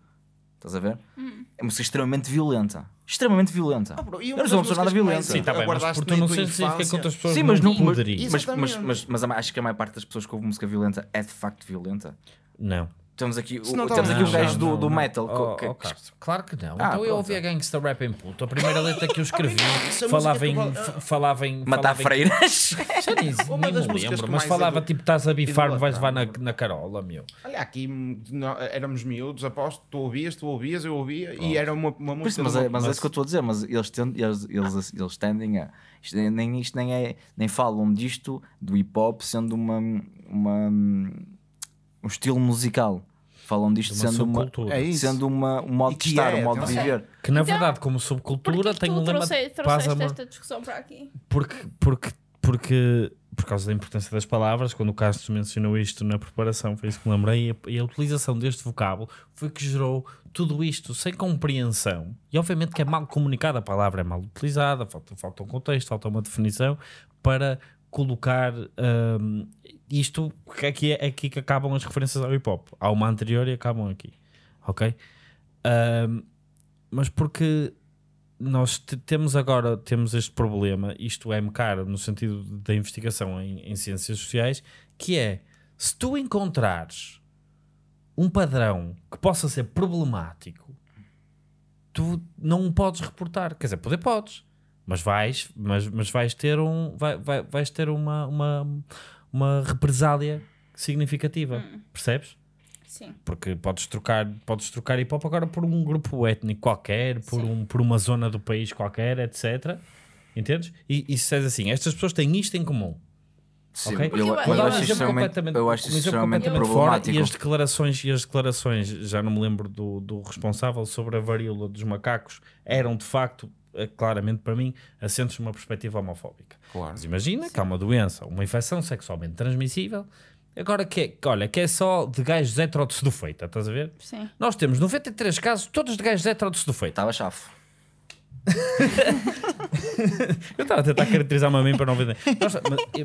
Estás a ver? Hum. É uma música extremamente violenta. Extremamente violenta. Ah, bro, eu não sou uma pessoa nada violenta. Sim, tá bem, mas por tu não sei significa que é outras pessoas Sim, mas não, mas, mas, mas, mas, acho que a maior parte das pessoas que ouvem música violenta é de facto violenta. Não. Temos aqui, o, não, temos não, tá aqui o gajo do, do metal. Oh, que, oh, que... Claro que não. Ah, então pronto. eu ouvi a Gangsta Rap em puto. A primeira letra que eu escrevi é falava, em, falava em. Matar freiras? Já nem, Uma me lembro, mas falava tipo: estás a bifar-me, vais levar na, na carola, meu. Olha, aqui não, éramos miúdos, aposto. Tu ouvias, tu ouvias, eu ouvia. Pronto. E era uma, uma música. Mas, mas, é, mas é isso que eu estou a dizer. Mas eles, tendem, eles, eles, eles tendem a. Isto, nem, isto nem, é, nem falam disto do hip hop sendo uma. uma um estilo musical. Falam disto sendo, uma, é sendo uma, um modo de estar, é, um modo de viver. Que na então, verdade, como subcultura, tem um lema. Trouxe, trouxeste esta discussão para aqui. Porque, porque, porque, por causa da importância das palavras, quando o Carlos mencionou isto na preparação, foi isso que me lembrei, e a, e a utilização deste vocábulo foi que gerou tudo isto sem compreensão. E obviamente que é mal comunicada, a palavra é mal utilizada, falta, falta um contexto, falta uma definição para colocar. Um, isto aqui é aqui que acabam as referências ao hip hop. Há uma anterior e acabam aqui, ok? Um, mas porque nós temos agora temos este problema, isto é-me caro no sentido da investigação em, em, ciências sociais, que é se tu encontrares um padrão que possa ser problemático, tu não o podes reportar. Quer dizer, poder podes, mas vais, mas, mas vais ter um vai, vai, vais ter uma, uma uma represália significativa, hum. percebes? Sim. Porque podes trocar, podes trocar hip hop agora por um grupo étnico qualquer, por, um, por uma zona do país qualquer, etc. Entendes? E, e se és assim, estas pessoas têm isto em comum. Sim, okay? eu, eu, eu, acho extremamente, eu acho extremamente problemático. e, as declarações, e as declarações, já não me lembro do, do responsável sobre a varíola dos macacos, eram de facto eh, claramente para mim, assentes numa perspectiva homofóbica. Claro. Mas imagina Sim. que há uma doença, uma infecção sexualmente transmissível, agora que é, olha, que é só de gajos hetero de feita, estás a ver? Sim. Nós temos 93 casos, todos de gajos hetero de feita. Estava chafo. eu estava a tentar caracterizar uma mim para não ver. mas,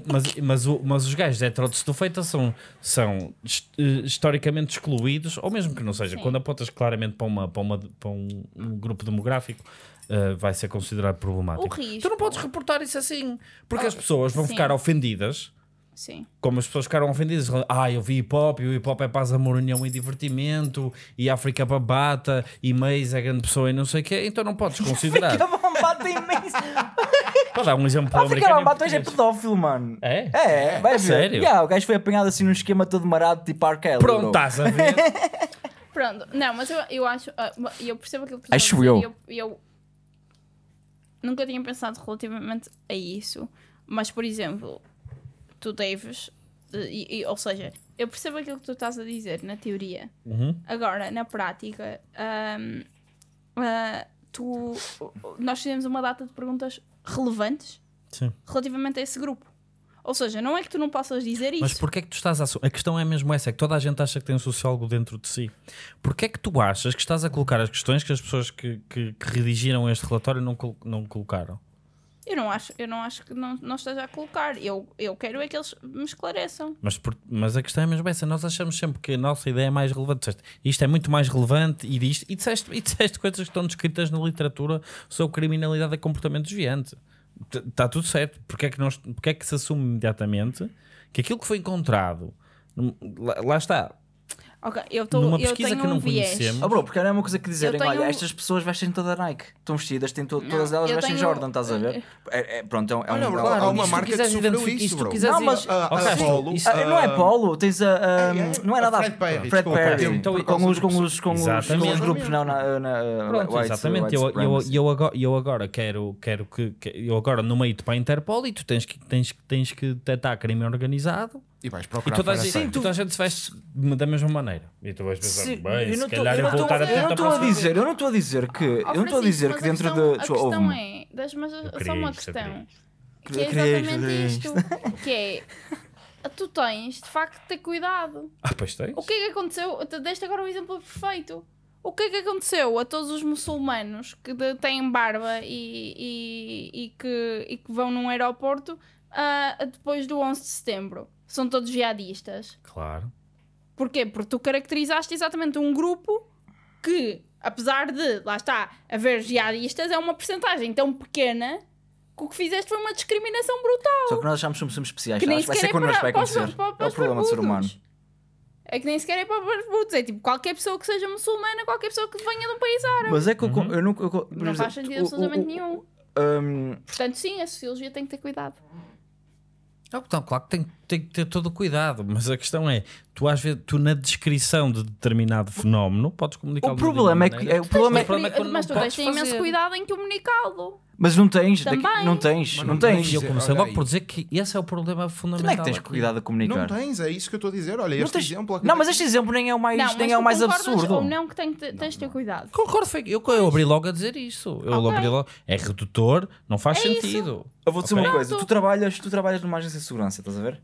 mas, mas, o, mas os gajos hetero de feita são, são eh, historicamente excluídos, ou mesmo que não seja, Sim. quando apontas claramente para, uma, para, uma, para um, um grupo demográfico, uh, vai ser considerado problemático. Tu não podes reportar isso assim, porque oh, as ah, pessoas vão sim. ficar ofendidas. Sim. Como as pessoas ficaram ofendidas. Ah, eu vi hip hop, e o hip hop é paz, amor, união e divertimento, e África Babata, e Maze é grande pessoa e não sei o quê, então não podes considerar. África Babata é e dar um exemplo para África Babata hoje é pedófilo, mano. É? É, é vai ver. Sério? Yeah, o gajo foi apanhado assim num esquema todo marado, tipo R. Kelly. Pronto, estás a ver? Pronto, não, mas eu, eu acho, ah, eu percebo aquilo que Acho eu. eu, eu nunca tinha pensado relativamente a isso, mas por exemplo, tu deves, eh, e, e, ou seja, eu percebo aquilo que tu estás a dizer na teoria, uhum. agora na prática, um, uh, ah, tu, nós fizemos uma data de perguntas relevantes Sim. relativamente a esse grupo. Ou seja, não é que tu não possas dizer isso. Mas porquê é que tu estás a. A questão é mesmo essa: é que toda a gente acha que tem um sociólogo dentro de si. Porquê é que tu achas que estás a colocar as questões que as pessoas que, que, que redigiram este relatório não, não colocaram? Eu não acho, eu não acho que não, não esteja a colocar. Eu, eu quero é que eles me esclareçam. Mas, por, mas a questão é mesmo essa. Nós achamos sempre que a nossa ideia é mais relevante. Disseste, isto é muito mais relevante e, disto, e, disseste, e disseste coisas que estão descritas na literatura sobre criminalidade e comportamento desviante está tudo certo. Porque é, que nós, porque é que se assume imediatamente que aquilo que foi encontrado, lá, lá está, Ok, eu estou numa pesquisa que não viés. conhecemos. Oh, bro, porque era uma coisa que dizerem, tenho... olha, estas pessoas vestem toda Nike, estão vestidas, têm to todas elas vestem tenho... Jordan, estás a ver? É, é pronto, é um. É há uma marca que sofreu isso, bro. Não, mas. Ah, ah, Polo, ah, não é Polo, tens a. Não é nada. Fred Perry. com os, com os, com os grupos, não, na, na Pronto, white, exatamente. White eu, eu, eu, agora, quero, quero que, que, Eu agora no meio de para a Interpol e tu tens que, tens, tens que detectar crime organizado e vais procurar. E a gente, sim, tu... toda a gente se veste da mesma maneira. E tu vais pensar, sim, bem, se calhar eu, eu vou estar atento não estou a dizer, Eu não estou a dizer que. Oh, eu não estou a dizer que dentro da. De, a questão é. Mas só uma questão. Que é exatamente é isto. Que é tu tens de facto de ter cuidado. Ah, pois tens. O que é que aconteceu? deste agora o um exemplo perfeito. O que é que aconteceu a todos os muçulmanos que de, têm barba e, e, e, que, e que vão num aeroporto uh, depois do 11 de setembro? são todos viadistas. Claro. Porquê? Porque tu caracterizaste exatamente um grupo que, apesar de, lá está, haver jihadistas, é uma porcentagem tão pequena que o que fizeste foi uma discriminação brutal. Só que nós achamos que somos especiais, que nem vai ser é connosco, vai acontecer. Para, para, é o problema do ser humano. É que nem sequer é para barbudos, é tipo qualquer pessoa que seja muçulmana, qualquer pessoa que venha de um país árabe. Mas é que eu, uhum. eu nunca. Eu, eu, não faz sentido absolutamente nenhum. Um... Portanto, sim, a sociologia tem que ter cuidado. então, claro que tem, tem que ter todo o cuidado, mas a questão é, tu às vezes, tu na descrição de determinado fenómeno, podes comunicar é O problema é que é, o problema é, problema é quando mas tu tens imenso cuidado em comunicá-lo. Mas não tens, daqui, não tens, mas não, não tens. Eu comecei logo por dizer que esse é o problema fundamental. Como é que tens cuidado a comunicar? Não tens, é isso que eu estou a dizer. Olha, não este tens, exemplo aqui Não, mas este exemplo nem é o mais, não, nem é o mais absurdo. Ou não que tens, tens de ter cuidado. Concordo, eu, eu abri logo a dizer isso. Eu okay. abri logo. É redutor, não faz é sentido. Isso. Eu vou dizer okay. uma coisa, tu trabalhas, tu trabalhas numa agência de segurança, estás a ver?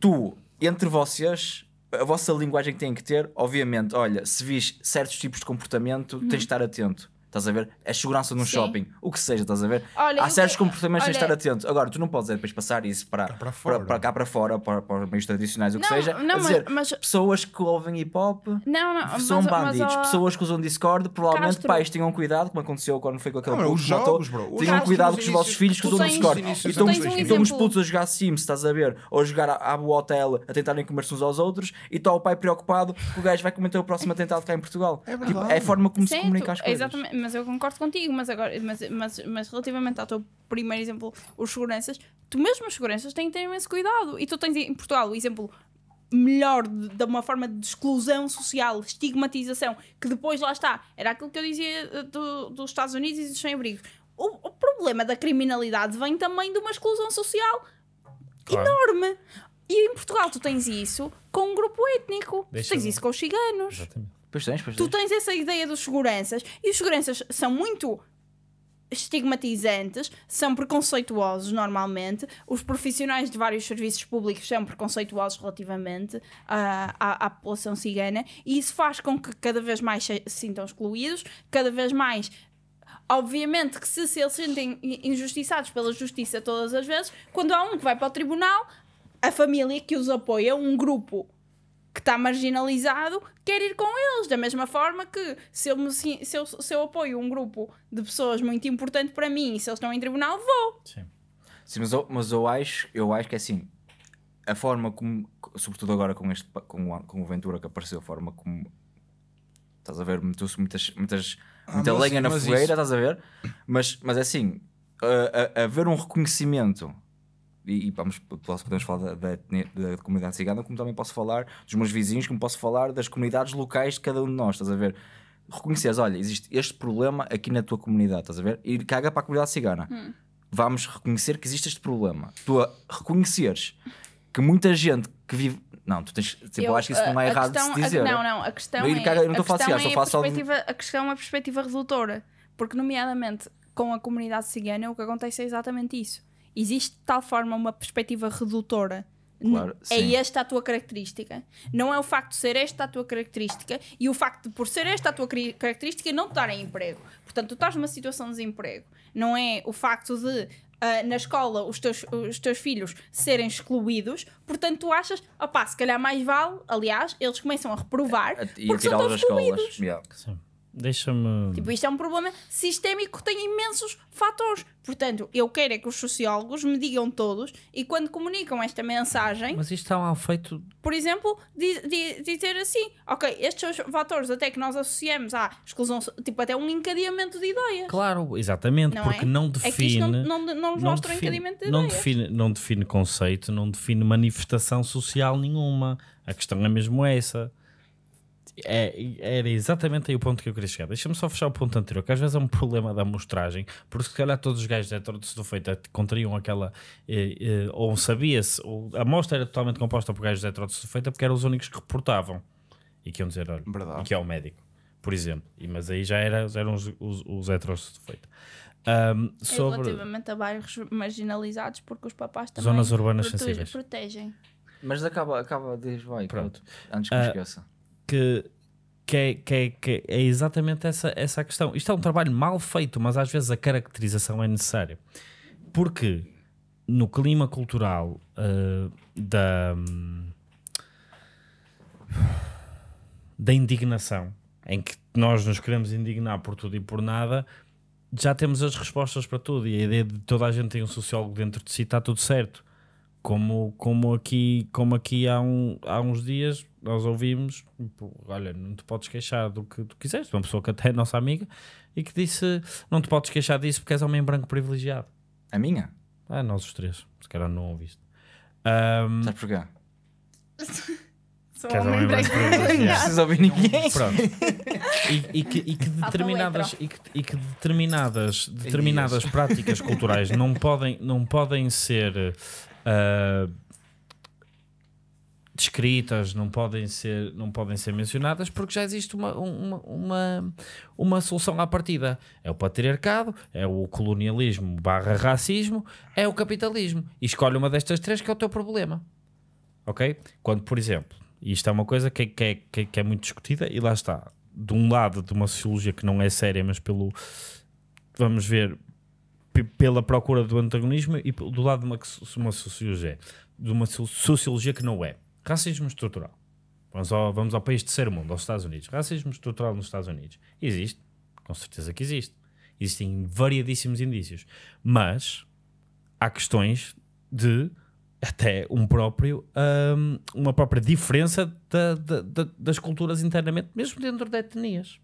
tu, entre vocês, a vossa linguagem que tem que ter, obviamente, olha, se vis certos tipos de comportamento, uhum. tens de estar atento. Estás a ver? É segurança num Sim. shopping, o que seja, estás a ver? Olha, Há certos que... comportamentos a estar atento. Agora, tu não podes é depois passar isso para, cá para, fora. Para, para, cá para fora, para, para os meios tradicionais, o que seja. Não, dizer, mas... pessoas que ouvem hip hop não, são mas, bandidos, mas, pessoas que usam Discord, provavelmente Castro. pais tenham cuidado, como aconteceu quando foi com aquele não, puto que Tenham cuidado com os vossos filhos que usam Discord. E estão então, os putos a jogar Sims, estás a ver? Ou a jogar à boa hotel, a tentarem comer-se uns aos outros, e está o pai preocupado que o gajo vai cometer o próximo atentado cá em Portugal. É, tipo, é a forma como se comunica as coisas. Exatamente mas eu concordo contigo, mas, agora, mas, mas, mas relativamente ao teu primeiro exemplo, os seguranças, tu mesmo as seguranças têm que ter imenso cuidado. E tu tens em Portugal o exemplo melhor de, de, uma forma de exclusão social, estigmatização, que depois lá está, era aquilo que eu dizia eh, do, dos Estados Unidos e dos sem-abrigos. O, o, problema da criminalidade vem também de uma exclusão social claro. enorme. E em Portugal tu tens isso com um grupo étnico, tu tens isso com os ciganos. Exatamente. Pois tens, pois tens. Tu tens essa ideia dos seguranças e os seguranças são muito estigmatizantes, são preconceituosos normalmente, os profissionais de vários serviços públicos são preconceituosos relativamente à, à, à população cigana e isso faz com que cada vez mais se sintam excluídos, cada vez mais obviamente que se, se eles sentem injustiçados pela justiça todas as vezes, quando há um que vai para o tribunal, a família que os apoia, um grupo que está marginalizado quer ir com eles. Da mesma forma que se eu, me, se, eu, se eu apoio um grupo de pessoas muito importante para mim e se eles estão em tribunal, vou. Sim. Sim, mas eu, mas eu, acho, eu acho que é assim. A forma como, sobretudo agora com, este, com, o, com o Ventura que apareceu, a forma como. Estás a ver? Meteu-se muitas, muitas, ah, mas, lenha na fogueira, isso... estás a ver? Mas, mas é assim. A, a, haver um reconhecimento e, e vamos, podemos falar da, da, da, comunidade cigana, como também posso falar dos meus vizinhos, como posso falar das comunidades locais de cada um de nós, estás a ver? Reconheces, olha, existe este problema aqui na tua comunidade, estás a ver? E caga para a comunidade cigana. Hum. Vamos reconhecer que existe este problema. Tu a reconheceres que muita gente que vive não, tu tens. Tipo, eu, acho que isso não é errado questão, de se dizer. A, não, não, a questão eu, é, Eu não estou a falar assim, é A questão é uma perspectiva redutora Porque, nomeadamente, com a comunidade cigana, o que acontece é exatamente isso existe de tal forma uma perspectiva redutora. Claro, é sim. esta a tua característica. Não é o facto de ser esta a tua característica e o facto de, por ser esta a tua característica, não te darem emprego. Portanto, tu estás numa situação de desemprego. Não é o facto de Uh, na escola os teus, os teus filhos serem excluídos, portanto tu achas, opá, se calhar mais vale, aliás, eles começam a reprovar é, e porque são todos excluídos. Yeah. Sim. Deixa-me. Tipo, isto é um problema sistémico que tem imensos fatores. Portanto, eu quero é que os sociólogos me digam todos e quando comunicam esta mensagem. Mas isto está mal feito. Por exemplo, di, di, dizer assim: ok, estes são os fatores até que nós associamos à exclusão, tipo, até um encadeamento de ideias. Claro, exatamente, não porque é? não é define. É não, não, não nos não mostra define, encadeamento de não ideias. Define, não define conceito, não define manifestação social nenhuma. A questão é mesmo essa é, era exatamente aí o ponto que eu queria chegar. Deixa-me só fechar o ponto anterior, que às vezes é um problema da amostragem, porque se calhar todos os gajos de Torre do Feita contraíam aquela. Eh, eh, ou sabia-se, a amostra era totalmente composta por gajos de Torre do porque eram os únicos que reportavam e que iam dizer: olha, Verdade. e que é o médico, por exemplo. E, mas aí já, era, já eram os, os, os heteros Um, é sobre... Relativamente a bairros marginalizados, porque os papás também zonas urbanas protegem. Mas acaba, acaba diz, vai, pronto. pronto. Antes que uh, me ah, esqueça que, que, é, que, é, que é exatamente essa, essa a questão. Isto é um trabalho mal feito, mas às vezes a caracterização é necessária. Porque no clima cultural uh, da, da indignação, em que nós nos queremos indignar por tudo e por nada, já temos as respostas para tudo. E a ideia de toda a gente tem um sociólogo dentro de si está tudo certo como, como, aqui, como aqui há, um, há uns dias nós ouvimos, tipo, olha, não te podes queixar do que tu quiseres, uma pessoa que até é nossa amiga e que disse, não te podes queixar disso porque és homem branco privilegiado. A minha? Ah, nós os três, se calhar não ouviste. Um, Sabes porquê? Sou homem, homem branco privilegiado. Não precisas ouvir ninguém. Pronto. E, e, que, e que determinadas, e que, e que determinadas, determinadas práticas culturais não podem, não podem ser uh, descritas, não podem, ser, não podem ser mencionadas, porque já existe uma, uma, uma, uma solução à partida. É o patriarcado, é o colonialismo barra racismo, é o capitalismo. E escolhe uma destas três que é o teu problema. Ok? Quando, por exemplo, isto é uma coisa que, que, é, que, que é muito discutida e lá está. De um lado, de uma sociologia que não é séria, mas pelo. Vamos ver, pela procura do antagonismo e do lado de uma, uma sociologia, de uma sociologia que não é. Racismo estrutural. Vamos ao, vamos ao país terceiro mundo, aos Estados Unidos. Racismo estrutural nos Estados Unidos. Existe, com certeza que existe. Existem variadíssimos indícios. Mas há questões de até um próprio, um, uma própria diferença da, da, da, das culturas internamente, mesmo dentro de etnias.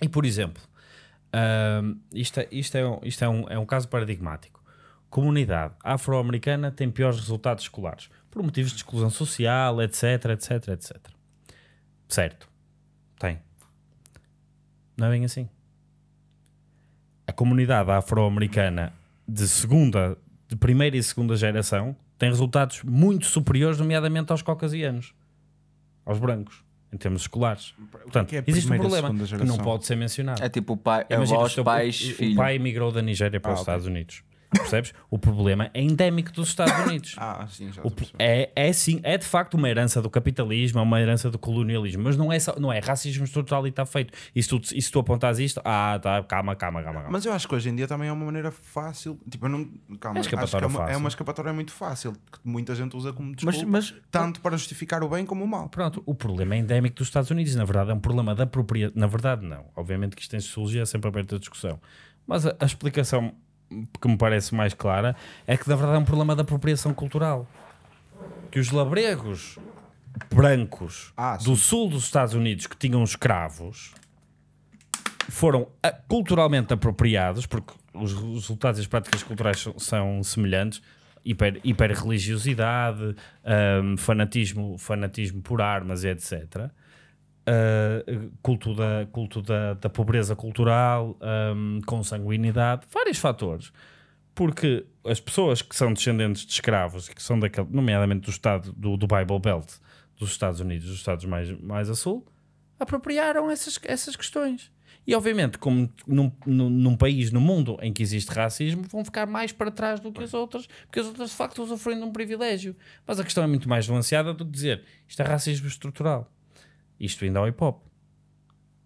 E, por exemplo, um, isto é, isto, é, isto é, um, é um caso paradigmático. Comunidade afro-americana tem piores resultados escolares por motivos de exclusão social, etc, etc, etc. Certo. Tem. Não é bem assim. A comunidade afro-americana de segunda, de primeira e segunda geração tem resultados muito superiores, nomeadamente aos caucasianos, aos brancos em termos escolares. É Portanto, é existe um problema que não pode ser mencionado. É tipo o pai, Imagina, avós, pais, o, filho. o pai migrou da Nigéria para ah, os Estados Unidos. Percebes? O problema é endémico dos Estados Unidos. Ah, sim, já o, é, é sim, é de facto uma herança do capitalismo, é uma herança do colonialismo, mas não é, só, não é racismo estrutural e está feito. E se, tu, e se tu apontas isto, ah, tá, calma, calma, calma, calma, Mas eu acho que hoje em dia também é uma maneira fácil. Tipo, eu não. Calma, é, acho que é, uma, é uma escapatória muito fácil, que muita gente usa como desculpa, mas, mas, tanto para justificar o bem como o mal. Pronto, o problema é endémico dos Estados Unidos, na verdade, é um problema da propriedade. Na verdade, não. Obviamente que isto em sociologia é sempre aberto a discussão. Mas a, a explicação que me parece mais clara, é que na verdade é um problema da apropriação cultural. Que os labregos brancos ah, do sul dos Estados Unidos que tinham escravos foram ah, culturalmente apropriados, porque os resultados e as práticas culturais são, semelhantes, hiper, hiperreligiosidade, um, ah, fanatismo, fanatismo por armas, etc. Uh, culto, da, culto da, da pobreza cultural, um, ehm, consanguinidade, vários fatores. Porque as pessoas que são descendentes de escravos, que são daquele, nomeadamente do estado do, do Bible Belt, dos Estados Unidos, dos estados mais, mais a sul, apropriaram essas, essas questões. E obviamente, como num, num, num, país, no mundo em que existe racismo, vão ficar mais para trás do que as outras, porque as outras de facto estão de um privilégio. Mas a questão é muito mais nuanceada do que dizer isto é racismo estrutural isto ainda ao hip hop.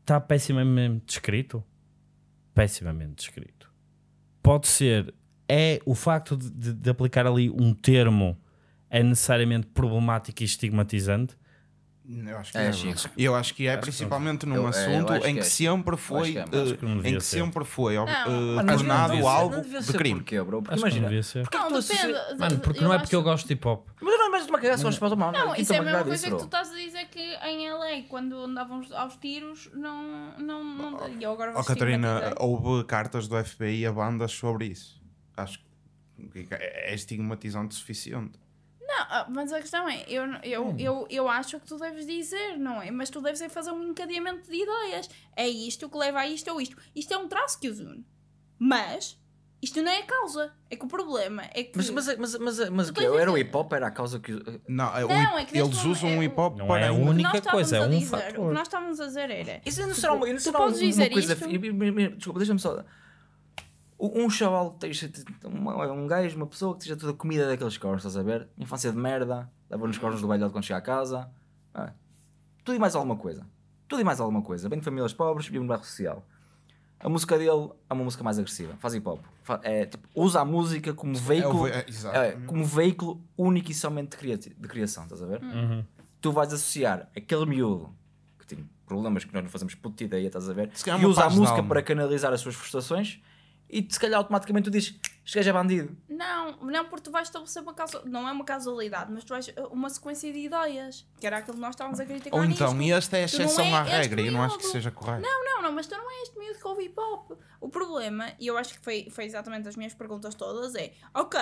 Está pessimamente descrito. Pessimamente descrito. Pode ser. É o facto de, de, de aplicar ali um termo é necessariamente problemático e estigmatizante eu acho que é, é. eu acho que é acho principalmente que num é, assunto em que, que é. sempre foi que uh, em que ser. sempre foi eh, tornado algo de crime. Porquê, bro? Porque imagina, porque não, depende, mano, porque não é porque eu gosto de hip hop. Mas não é mais de uma cagaça aos pés do mal. Não, isso é a mesma coisa que tu estás a dizer que em LA quando andavam aos tiros não não não e agora Catarina, houve cartas do FBI a bandas sobre isso. Acho que é estigmatizante o suficiente. Não, ah, mas a questão é, eu, eu, hum. eu, eu acho que tu deves dizer, não é? Mas tu deves é fazer um encadeamento de ideias. É isto que leva a isto ou isto. Isto é um traço que os une. Mas isto não é a causa. É que o problema é que. Mas, mas, mas, mas, mas o que? Era o hip hop, era a causa que. Eh, não, é, não, é que eles usam um é o hip hop para é a única coisa, é um dizer, fator. O que nós estávamos a dizer era. Isso não será é uma, não é será uma, uma coisa. Isto... Desculpa, deixa-me só um chaval que esteja um é um gajo, uma pessoa que esteja toda comida daqueles corvos estás a ver? Infância de merda, leva nos cornos do velhote quando chega a casa. É? Tudo e mais alguma coisa. Tudo e mais alguma coisa. Bem de famílias pobres, vive no bairro social. A música dele é uma música mais agressiva, faz hip hop. É, tipo, usa a música como é veículo, é, é, como veículo único e somente de, criação, estás a ver? Uhum. uhum. Tu vais associar aquele miúdo que tem problemas que nós não fazemos puta ideia, estás a ver? E usa a música para canalizar as suas frustrações e se calhar automaticamente tu dizes este gajo é bandido. Não, não, porque tu vais estabelecer uma casualidade, não é uma casualidade, mas tu vais eh, uma sequência de ideias, que era aquilo que nós estávamos a criticar. Ou então, e esta é a exceção é à regra, e eu não acho que seja correto. Não, não, não, mas tu não é este miúdo que ouve hip hop. O problema, e eu acho que foi, foi exatamente as minhas perguntas todas, é: ok,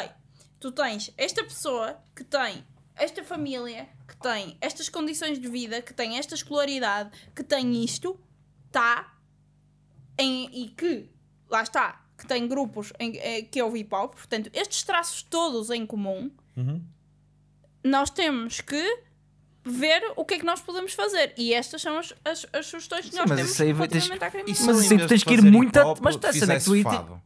tu tens esta pessoa que tem esta família, que tem estas condições de vida, que tem esta escolaridade, que tem isto, está em, e que, lá está, que tem grupos em, eh, que é o hip hop, portanto, estes traços todos em comum, Uhum. nós temos que ver o que é que nós podemos fazer. E estas são as, as, as sugestões que nós mas temos isso aí é tens- Mas assim, tu tens que ir muito mas tu- a é que tu-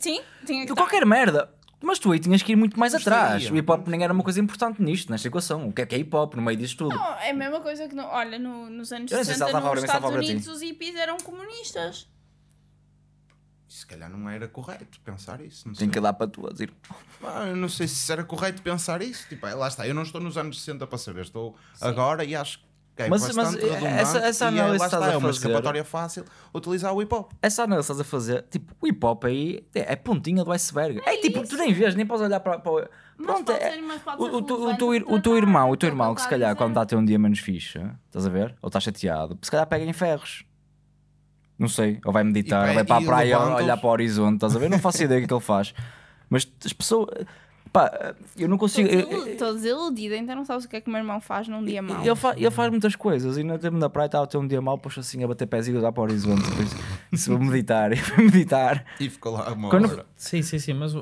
Sim, tinha que Qualquer merda. Mas tu aí tinhas que ir muito mais atrás. O hip hop nem era uma coisa importante nisto, nesta equação. O que é que é hip hop no meio disto tudo? Não, é a mesma coisa que, no, olha, no- nos anos Eu se 60, nos Estados Unidos, assim. os hippies eram comunistas se calhar não era correto pensar isso. Tem sei. que dar para tu a dizer. Ah, eu não sei se era correto pensar isso. Tipo, lá está, eu não estou nos anos 60 para saber, estou Sim. agora e acho que é mas, mas eh, essa, essa análise está, estás a É uma escapatória fácil utilizar o hip hop. Essa análise estás a fazer, tipo, o hip hop aí é, é pontinha do iceberg. É, é tipo, isso. tu nem vês, nem podes olhar para. para... Pronto, é, ser, o, o, tu, o, teu, o teu irmão, o teu irmão que se calhar quando está a ter um dia menos ficha estás a ver? Ou está chateado, se calhar pega em ferros não sei, ou vai meditar, ou vai para a praia olhar para o horizonte, estás a ver? Não faço ideia do que é ele faz. Mas as pessoas. Pá, eu não consigo. Estou desiludida, ainda então não sabes o que é que o meu irmão faz num dia mau. Ele, fa, ele faz muitas coisas e no tempo da praia estava a ter um dia mau, poxa assim a bater pés e olhar para o horizonte. Depois, se vou meditar, e vou meditar. E ficou lá uma Quando, hora. Sim, sim, sim, mas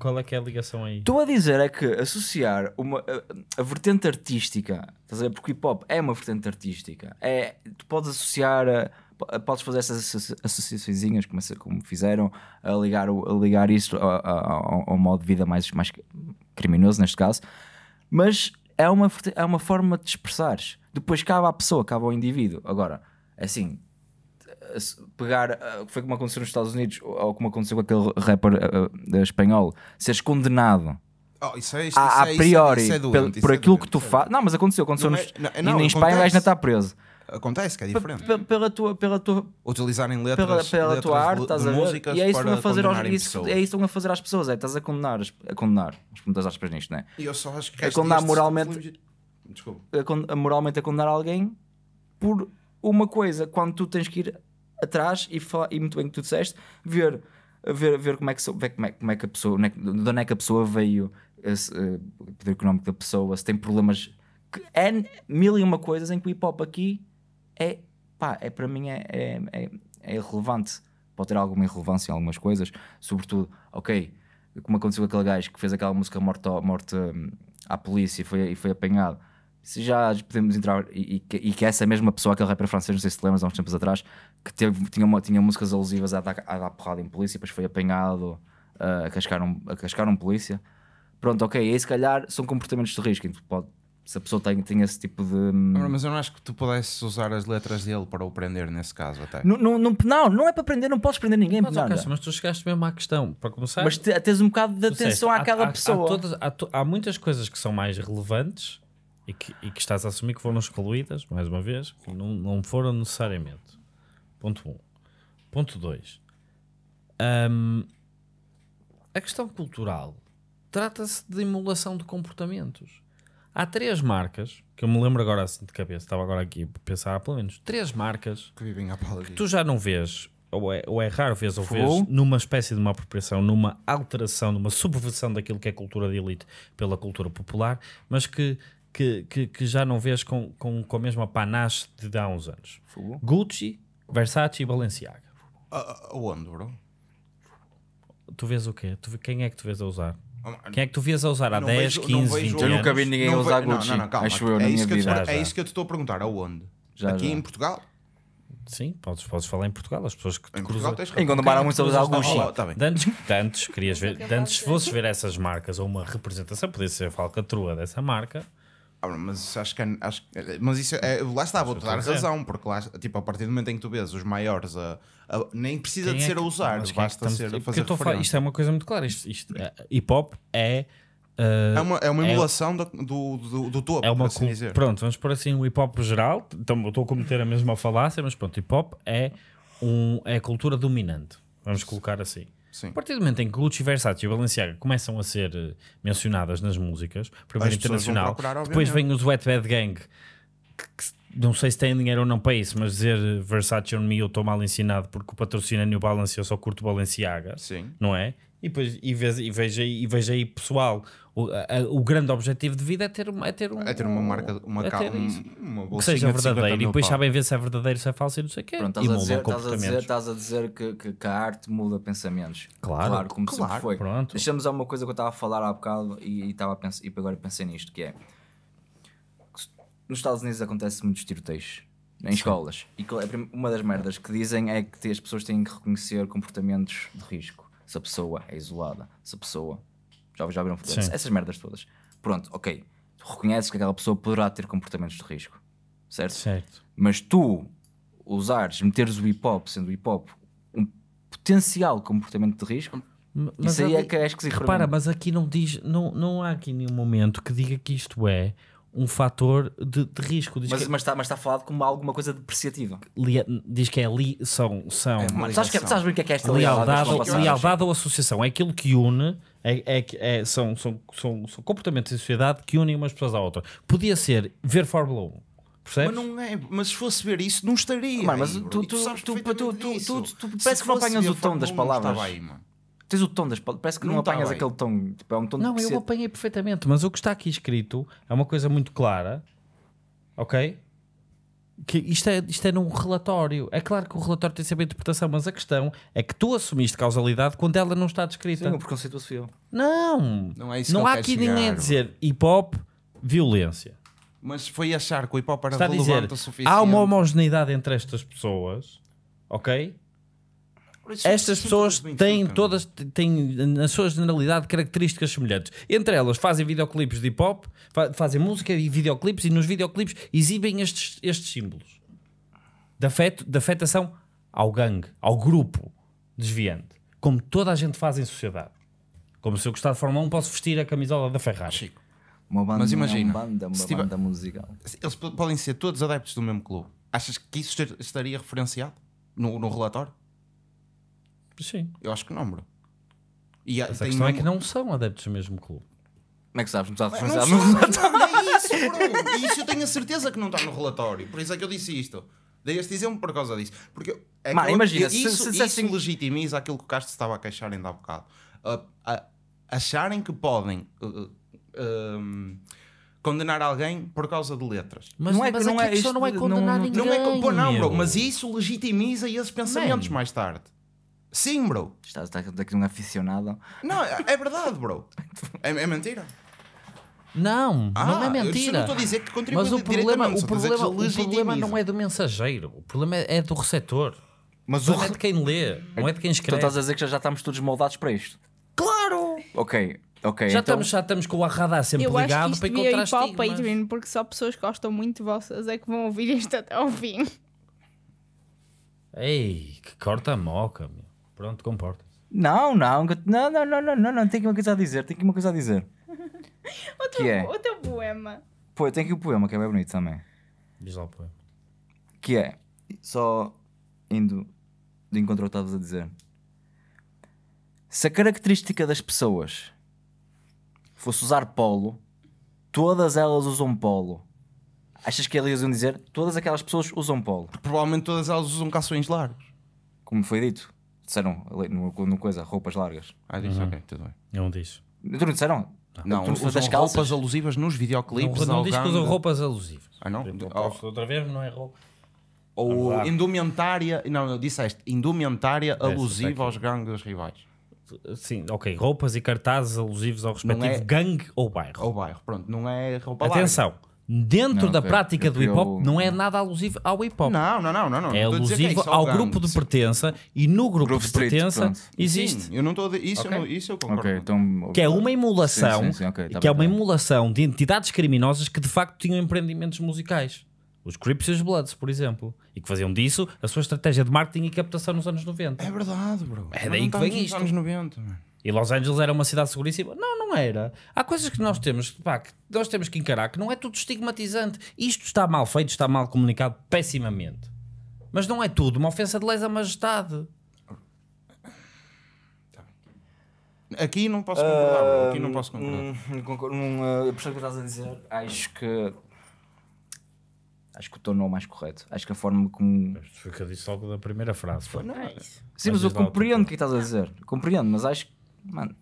qual é que é a ligação aí? Estou a dizer é que associar uma, a, a vertente artística, estás a ver? Porque hip hop é uma vertente artística. É, tu podes associar a podes fazer essas associações, como, como fizeram, a ligar, a ligar isto ao, modo de vida mais, mais criminoso, neste caso, mas é uma, é uma forma de expressares. Depois cabe à pessoa, cabe ao indivíduo. Agora, é assim, eh, pegar, eh, foi como aconteceu nos Estados Unidos, ou como aconteceu com aquele rapper uh, espanhol, seres condenado Oh, isso é, isto, a, a é- é- priori, isso é, isso é doente, por, por aquilo doente, que tu fazes. Não, mas aconteceu, aconteceu não nos. É, não, não, e na Espanha o gajo ainda está preso. Acontece, que é diferente. P pela tua, pela tua, Utilizarem letras, pela, pela letras tua arte, de, estás a ver? músicas e é isso para a fazer aos, isso, É isso que estão a fazer às pessoas, é estás a condenar, a condenar, as perguntas aspas nisto, não é? E eu só acho que a condenar moralmente, a con moralmente a condenar alguém por uma coisa, quando tu tens que ir atrás e, falar, e muito bem que tu disseste, ver, ver, ver como é que, ver como é, como é que a pessoa, é de onde é que a pessoa veio, esse, uh, eh, o poder económico da pessoa, se tem problemas. Que, é mil e uma coisas em que o hip hop aqui é, pá, é para mim é, é, é, é irrelevante. Pode ter alguma irrelevância em algumas coisas, sobretudo, ok, como aconteceu com aquele gajo que fez aquela música morte, morte hum, à polícia e foi, e foi apanhado. Se já podemos entrar, e, e, e que essa mesma pessoa, aquele rapper francês, não sei se te lembras, há uns tempos atrás, que teve, tinha, uma, tinha músicas alusivas a dar, a dar porrada em polícia, depois foi apanhado ah, a, cascar um, a cascar um polícia. Pronto, ok, aí se calhar são comportamentos de risco, pode, se a pessoa tem, tem esse tipo de. Hum, mas eu não acho que tu pudesses usar as letras dele para o prender nesse caso, até. Não, não, não, não, é para prender, não podes prender ninguém. Mas, mas tu chegaste mesmo à questão, para começar. Mas te, tens um bocado de atenção sei, àquela há, pessoa. Há, todas, há, há, muitas coisas que são mais relevantes e que, e que estás a assumir que foram excluídas, mais uma vez, que não, não foram necessariamente. Ponto 1. Um. Ponto 2. Um, a questão cultural trata-se de emulação de comportamentos Há três marcas, que eu me lembro agora assim de cabeça, estava agora aqui a pensar, pelo menos três marcas que vivem à que tu já não vês, ou é, ou é raro vez ou vês, numa espécie de uma apropriação, numa alteração, numa subversão daquilo que é cultura de elite pela cultura popular, mas que, que, que, que já não vês com, com, com a mesma panache de há uns anos. Flow. Gucci, Versace e Balenciaga. Uh, onde, bro? Tu vês o quê? Tu, quem é que tu vês a usar? Quem é que tu vias a usar há 10, vejo, 15, 20 anos? Eu nunca vi ninguém não usar Gucci, não, não, calma, acho eu, é na minha vida. Estou, é isso que eu te estou a perguntar, aonde? Já, Aqui já. em Portugal? Sim, podes, podes falar em Portugal, as pessoas que te cruzam. Em Gondomar há é muitos a usar Gucci. Dantes, se fosses ver essas marcas ou uma representação, podia ser a falcatrua dessa marca ah, mas acho que, é, acho, eh, mas isso é, lá está, vou-te é dar razão, porque lá, tipo, a partir do momento em que tu vês os maiores a, a nem precisa quem de é ser que, a usar, é basta é ser a fazer a falar, Isto é uma coisa muito clara, isto, isto eh, hip hop é Uh, é, uma, é uma emulação é, do, do, do, topo, é uma, assim dizer. Pronto, vamos por assim o hip hop geral. Então, estou a cometer a mesma falácia, mas pronto, hip hop é, um, é a cultura dominante. Vamos colocar assim. Sim. A partir do momento em que Gucci, Versace e Balenciaga começam a ser eh, mencionadas nas músicas, primeiro As internacional, procurar, depois vem os Wet Bad Gang, que, que não sei se têm dinheiro ou não para isso, mas dizer eh, Versace on me eu estou mal ensinado porque o patrocínio é New Balance eu só curto Balenciaga, Sim. não é? e, depois, e, vejo, e, vejo, aí, e vejo aí pessoal. O, a, o grande objetivo de vida é ter, é ter, um, é ter uma marca, uma é calma, uma que seja verdadeiro. E depois sabem ver se é verdadeiro, se é falso e não sei o que. Pronto, estás, a dizer, a dizer, que, que, que, a arte muda pensamentos. Claro, claro como claro, sempre foi. Pronto. Deixamos uma coisa que eu estava a falar há bocado e, e, estava a pensar, e agora pensei nisto: que é nos Estados Unidos acontece muitos tiroteios em escolas. E é uma das merdas que dizem é que as pessoas têm que reconhecer comportamentos de risco se a pessoa é isolada, se a pessoa. Já, já viram fotos? Essas merdas todas. Pronto, ok. Tu reconheces que aquela pessoa poderá ter comportamentos de risco, certo? Certo. Mas tu usares, meteres o hip hop, sendo hip hop, um potencial comportamento de risco. Mas isso aí é que é esquisito. Repara, mas aqui não diz, não, não há aqui nenhum momento que diga que isto é um fator de, de risco. Diz mas, que... mas, está, mas está falado como alguma coisa depreciativa. diz que é ali. são. são... É sabes, que, é- sabes bem o que é que é esta lealdade? Lealdade, ou associação é aquilo que une. É, é, é, são, são, são, são comportamentos em sociedade que unem umas pessoas à outra. Podia ser ver Fórmula 1, Percebes? Mas não é, mas se fosse ver isso, não estaria. mas tu, tu, tu, tu, tu, tu, tu, tu, tu, tu parece que não apanhas o tom das palavras. Aí, mano. Tens o tom das palavras, parece que não, não tá apanhas aquele tom. Tipo, é um tom não, eu apanhei perfeitamente, mas o que está aqui escrito é uma coisa muito clara, ok? Que isto, é, isto é num relatório. É claro que o relatório tem sempre a interpretação, mas a questão é que tu assumiste causalidade quando ela não está descrita. Sim, o preconceito sou Não! Não, é isso não há aqui chegar, ninguém a dizer hip hop, violência. Mas foi achar que o hip hop era está a dizer, o suficiente. Há uma homogeneidade entre estas pessoas, ok? Estas pessoas têm todas, têm na sua generalidade características semelhantes. Entre elas fazem videoclipes de hip hop, fazem música e videoclipes e nos videoclipes exibem estes, estes símbolos da, afeto, da afetação ao gangue, ao grupo desviante, como toda a gente faz em sociedade. Como se eu gostar de Fórmula 1 posso vestir a camisola da Ferrari. Chico, uma banda, mas imagina, uma banda, uma tiver, banda musical. Eles podem ser todos adeptos do mesmo clube. Achas que isso estaria referenciado no, no relatório? Sim. Eu acho que não, bro. E Mas a é que não são adeptos do mesmo clube. Como é que sabes? Não está referenciado no relatório. É isso, bro. E isso eu tenho a certeza que não está no relatório. Por isso é que eu disse isto. Dei este exemplo por causa disso. Porque é Mano, imagina, isso, se, se, isso legitimiza aquilo que o Castro estava a queixar ainda há bocado. Uh, uh, acharem que podem uh, uh, um, condenar alguém por causa de letras. Mas não é, mas não é, isto, é não é condenar não, ninguém. Não é, pô, não, bro, mas isso legitimiza esses pensamentos Man. mais tarde. Sim, bro. Estás aqui um aficionado. Não, é, é verdade, bro. É, é mentira. Não, ah, não é mentira. estou a dizer que Mas o problema, o problema, o problema não é do mensageiro, o problema é, é do receptor. Mas o, o é re... é de quem lê, não é de quem escreve. Então estás a dizer que já estamos todos moldados para isto? Claro! Ok, ok já, então... estamos, já estamos com o radar sempre eu ligado acho que isto para encontrar ir para o Patreon, porque só pessoas que gostam muito de vossas é que vão ouvir isto até ao fim. Ei, que corta a moca, meu. Pronto, comporta-se. Não, não, não, não, não, não, não, não, tenho aqui uma coisa a dizer, tenho aqui uma coisa a dizer. o, teu, que é, o teu poema. Pô, eu tenho aqui o poema que é bem bonito também. Diz lá o poema. Que é, só indo de encontro ao que estavas a dizer. Se a característica das pessoas fosse usar polo, todas elas usam polo. Achas que elas iam dizer? Todas aquelas pessoas usam polo. Porque provavelmente todas elas usam calções largos. Como foi dito. Disseram no, coisa, roupas largas. Ah, disse, Uhum. ok, tudo bem. Não é disse. Tu não disseram? Não, Tu usam das roupas alusivas nos Não, videoclipes. não ao que usam roupas alusivas. Ah, não? Oh. outra vez, não é roupa. ou indumentária. Não, eu disseste indumentária alusiva aos gangues rivais. Sim, ok. Roupas e cartazes alusivos ao respectivo é- gangue ou bairro. ou bairro. Pronto, não é roupa Atenção, dentro não, da prática do hip hop, não é nada alusivo ao hip hop. Não, não, não, não. não. É, é alusivo é ao grande. grupo de pertença e no grupo, grupo de Street, pertença pronto. existe. Sim, eu não estou isso, okay. eu, isso eu concordo. Okay, então... Que é uma emulação, sim, sim, okay, tá que é bem, é uma tá emulação de entidades criminosas que de facto tinham empreendimentos musicais. Os Crips e os Bloods, por exemplo. E que faziam disso a sua estratégia de marketing e captação nos anos 90. É verdade, bro. É daí que vem isto. Nos anos 90, mano. E Los Angeles era uma cidade seguríssima? Não, não era. Há coisas que nós temos, pá, que nós temos que encarar que não é tudo estigmatizante. Isto está mal feito, está mal comunicado pessimamente. Mas não é tudo uma ofensa de lesa majestade. Tá aqui não posso concordar, uh, aqui não posso concordar. Não, hum, hum, concordo, hum, eh, percebo o que estás a dizer. Acho que acho que o tornou é mais correto. Acho que a forma como. Foi o que eu disse logo da primeira frase. Foi. Não, é Sim, mas, mas eu compreendo tipo, o que estás a dizer. Compreendo, mas acho que mano,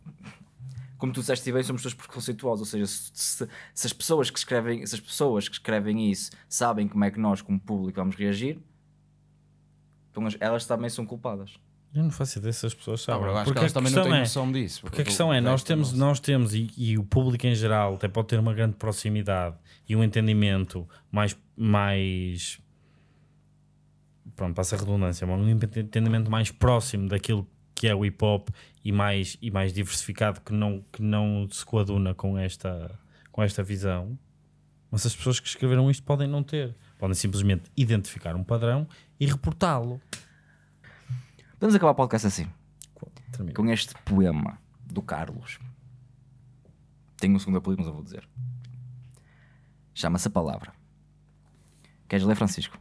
como tu disseste bem, somos pessoas preconceituosas, ou seja, se, se, as pessoas que escrevem, se as pessoas que escrevem isso sabem como é que nós, como público, vamos reagir, então elas também são culpadas. Eu não faço ideia se as pessoas sabem. Não, porque elas também não têm é, noção disso. Porque, porque a questão é, nós é temos, nós temos e, e, o público em geral até pode ter uma grande proximidade e um entendimento mais, mais pronto, passa a redundância, um entendimento mais próximo daquilo que é o hip hop e mais, e mais diversificado que não, que não se coaduna com esta, com esta visão. Mas as pessoas que escreveram isto podem não ter, podem simplesmente identificar um padrão e reportá-lo. Vamos acabar o podcast assim. Termino. Com este poema do Carlos. Tenho um segundo apelido, mas eu vou dizer. Chama-se a palavra. Queres ler, Francisco?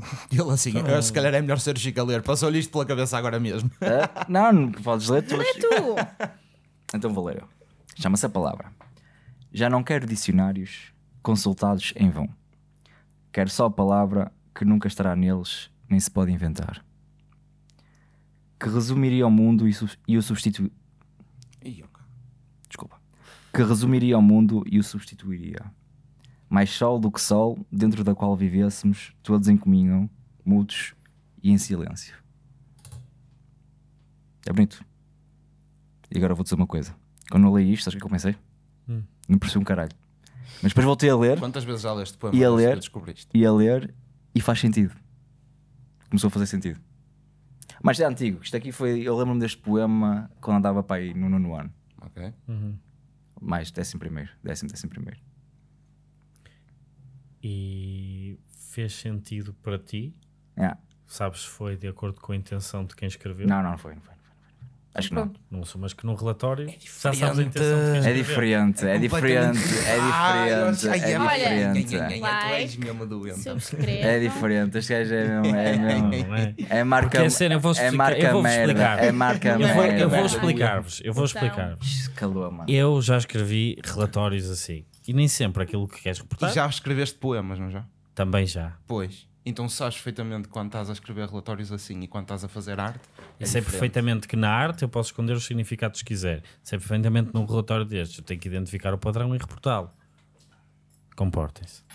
ele assim, então, se calhar é melhor ser Chico a ler, passou-lhe isto pela cabeça agora mesmo. É? não, não podes ler tu. Lê tu! Então vou ler Chama-se a palavra. Já não quero dicionários consultados em vão. Quero só a palavra que nunca estará neles, nem se pode inventar. Que resumiria o mundo e, e o substituiria. Desculpa. Que resumiria o mundo e o substituiria mais sol do que sol, dentro da qual vivêssemos, todos em comunhão, mudos e em silêncio. É bonito. E agora vou dizer uma coisa. Quando eu li isto, acho é que eu pensei? Hum. Não percebi um caralho. Mas depois voltei a ler. Quantas vezes já leste poema? E a ler, e a ler, e faz sentido. Começou a fazer sentido. Mas é antigo. Isto aqui foi. Eu lembro-me deste poema quando andava para aí no nono ano. Ok. Uhum. Mais décimo primeiro. Décimo, décimo primeiro e fez sentido para ti? Yeah. Sabes se foi de acordo com a intenção de quem escreveu? Não, não foi, não foi. Não não Acho que não. não. sou, mas que no relatório é já sabes a intenção de É diferente, é, é diferente, é diferente. Ah, é, é diferente. É diferente, este gajo é mesmo. É, mesmo. é, é marca. Porque, assim, eu vou é explicar, é marca eu vou explicar. É marca merda. Eu vou explicar-vos. Eu vou então. explicar-vos. Calou, mano. Eu já escrevi relatórios assim e nem sempre aquilo que queres reportar. E já escreveste poemas, não já? Também já. Pois. Então sabes perfeitamente quando estás a escrever relatórios assim e quando estás a fazer arte. É eu sei perfeitamente que na arte eu posso esconder os significados que quiser. Sei perfeitamente num relatório destes. Eu tenho que identificar o padrão e reportá-lo. Comportem-se.